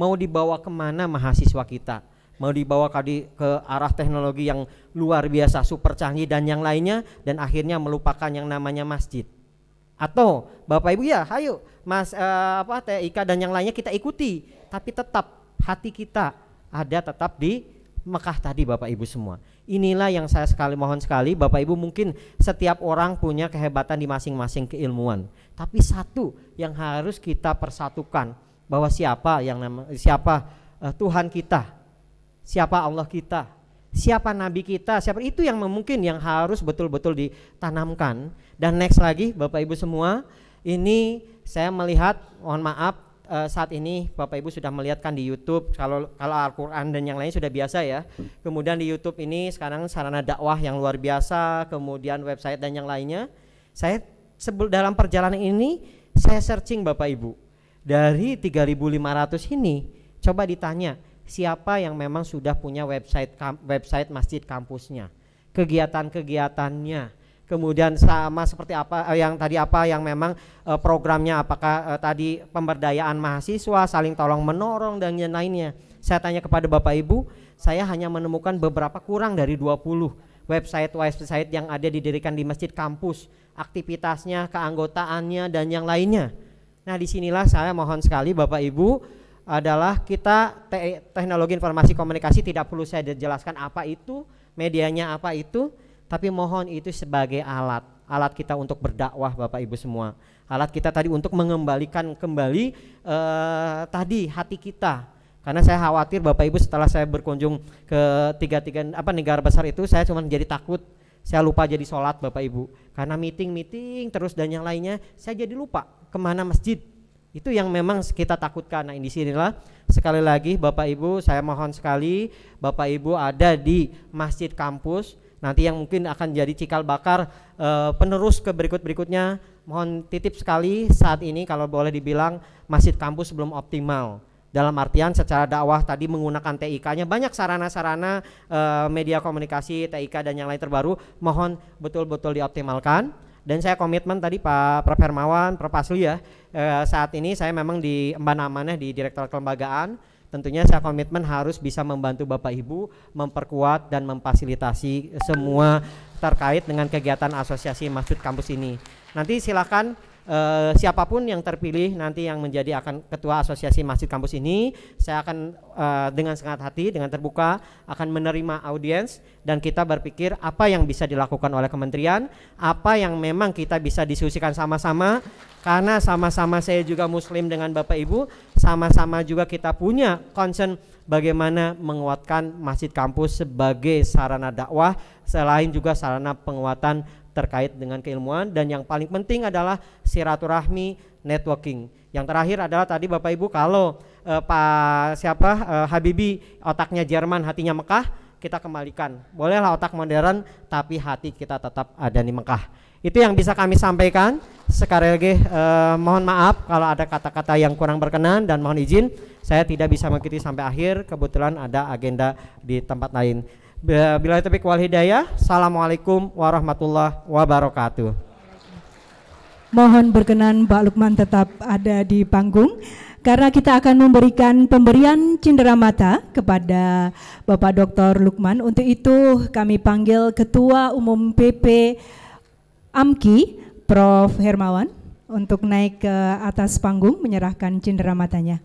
S9: mau dibawa kemana mahasiswa kita mau dibawa ke, arah teknologi yang luar biasa super canggih dan yang lainnya dan akhirnya melupakan yang namanya masjid atau bapak ibu ya ayo mas uh, apa TIK dan yang lainnya kita ikuti tapi tetap hati kita ada tetap di Mekah tadi Bapak Ibu semua. Inilah yang saya sekali mohon sekali Bapak Ibu mungkin setiap orang punya kehebatan di masing-masing keilmuan. Tapi satu yang harus kita persatukan bahwa siapa yang nama siapa uh, Tuhan kita, siapa Allah kita, siapa nabi kita, siapa itu yang mungkin yang harus betul-betul ditanamkan. Dan next lagi Bapak Ibu semua, ini saya melihat mohon maaf uh, saat ini Bapak Ibu sudah melihatkan di YouTube kalau kalau Al-Qur'an dan yang lain sudah biasa ya. Kemudian di YouTube ini sekarang sarana dakwah yang luar biasa, kemudian website dan yang lainnya. Saya dalam perjalanan ini saya searching Bapak Ibu. Dari 3.500 ini coba ditanya siapa yang memang sudah punya website website masjid kampusnya, kegiatan-kegiatannya, kemudian sama seperti apa eh, yang tadi apa yang memang eh, programnya apakah eh, tadi pemberdayaan mahasiswa saling tolong menolong dan yang lainnya saya tanya kepada Bapak Ibu saya hanya menemukan beberapa kurang dari 20 website website yang ada didirikan di masjid kampus aktivitasnya keanggotaannya dan yang lainnya Nah, disinilah saya mohon sekali Bapak Ibu adalah kita te teknologi informasi komunikasi tidak perlu saya jelaskan apa itu, medianya apa itu, tapi mohon itu sebagai alat, alat kita untuk berdakwah Bapak Ibu semua. Alat kita tadi untuk mengembalikan kembali eh, tadi hati kita, karena saya khawatir Bapak Ibu setelah saya berkunjung ke tiga-tiga apa negara besar itu saya cuma jadi takut saya lupa jadi sholat Bapak Ibu karena meeting meeting terus dan yang lainnya saya jadi lupa kemana masjid itu yang memang kita takutkan nah ini sinilah sekali lagi Bapak Ibu saya mohon sekali Bapak Ibu ada di masjid kampus nanti yang mungkin akan jadi cikal bakar e, penerus ke berikut-berikutnya mohon titip sekali saat ini kalau boleh dibilang masjid kampus belum optimal dalam artian secara dakwah tadi menggunakan TIK-nya banyak sarana-sarana e, media komunikasi TIK dan yang lain terbaru mohon betul-betul dioptimalkan dan saya komitmen tadi Pak Prof Hermawan, Prof Asli ya, E, saat ini saya memang di emban amanah di Direktorat Kelembagaan, tentunya saya komitmen harus bisa membantu Bapak Ibu memperkuat dan memfasilitasi semua terkait dengan kegiatan asosiasi Masjid Kampus ini. Nanti silakan uh, siapapun yang terpilih nanti yang menjadi akan ketua asosiasi masjid kampus ini, saya akan uh, dengan sangat hati, dengan terbuka akan menerima audiens dan kita berpikir apa yang bisa dilakukan oleh kementerian, apa yang memang kita bisa diskusikan sama-sama karena sama-sama saya juga muslim dengan Bapak Ibu, sama-sama juga kita punya concern bagaimana menguatkan masjid kampus sebagai sarana dakwah selain juga sarana penguatan terkait dengan keilmuan dan yang paling penting adalah silaturahmi networking. Yang terakhir adalah tadi Bapak Ibu kalau eh, Pak siapa eh, Habibi otaknya Jerman hatinya Mekah kita kembalikan. Bolehlah otak modern tapi hati kita tetap ada di Mekah. Itu yang bisa kami sampaikan. Sekali lagi eh, mohon maaf kalau ada kata-kata yang kurang berkenan dan mohon izin saya tidak bisa mengikuti sampai akhir kebetulan ada agenda di tempat lain. Bila topik wal hidayah. Assalamualaikum warahmatullahi wabarakatuh.
S10: Mohon
S2: berkenan Pak Lukman tetap ada di panggung karena kita akan memberikan pemberian cindera mata kepada Bapak Dr. Lukman. Untuk itu kami panggil Ketua Umum PP AMKI, Prof. Hermawan, untuk naik ke atas panggung menyerahkan cindera matanya.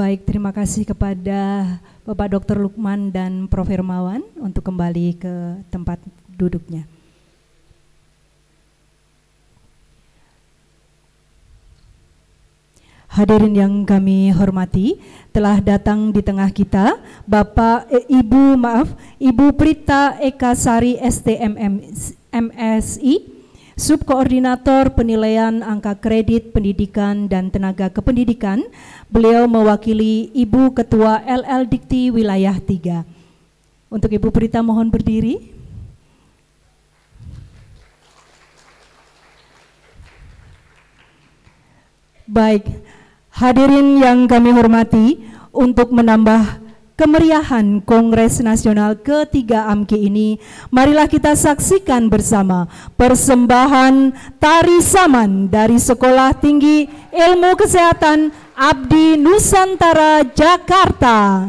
S2: baik, terima kasih kepada Bapak Dr. Lukman dan Prof. Hermawan untuk kembali ke tempat duduknya. Hadirin yang kami hormati, telah datang di tengah kita Bapak eh, Ibu maaf, Ibu Prita Eka Sari STMM MSI Subkoordinator Penilaian Angka Kredit Pendidikan dan Tenaga Kependidikan, beliau mewakili Ibu Ketua LL Dikti Wilayah 3. Untuk Ibu Berita mohon berdiri. Baik, hadirin yang kami hormati, untuk menambah kemeriahan Kongres Nasional ketiga AMKI ini, marilah kita saksikan bersama persembahan tari saman dari Sekolah Tinggi Ilmu Kesehatan Abdi Nusantara Jakarta.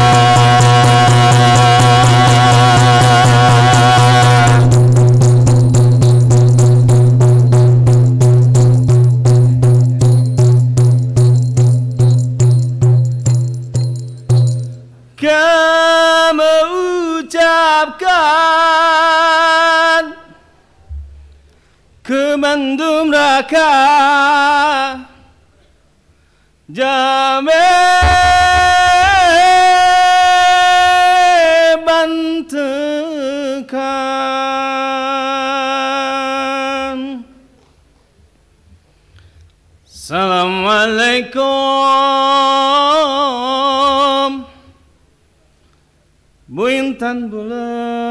S11: Gandum Raka Jame Bantukan Assalamualaikum Bu Bulan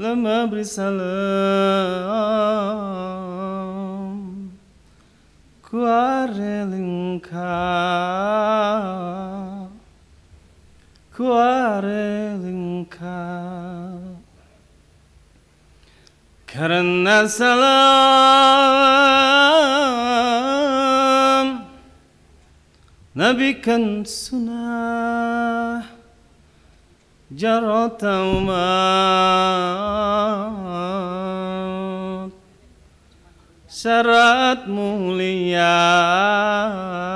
S11: lama bersalam ku arelingka Karena salam Nabi kan sunnah جرت ومات سرت موليات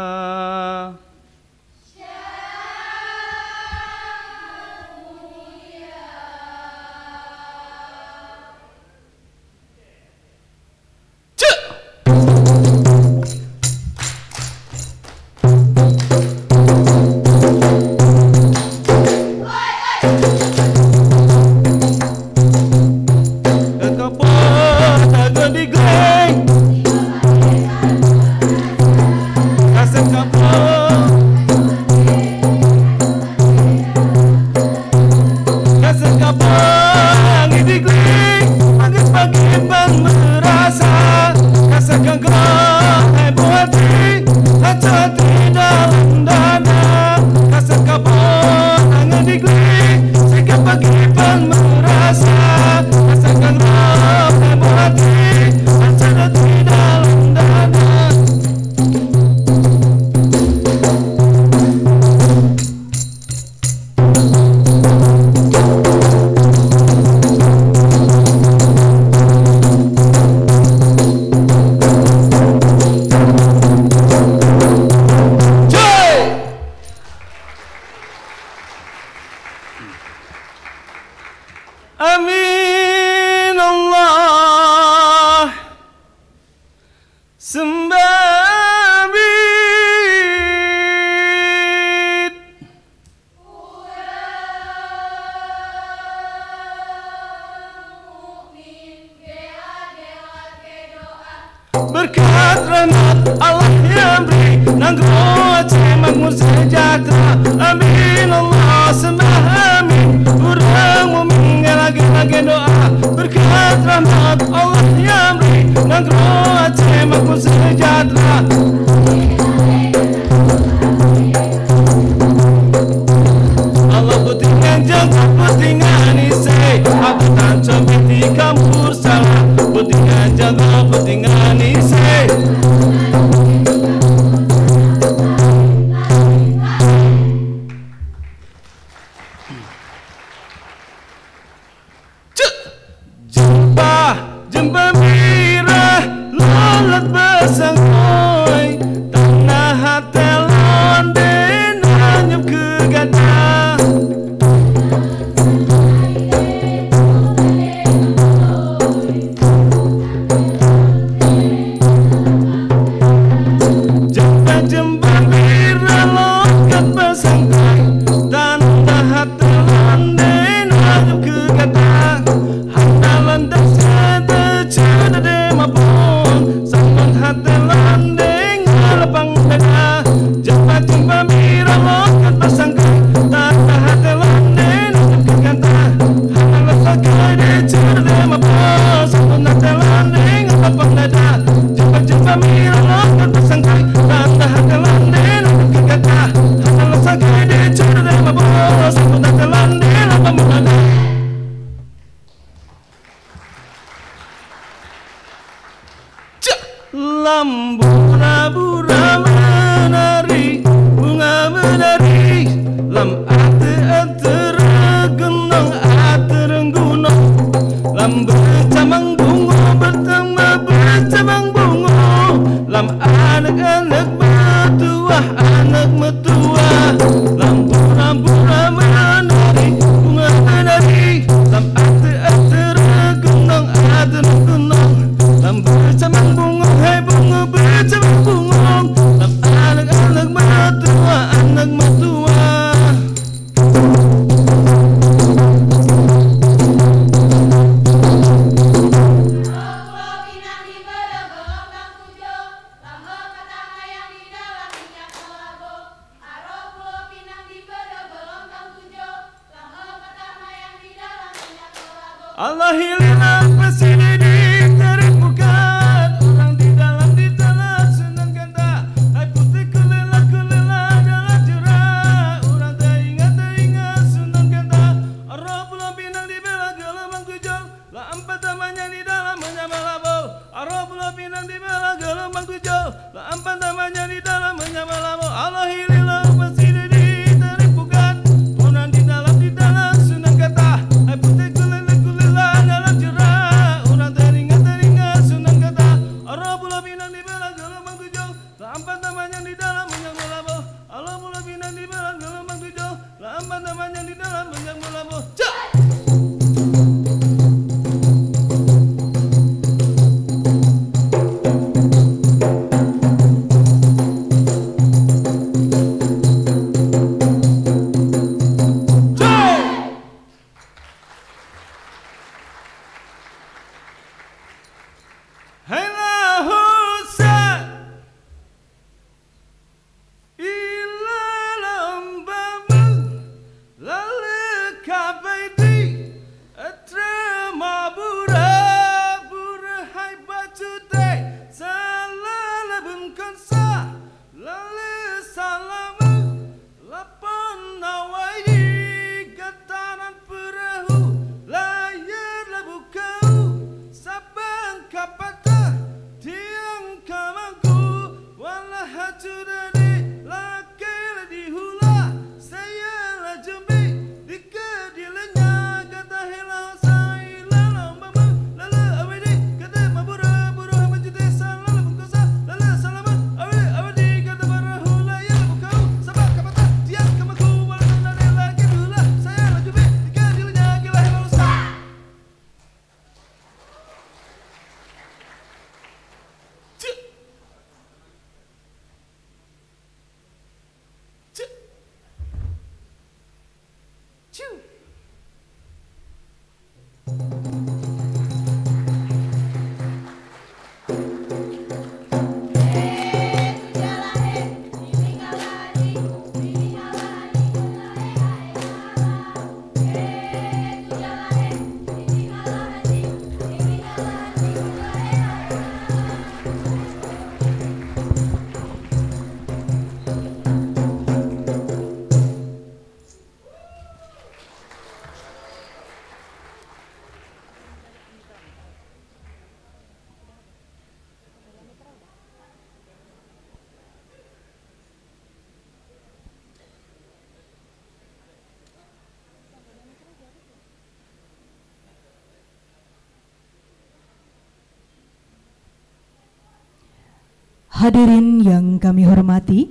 S2: Hadirin yang kami hormati,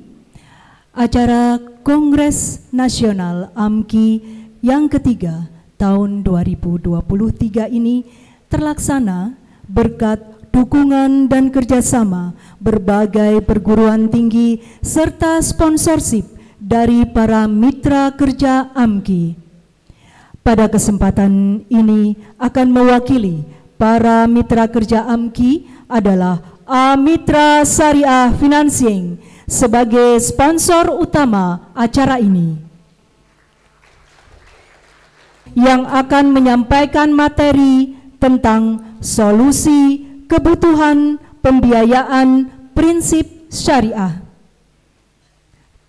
S2: acara Kongres Nasional AMKI yang ketiga tahun 2023 ini terlaksana berkat dukungan dan kerjasama berbagai perguruan tinggi serta sponsorship dari para mitra kerja AMKI. Pada kesempatan ini akan mewakili para mitra kerja AMKI adalah Amitra Syariah Financing sebagai sponsor utama acara ini yang akan menyampaikan materi tentang solusi kebutuhan pembiayaan prinsip syariah.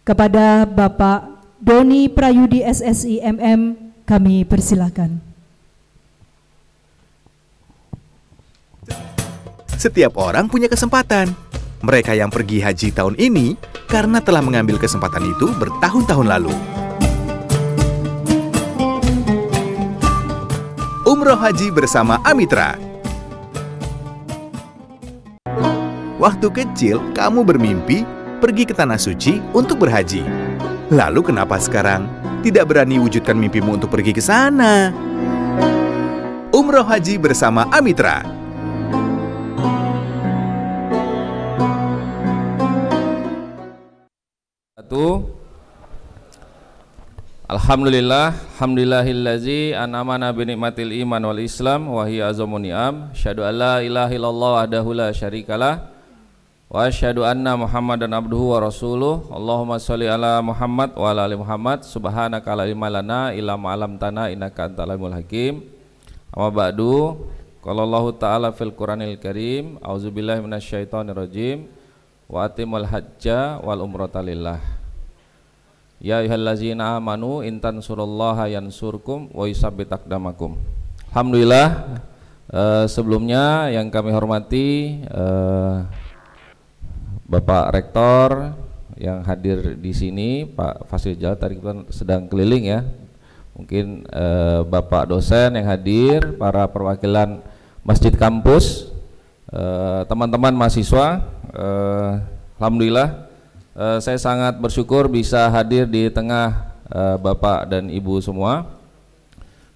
S2: Kepada Bapak Doni Prayudi SSI MM kami persilahkan.
S12: Setiap orang punya kesempatan. Mereka yang pergi haji tahun ini karena telah mengambil kesempatan itu bertahun-tahun lalu. Umroh Haji bersama Amitra Waktu kecil, kamu bermimpi pergi ke Tanah Suci untuk berhaji. Lalu kenapa sekarang tidak berani wujudkan mimpimu untuk pergi ke sana? Umroh Haji bersama Amitra
S13: wabarakatuh Alhamdulillah Alhamdulillahillazi anamana binikmatil iman wal islam wahi azamun ni'am syahadu an la ilaha illallah wahdahu la syarikalah wa asyhadu anna muhammadan abduhu wa rasuluh Allahumma sholli ala Muhammad wa ala ali Muhammad subhanaka la ilma lana illa ma 'allamtana innaka antal hakim amma ba'du qala Allah ta'ala fil Qur'anil karim a'udzubillahi minasyaitonir rajim wa atimul hajja wal umrata lillah ya ayyuhallazina amanu in tansurullaha yansurkum wa yusabbit aqdamakum alhamdulillah uh, sebelumnya yang kami hormati uh, Bapak Rektor yang hadir di sini Pak Fasil tadi kita sedang keliling ya mungkin eh, Bapak dosen yang hadir para perwakilan masjid kampus Eh, teman-teman mahasiswa eh, alhamdulillah eh, saya sangat bersyukur bisa hadir di tengah eh, Bapak dan Ibu semua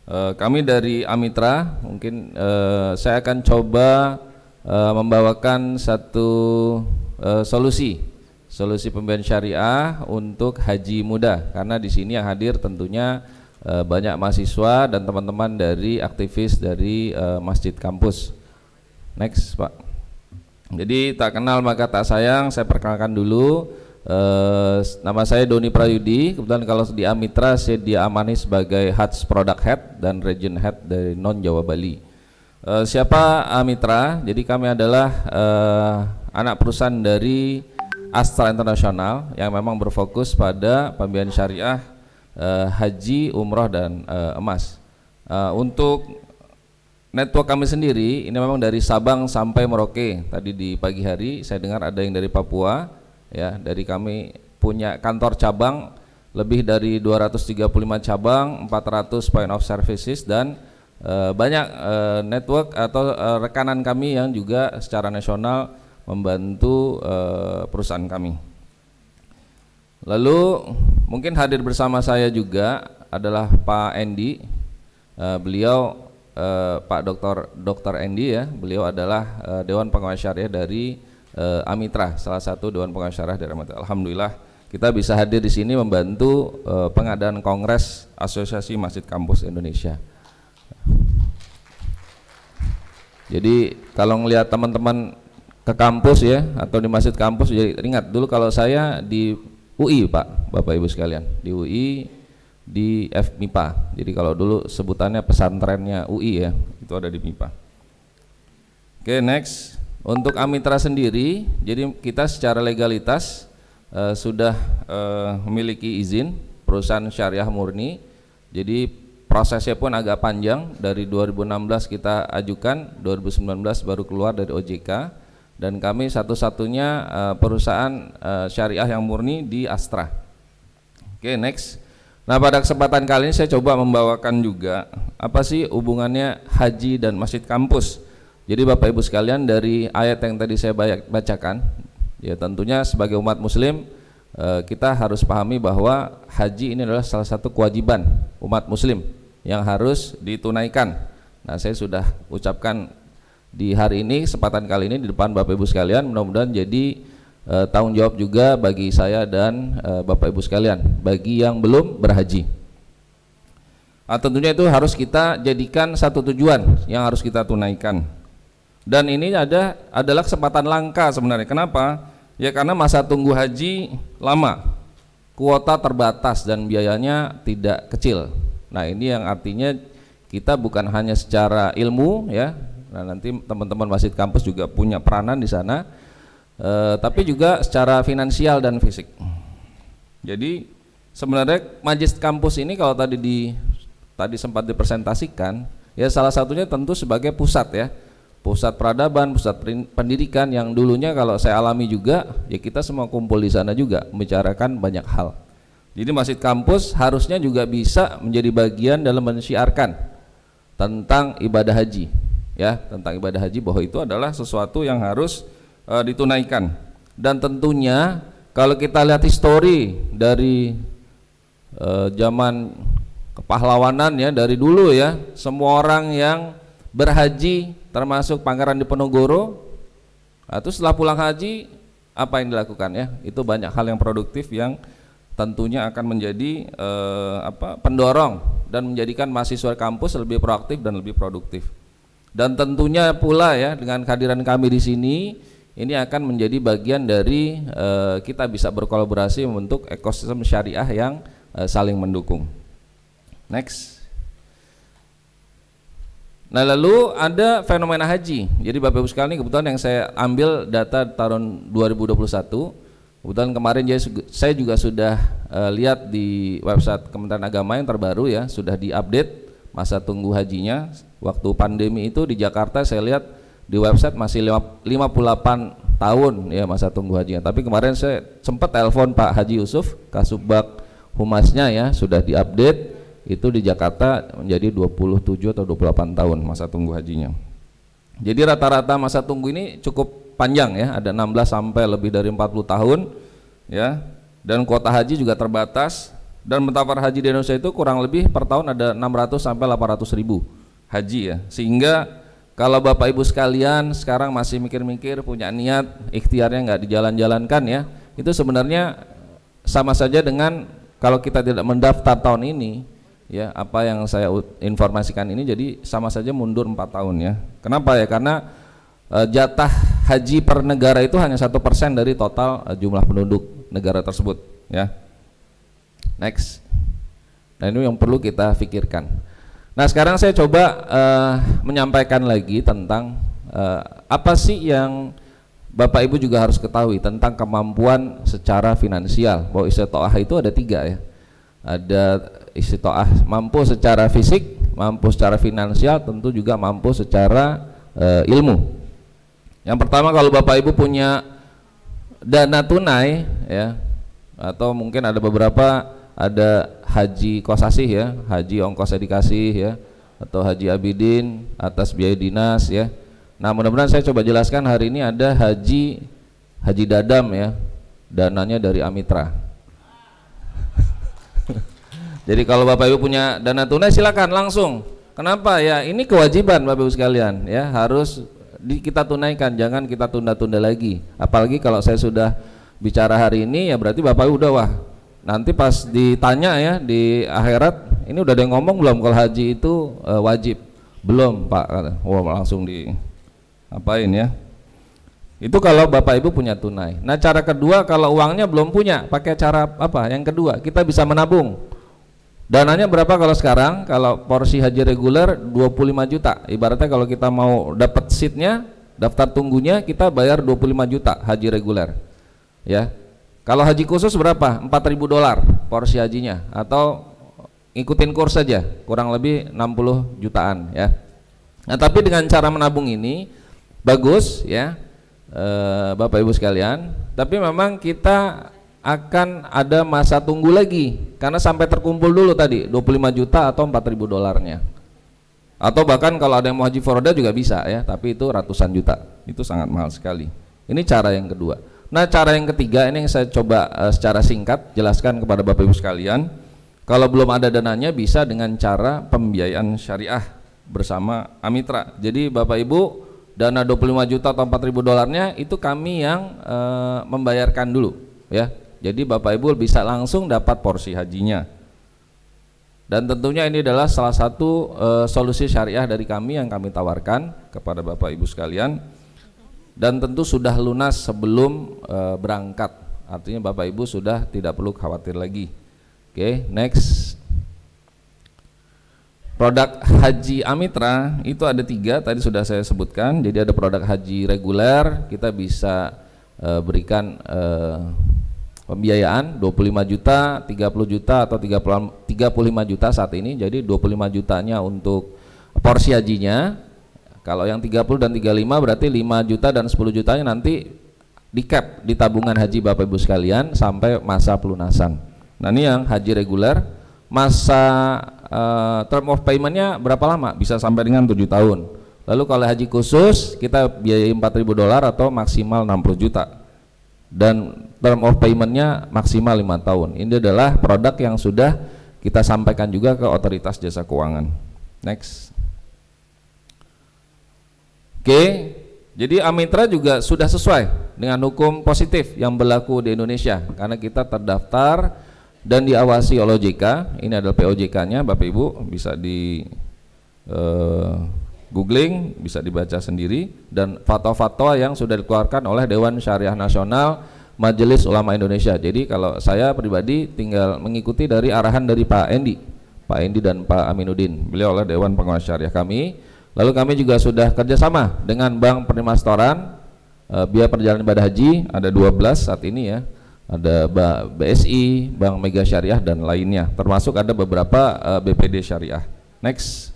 S13: eh, kami dari Amitra mungkin eh, saya akan coba eh, membawakan satu eh, solusi solusi pembiayaan syariah untuk haji muda karena di sini yang hadir tentunya eh, banyak mahasiswa dan teman-teman dari aktivis dari uh, masjid kampus next Pak jadi tak kenal maka tak sayang saya perkenalkan dulu eh, nama saya Doni Prayudi. Kebetulan kalau di Amitra saya diamani sebagai Hats Product Head dan Region Head dari Non Jawa Bali. Eh, siapa Amitra? Jadi kami adalah eh, anak perusahaan dari Astra Internasional yang memang berfokus pada pembiayaan syariah, haji, umroh dan emas. Uh, untuk network kami sendiri ini memang dari Sabang sampai Merauke. Tadi di pagi hari saya dengar ada yang dari Papua ya, dari kami punya kantor cabang lebih dari 235 cabang, 400 point of services dan e, banyak e, network atau e, rekanan kami yang juga secara nasional membantu e, perusahaan kami. Lalu mungkin hadir bersama saya juga adalah Pak Endi. E, beliau Eh, Pak Dr. Dr. Endi ya, beliau adalah uh, Dewan Pengawas Syariah dari uh, Amitra, salah satu Dewan Pengawas Syariah dari Amitra. Alhamdulillah kita bisa hadir di sini membantu uh, pengadaan Kongres Asosiasi Masjid Kampus Indonesia. Jadi kalau ngelihat teman-teman ke kampus ya atau di masjid kampus jadi ingat dulu kalau saya di UI Pak Bapak Ibu sekalian di UI di F MIPA. Jadi kalau dulu sebutannya pesantrennya UI ya, itu ada di MIPA. Oke, okay, next. Untuk Amitra sendiri, jadi kita secara legalitas uh, sudah uh, memiliki izin perusahaan syariah murni. Jadi prosesnya pun agak panjang dari 2016 kita ajukan, 2019 baru keluar dari OJK dan kami satu-satunya uh, perusahaan uh, syariah yang murni di Astra. Oke, okay, next. Nah, pada kesempatan kali ini saya coba membawakan juga apa sih hubungannya haji dan masjid kampus. Jadi Bapak Ibu sekalian dari ayat yang tadi saya bacakan, ya tentunya sebagai umat muslim eh, kita harus pahami bahwa haji ini adalah salah satu kewajiban umat muslim yang harus ditunaikan. Nah, saya sudah ucapkan di hari ini kesempatan kali ini di depan Bapak Ibu sekalian, mudah-mudahan jadi uh, tanggung jawab juga bagi saya dan uh, Bapak Ibu sekalian bagi yang belum berhaji. Nah, tentunya itu harus kita jadikan satu tujuan yang harus kita tunaikan. Dan ini ada adalah kesempatan langka sebenarnya. Kenapa? Ya karena masa tunggu haji lama. Kuota terbatas dan biayanya tidak kecil. Nah, ini yang artinya kita bukan hanya secara ilmu ya. Nah, nanti teman-teman wasit kampus juga punya peranan di sana Eh, tapi juga secara finansial dan fisik. Jadi sebenarnya majlis kampus ini kalau tadi di tadi sempat dipresentasikan, ya salah satunya tentu sebagai pusat ya, pusat peradaban, pusat pendidikan yang dulunya kalau saya alami juga, ya kita semua kumpul di sana juga membicarakan banyak hal. Jadi masjid kampus harusnya juga bisa menjadi bagian dalam mensiarkan tentang ibadah haji, ya tentang ibadah haji bahwa itu adalah sesuatu yang harus uh, ditunaikan dan tentunya kalau kita lihat histori dari uh, zaman kepahlawanan ya dari dulu ya semua orang yang berhaji termasuk Pangeran Diponegoro atau ah, setelah pulang haji apa yang dilakukan ya itu banyak hal yang produktif yang tentunya akan menjadi eh, apa pendorong dan menjadikan mahasiswa kampus lebih proaktif dan lebih produktif dan tentunya pula ya dengan kehadiran kami di sini ini akan menjadi bagian dari uh, kita bisa berkolaborasi membentuk ekosistem syariah yang uh, saling mendukung. Next. Nah lalu ada fenomena haji. Jadi Bapak Ibu sekalian kebetulan yang saya ambil data tahun 2021. Kebetulan kemarin saya juga sudah uh, lihat di website Kementerian Agama yang terbaru ya sudah diupdate masa tunggu hajinya. Waktu pandemi itu di Jakarta saya lihat di website masih 58 tahun ya masa tunggu hajinya. Tapi kemarin saya sempat telepon Pak Haji Yusuf Kasubag Humasnya ya sudah diupdate itu di Jakarta menjadi 27 atau 28 tahun masa tunggu hajinya. Jadi rata-rata masa tunggu ini cukup panjang ya, ada 16 sampai lebih dari 40 tahun ya. Dan kuota haji juga terbatas dan mentafar haji di Indonesia itu kurang lebih per tahun ada 600 sampai 800 ribu haji ya. Sehingga kalau Bapak Ibu sekalian sekarang masih mikir-mikir punya niat ikhtiarnya nggak dijalan-jalankan ya, itu sebenarnya sama saja dengan kalau kita tidak mendaftar tahun ini, ya apa yang saya informasikan ini jadi sama saja mundur empat tahun ya. Kenapa ya? Karena e, jatah haji per negara itu hanya satu persen dari total e, jumlah penduduk negara tersebut ya. Next. Nah ini yang perlu kita pikirkan. Nah, sekarang saya coba uh, menyampaikan lagi tentang uh, apa sih yang Bapak Ibu juga harus ketahui tentang kemampuan secara finansial. Bahwa istitoah itu ada tiga ya. Ada istitoah mampu secara fisik, mampu secara finansial, tentu juga mampu secara uh, ilmu. Yang pertama kalau Bapak Ibu punya dana tunai ya atau mungkin ada beberapa ada Haji Kosasih ya, Haji ongkos dikasih ya, atau Haji Abidin atas biaya dinas ya. Nah mudah-mudahan saya coba jelaskan hari ini ada Haji Haji Dadam ya, dananya dari Amitra. Jadi kalau Bapak Ibu punya dana tunai silakan langsung. Kenapa ya? Ini kewajiban Bapak Ibu sekalian ya harus di, kita tunaikan, jangan kita tunda-tunda lagi. Apalagi kalau saya sudah bicara hari ini ya berarti Bapak Ibu udah wah nanti pas ditanya ya di akhirat ini udah ada yang ngomong belum kalau haji itu e, wajib belum pak wah wow, langsung di apain ya itu kalau bapak ibu punya tunai nah cara kedua kalau uangnya belum punya pakai cara apa yang kedua kita bisa menabung dananya berapa kalau sekarang kalau porsi haji reguler 25 juta ibaratnya kalau kita mau dapat seatnya daftar tunggunya kita bayar 25 juta haji reguler ya kalau haji khusus berapa? 4000 dolar porsi hajinya atau ngikutin kurs saja kurang lebih 60 jutaan ya. Nah, tapi dengan cara menabung ini bagus ya. Eh, Bapak Ibu sekalian, tapi memang kita akan ada masa tunggu lagi karena sampai terkumpul dulu tadi 25 juta atau 4000 dolarnya. Atau bahkan kalau ada yang mau haji Florida juga bisa ya, tapi itu ratusan juta. Itu sangat mahal sekali. Ini cara yang kedua. Nah, cara yang ketiga ini yang saya coba uh, secara singkat jelaskan kepada Bapak Ibu sekalian. Kalau belum ada dananya bisa dengan cara pembiayaan syariah bersama Amitra. Jadi Bapak Ibu dana 25 juta atau 4000 dolarnya itu kami yang uh, membayarkan dulu ya. Jadi Bapak Ibu bisa langsung dapat porsi hajinya. Dan tentunya ini adalah salah satu uh, solusi syariah dari kami yang kami tawarkan kepada Bapak Ibu sekalian dan tentu sudah lunas sebelum e, berangkat. Artinya Bapak Ibu sudah tidak perlu khawatir lagi. Oke, okay, next. Produk haji Amitra itu ada tiga, tadi sudah saya sebutkan. Jadi ada produk haji reguler, kita bisa e, berikan e, pembiayaan 25 juta, 30 juta atau 30, 35 juta saat ini. Jadi 25 jutanya untuk porsi hajinya, kalau yang 30 dan 35 berarti 5 juta dan 10 jutanya nanti di cap di tabungan haji Bapak Ibu sekalian sampai masa pelunasan. Nah, ini yang haji reguler masa uh, term of paymentnya berapa lama? Bisa sampai dengan 7 tahun. Lalu kalau haji khusus kita biayai 4000 dolar atau maksimal 60 juta. Dan term of paymentnya maksimal 5 tahun. Ini adalah produk yang sudah kita sampaikan juga ke otoritas jasa keuangan. Next. Oke, jadi Amitra juga sudah sesuai dengan hukum positif yang berlaku di Indonesia karena kita terdaftar dan diawasi oleh OJK. Ini adalah POJK-nya, Bapak Ibu bisa di uh, googling, bisa dibaca sendiri dan fatwa-fatwa yang sudah dikeluarkan oleh Dewan Syariah Nasional Majelis Ulama Indonesia. Jadi kalau saya pribadi tinggal mengikuti dari arahan dari Pak Endi, Pak Endi dan Pak Aminuddin. Beliau adalah Dewan Pengawas Syariah kami Lalu kami juga sudah kerjasama dengan Bank Penerima Setoran uh, Biaya Perjalanan Ibadah Haji ada 12 saat ini ya ada BSI, Bank Mega Syariah dan lainnya termasuk ada beberapa uh, eh, BPD Syariah next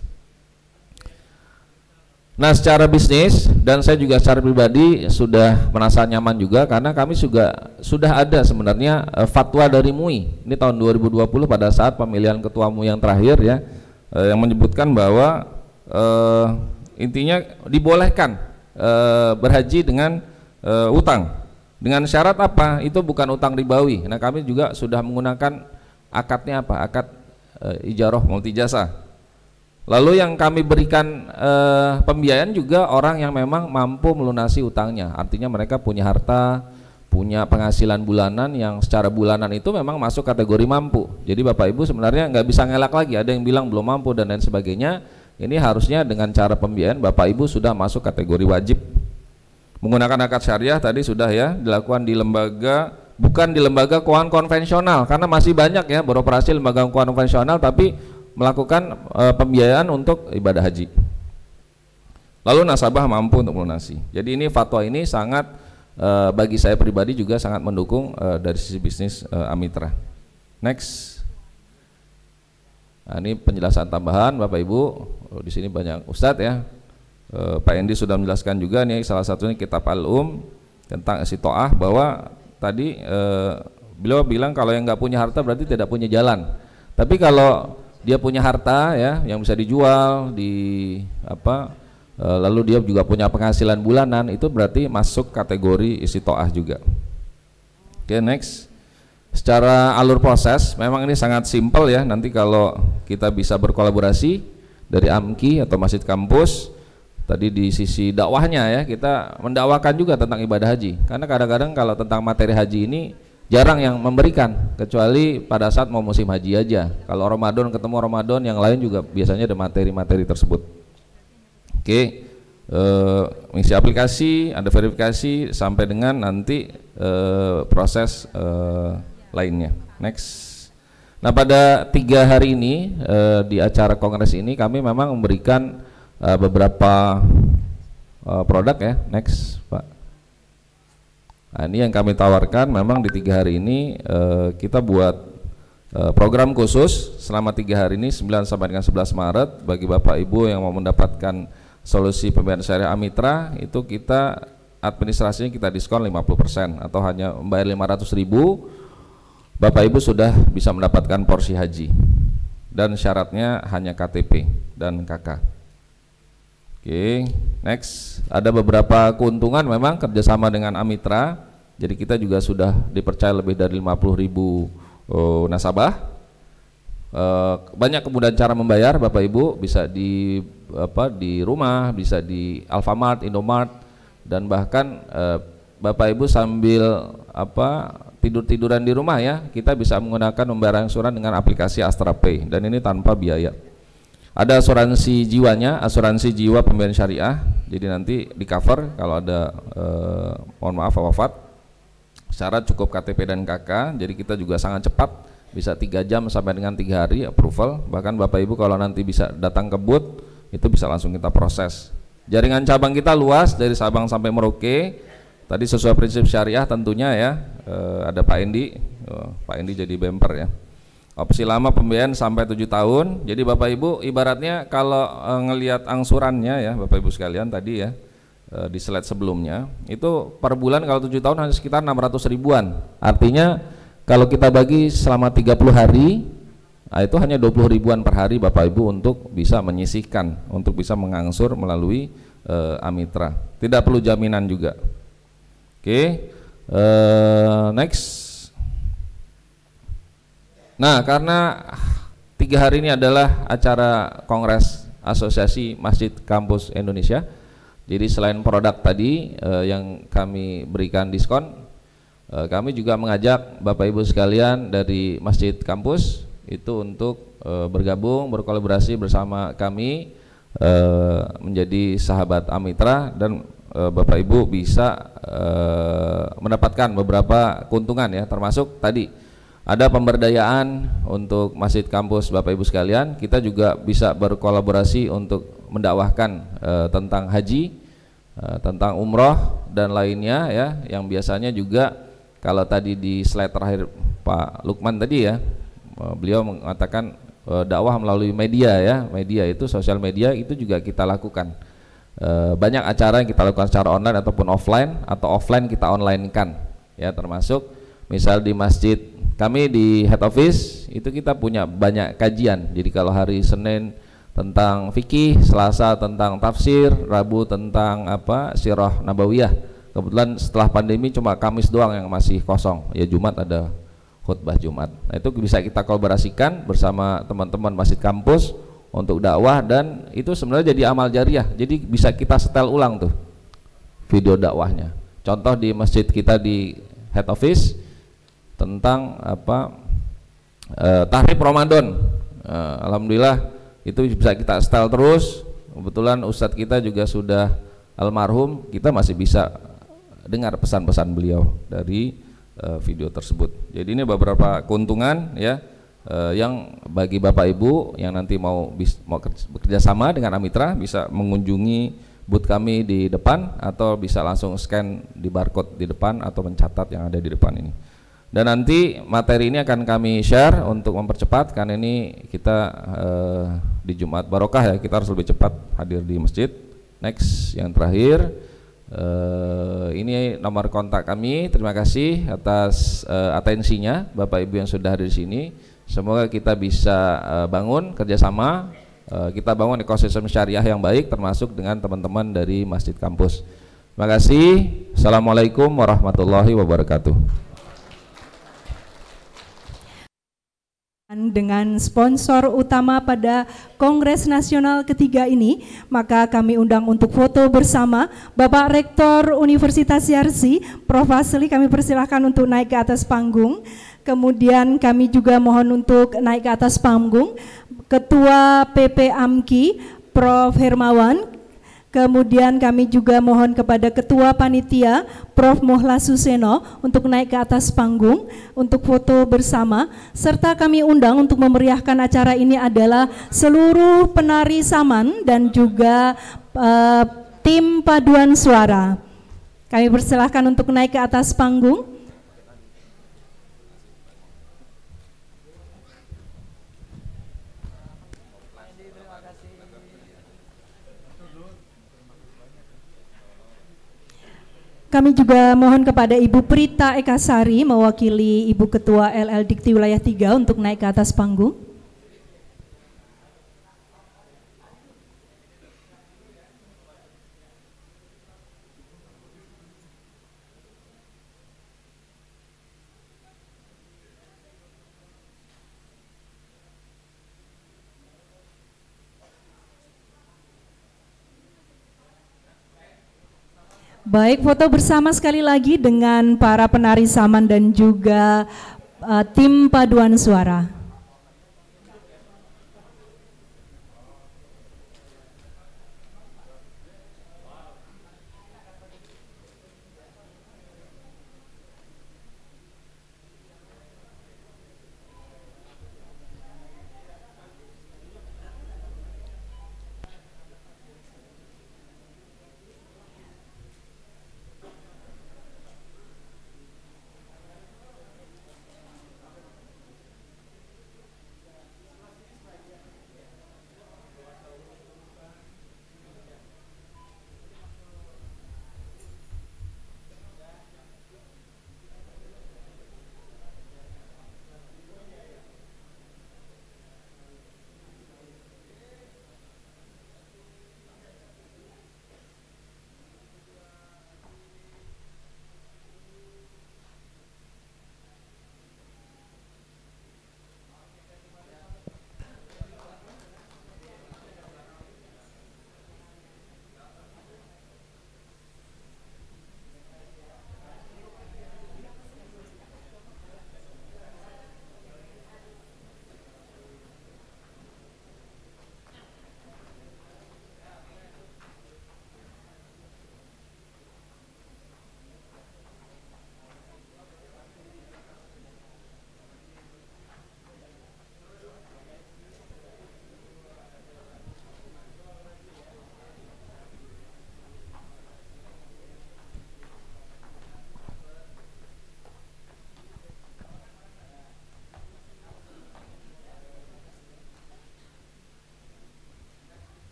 S13: Nah secara bisnis dan saya juga secara pribadi sudah merasa nyaman juga karena kami juga sudah ada sebenarnya uh, fatwa dari MUI ini tahun 2020 pada saat pemilihan ketua MUI yang terakhir ya yang menyebutkan bahwa uh, intinya dibolehkan uh, berhaji dengan uh, utang dengan syarat apa itu bukan utang ribawi nah kami juga sudah menggunakan akadnya apa akad uh, ijaroh multi jasa lalu yang kami berikan uh, pembiayaan juga orang yang memang mampu melunasi utangnya artinya mereka punya harta punya penghasilan bulanan yang secara bulanan itu memang masuk kategori mampu. Jadi Bapak Ibu sebenarnya nggak bisa ngelak lagi. Ada yang bilang belum mampu dan lain sebagainya. Ini harusnya dengan cara pembiayaan Bapak Ibu sudah masuk kategori wajib. Menggunakan akad syariah tadi sudah ya dilakukan di lembaga bukan di lembaga keuangan konvensional karena masih banyak ya beroperasi lembaga keuangan konvensional tapi melakukan e, pembiayaan untuk ibadah haji. Lalu nasabah mampu untuk melunasi. Jadi ini fatwa ini sangat e, bagi saya pribadi juga sangat mendukung e, dari sisi bisnis e, Amitra. Next Nah, ini penjelasan tambahan Bapak Ibu. Oh, di sini banyak ustadz ya. E, Pak Endi sudah menjelaskan juga nih salah satunya kitab Al-Um tentang sitoah bahwa tadi e, beliau bilang kalau yang nggak punya harta berarti tidak punya jalan. Tapi kalau dia punya harta ya yang bisa dijual di apa e, lalu dia juga punya penghasilan bulanan itu berarti masuk kategori to'ah juga. Oke, okay, next secara alur proses memang ini sangat simpel ya nanti kalau kita bisa berkolaborasi dari AMKI atau Masjid Kampus tadi di sisi dakwahnya ya kita mendakwakan juga tentang ibadah haji karena kadang-kadang kalau tentang materi haji ini jarang yang memberikan kecuali pada saat mau musim haji aja kalau Ramadan ketemu Ramadan yang lain juga biasanya ada materi-materi tersebut oke okay eh, mengisi aplikasi, ada verifikasi sampai dengan nanti eh, proses eh, lainnya. Next. Nah pada tiga hari ini eh, di acara kongres ini kami memang memberikan eh, beberapa eh, produk ya next pak. Nah, ini yang kami tawarkan memang di tiga hari ini eh, kita buat eh, program khusus selama tiga hari ini 9 sampai dengan 11 Maret bagi bapak ibu yang mau mendapatkan solusi pembayaran syariah Amitra itu kita administrasinya kita diskon 50% atau hanya membayar 500 ribu Bapak Ibu sudah bisa mendapatkan porsi haji dan syaratnya hanya KTP dan KK. Oke, next ada beberapa keuntungan memang kerjasama dengan Amitra. Jadi kita juga sudah dipercaya lebih dari 50 ribu oh, nasabah. E, banyak kemudahan cara membayar Bapak Ibu bisa di apa di rumah, bisa di Alfamart, Indomart dan bahkan e, Bapak Ibu sambil apa tidur-tiduran di rumah ya, kita bisa menggunakan membayar angsuran dengan aplikasi Astra Pay dan ini tanpa biaya. Ada asuransi jiwanya, asuransi jiwa pembiayaan syariah. Jadi nanti di cover kalau ada eh, mohon maaf wafat. Syarat cukup KTP dan KK. Jadi kita juga sangat cepat bisa tiga jam sampai dengan tiga hari approval. Bahkan Bapak Ibu kalau nanti bisa datang ke booth itu bisa langsung kita proses. Jaringan cabang kita luas dari Sabang sampai Merauke Tadi sesuai prinsip syariah tentunya ya eh, ada Pak Endi, oh, Pak Endi jadi bemper ya. Opsi lama pembiayaan sampai tujuh tahun. Jadi Bapak Ibu ibaratnya kalau eh, ngelihat angsurannya ya Bapak Ibu sekalian tadi ya eh, di slide sebelumnya itu per bulan kalau tujuh tahun hanya sekitar 600 ribuan. Artinya kalau kita bagi selama 30 hari Nah, itu hanya 20 ribuan per hari Bapak Ibu untuk bisa menyisihkan, untuk bisa mengangsur melalui e, Amitra. Tidak perlu jaminan juga okay. uh, eh, next nah karena tiga hari ini adalah acara kongres asosiasi masjid kampus Indonesia jadi selain produk tadi uh, yang kami berikan diskon uh, kami juga mengajak Bapak Ibu sekalian dari masjid kampus itu untuk uh, bergabung berkolaborasi bersama kami menjadi sahabat Amitra dan Eh, Bapak Ibu bisa eh, mendapatkan beberapa keuntungan ya termasuk tadi ada pemberdayaan untuk masjid kampus Bapak Ibu sekalian kita juga bisa berkolaborasi untuk mendakwahkan eh, tentang haji tentang umroh dan lainnya ya yang biasanya juga kalau tadi di slide terakhir Pak Lukman tadi ya beliau mengatakan dakwah melalui media ya media itu sosial media itu juga kita lakukan Eh, banyak acara yang kita lakukan secara online ataupun offline atau offline kita online kan ya termasuk misal di masjid kami di head office itu kita punya banyak kajian jadi kalau hari Senin tentang fikih, Selasa tentang tafsir, Rabu tentang apa sirah nabawiyah. Kebetulan setelah pandemi cuma Kamis doang yang masih kosong. Ya Jumat ada khutbah Jumat. Nah, itu bisa kita kolaborasikan bersama teman-teman masjid kampus untuk dakwah dan itu sebenarnya jadi amal jariah jadi bisa kita setel ulang tuh video dakwahnya contoh di masjid kita di head office tentang apa e, eh, tahrib Ramadan e, alhamdulillah itu bisa kita setel terus kebetulan ustadz kita juga sudah almarhum kita masih bisa dengar pesan-pesan beliau dari e, video tersebut jadi ini beberapa keuntungan ya uh, yang bagi Bapak Ibu yang nanti mau bis, mau bekerja sama dengan Amitra bisa mengunjungi booth kami di depan atau bisa langsung scan di barcode di depan atau mencatat yang ada di depan ini. Dan nanti materi ini akan kami share untuk mempercepat karena ini kita uh, di Jumat Barokah ya kita harus lebih cepat hadir di masjid. Next yang terakhir uh, ini nomor kontak kami. Terima kasih atas uh, atensinya Bapak Ibu yang sudah hadir di sini. Semoga kita bisa uh, bangun kerjasama, uh, kita bangun ekosistem syariah yang baik termasuk dengan teman-teman dari masjid kampus. Terima kasih. Assalamualaikum warahmatullahi wabarakatuh.
S2: Dengan sponsor utama pada Kongres Nasional ketiga ini, maka kami undang untuk foto bersama Bapak Rektor Universitas Yarsi, Prof. Asli kami persilahkan untuk naik ke atas panggung. Kemudian kami juga mohon untuk naik ke atas panggung Ketua PP AMKI Prof. Hermawan Kemudian kami juga mohon kepada Ketua Panitia Prof. Mohla Suseno untuk naik ke atas panggung untuk foto bersama serta kami undang untuk memeriahkan acara ini adalah seluruh penari saman dan juga uh, tim paduan suara. Kami persilahkan untuk naik ke atas panggung. Kami juga mohon kepada Ibu Prita Ekasari mewakili Ibu Ketua LL Dikti Wilayah 3 untuk naik ke atas panggung. Baik, foto bersama sekali lagi dengan para penari saman dan juga uh, tim paduan suara.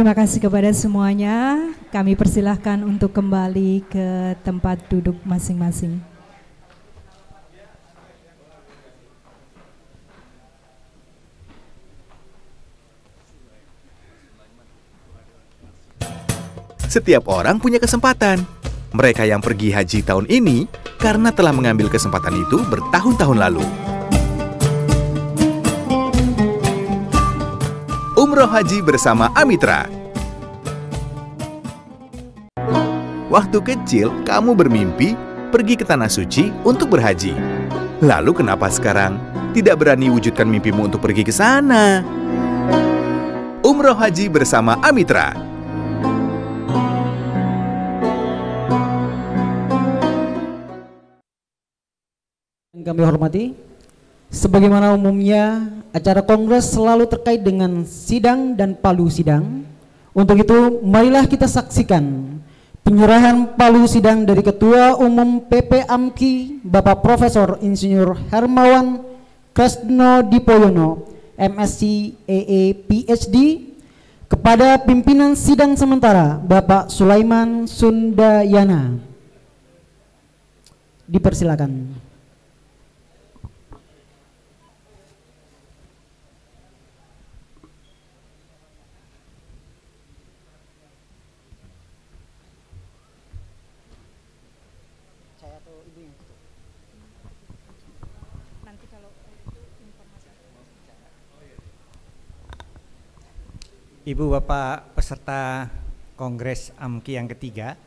S2: Terima kasih kepada semuanya. Kami persilahkan untuk kembali ke tempat duduk masing-masing.
S12: Setiap orang punya kesempatan. Mereka yang pergi haji tahun ini karena telah mengambil kesempatan itu bertahun-tahun lalu. Umroh Haji bersama Amitra. Waktu kecil, kamu bermimpi pergi ke Tanah Suci untuk berhaji. Lalu kenapa sekarang tidak berani wujudkan mimpimu untuk pergi ke sana? Umroh Haji bersama Amitra.
S1: Yang kami hormati, Sebagaimana umumnya, acara kongres selalu terkait dengan sidang dan palu sidang. Untuk itu, marilah kita saksikan penyerahan palu sidang dari Ketua Umum PP AMKI, Bapak Profesor Insinyur Hermawan Kresno Dipoyono, MSc AA e e PhD, kepada pimpinan sidang sementara Bapak Sulaiman Sundayana. Dipersilakan.
S7: Ibu Bapak peserta Kongres AMKI yang ketiga,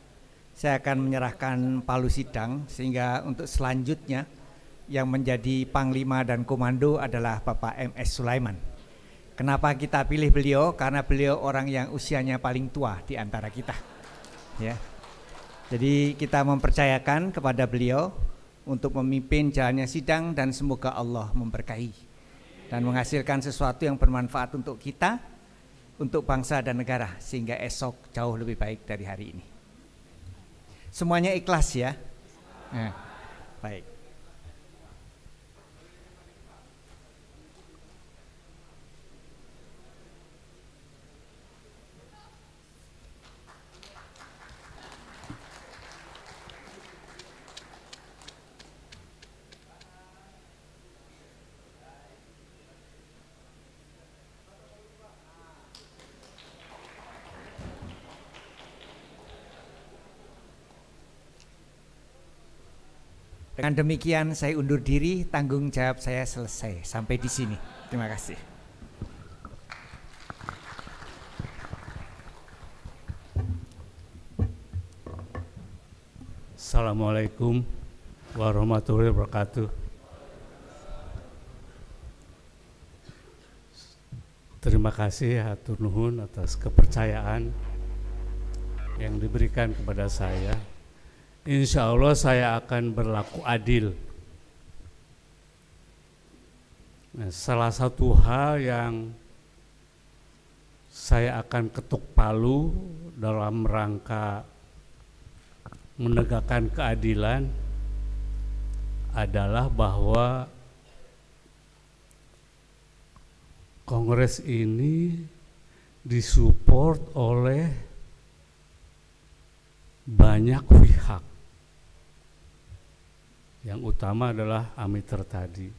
S7: saya akan menyerahkan palu sidang sehingga untuk selanjutnya yang menjadi panglima dan komando adalah Bapak MS Sulaiman. Kenapa kita pilih beliau? Karena beliau orang yang usianya paling tua di antara kita. Ya. Jadi kita mempercayakan kepada beliau untuk memimpin jalannya sidang dan semoga Allah memberkahi dan menghasilkan sesuatu yang bermanfaat untuk kita untuk bangsa dan negara sehingga esok jauh lebih baik dari hari ini. Semuanya ikhlas ya. Nah, baik. Dengan demikian saya undur diri, tanggung jawab saya selesai. Sampai di sini. Terima kasih.
S14: Assalamualaikum warahmatullahi wabarakatuh. Terima kasih Hatur Nuhun atas kepercayaan yang diberikan kepada saya insya Allah saya akan berlaku adil. Nah, salah satu hal yang saya akan ketuk palu dalam rangka menegakkan keadilan adalah bahwa Kongres ini disupport oleh banyak pihak yang utama adalah amiter tadi.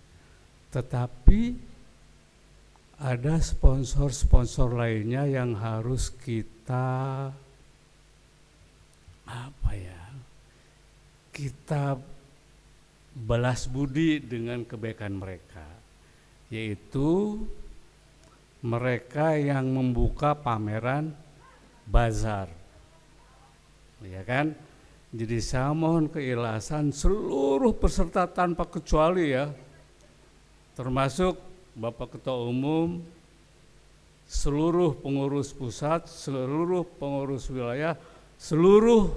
S14: Tetapi ada sponsor-sponsor lainnya yang harus kita apa ya? Kita balas budi dengan kebaikan mereka, yaitu mereka yang membuka pameran bazar. Ya kan? Jadi saya mohon keikhlasan seluruh peserta tanpa kecuali ya, termasuk Bapak Ketua Umum, seluruh pengurus pusat, seluruh pengurus wilayah, seluruh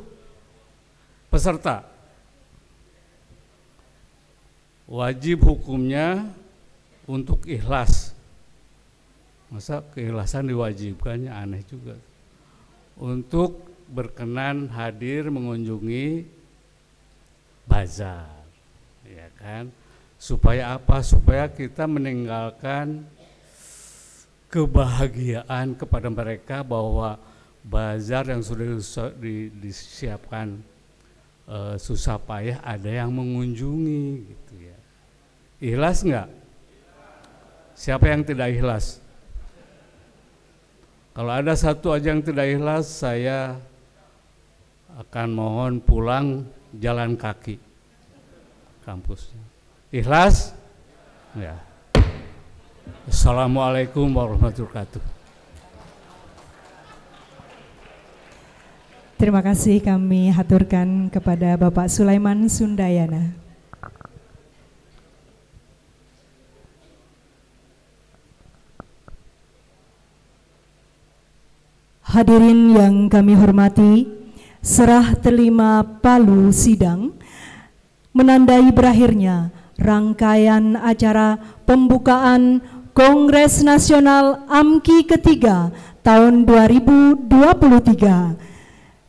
S14: peserta. Wajib hukumnya untuk ikhlas. Masa keikhlasan diwajibkannya aneh juga. Untuk berkenan hadir mengunjungi bazar, ya kan? Supaya apa? Supaya kita meninggalkan kebahagiaan kepada mereka bahwa bazar yang sudah disiapkan uh, susah payah ada yang mengunjungi gitu ya. Ikhlas nggak? Siapa yang tidak ikhlas? Kalau ada satu aja yang tidak ikhlas, saya akan mohon pulang jalan kaki kampus. Ikhlas? Ya. Assalamualaikum warahmatullahi wabarakatuh.
S2: Terima kasih kami haturkan kepada Bapak Sulaiman Sundayana. Hadirin yang kami hormati, serah terima palu sidang menandai berakhirnya rangkaian acara pembukaan Kongres Nasional AMKI ketiga tahun 2023.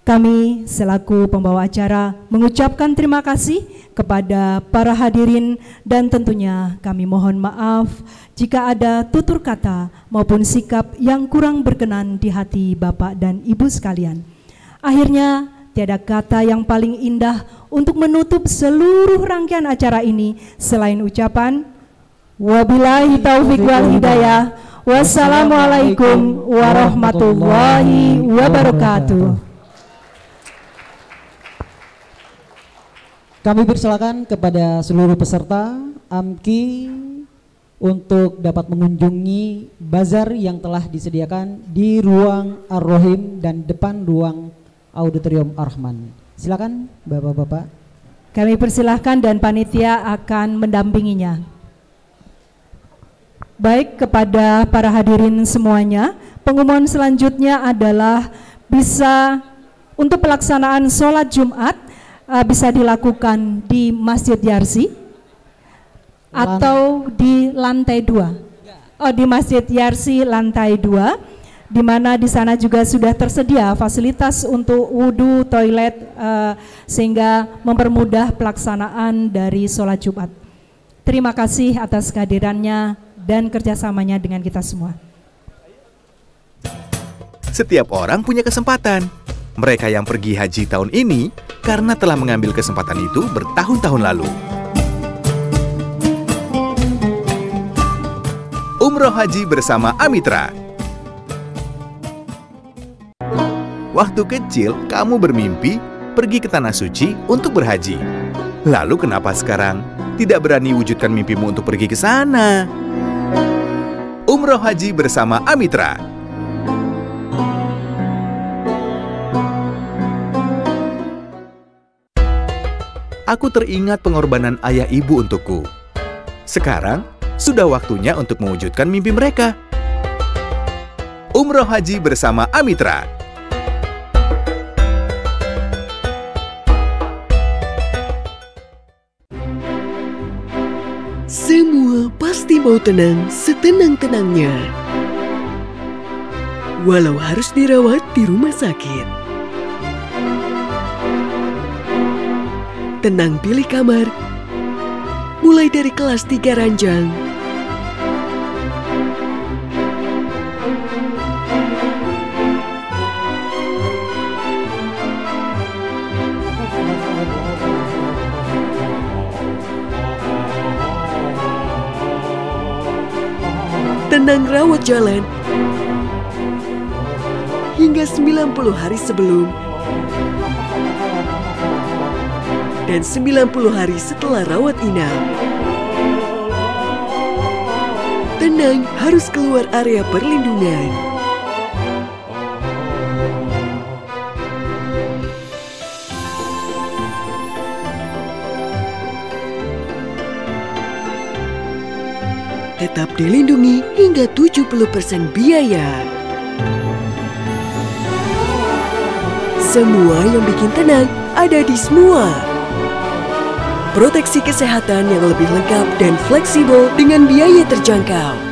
S2: Kami selaku pembawa acara mengucapkan terima kasih kepada para hadirin dan tentunya kami mohon maaf jika ada tutur kata maupun sikap yang kurang berkenan di hati Bapak dan Ibu sekalian. Akhirnya, tiada kata yang paling indah untuk menutup seluruh rangkaian acara ini selain ucapan Wabillahi taufiq wal hidayah. Wassalamualaikum warahmatullahi wabarakatuh. Kami
S1: persilakan kepada seluruh peserta AMKI untuk dapat mengunjungi bazar yang telah disediakan di ruang Ar-Rohim dan depan ruang Auditorium Arhman. Silakan Bapak-bapak.
S2: Kami persilahkan dan panitia akan mendampinginya. Baik kepada para hadirin semuanya, pengumuman selanjutnya adalah bisa untuk pelaksanaan sholat Jumat eh, bisa dilakukan di Masjid Yarsi atau di lantai dua. Oh di Masjid Yarsi lantai dua di mana di sana juga sudah tersedia fasilitas untuk wudhu, toilet, uh, sehingga mempermudah pelaksanaan dari sholat Jumat. Terima kasih atas kehadirannya dan kerjasamanya dengan kita semua.
S12: Setiap orang punya kesempatan. Mereka yang pergi haji tahun ini karena telah mengambil kesempatan itu bertahun-tahun lalu. Umroh Haji bersama Amitra waktu kecil kamu bermimpi pergi ke Tanah Suci untuk berhaji. Lalu kenapa sekarang tidak berani wujudkan mimpimu untuk pergi ke sana? Umroh Haji bersama Amitra Aku teringat pengorbanan ayah ibu untukku. Sekarang, sudah waktunya untuk mewujudkan mimpi mereka. Umroh Haji bersama Amitra
S15: pasti mau tenang setenang-tenangnya. Walau harus dirawat di rumah sakit. Tenang pilih kamar. Mulai dari kelas tiga ranjang dan rawat jalan hingga 90 hari sebelum dan 90 hari setelah rawat inap. Tenang harus keluar area perlindungan. tetap dilindungi hingga 70% biaya. Semua yang bikin tenang ada di semua. Proteksi kesehatan yang lebih lengkap dan fleksibel dengan biaya terjangkau.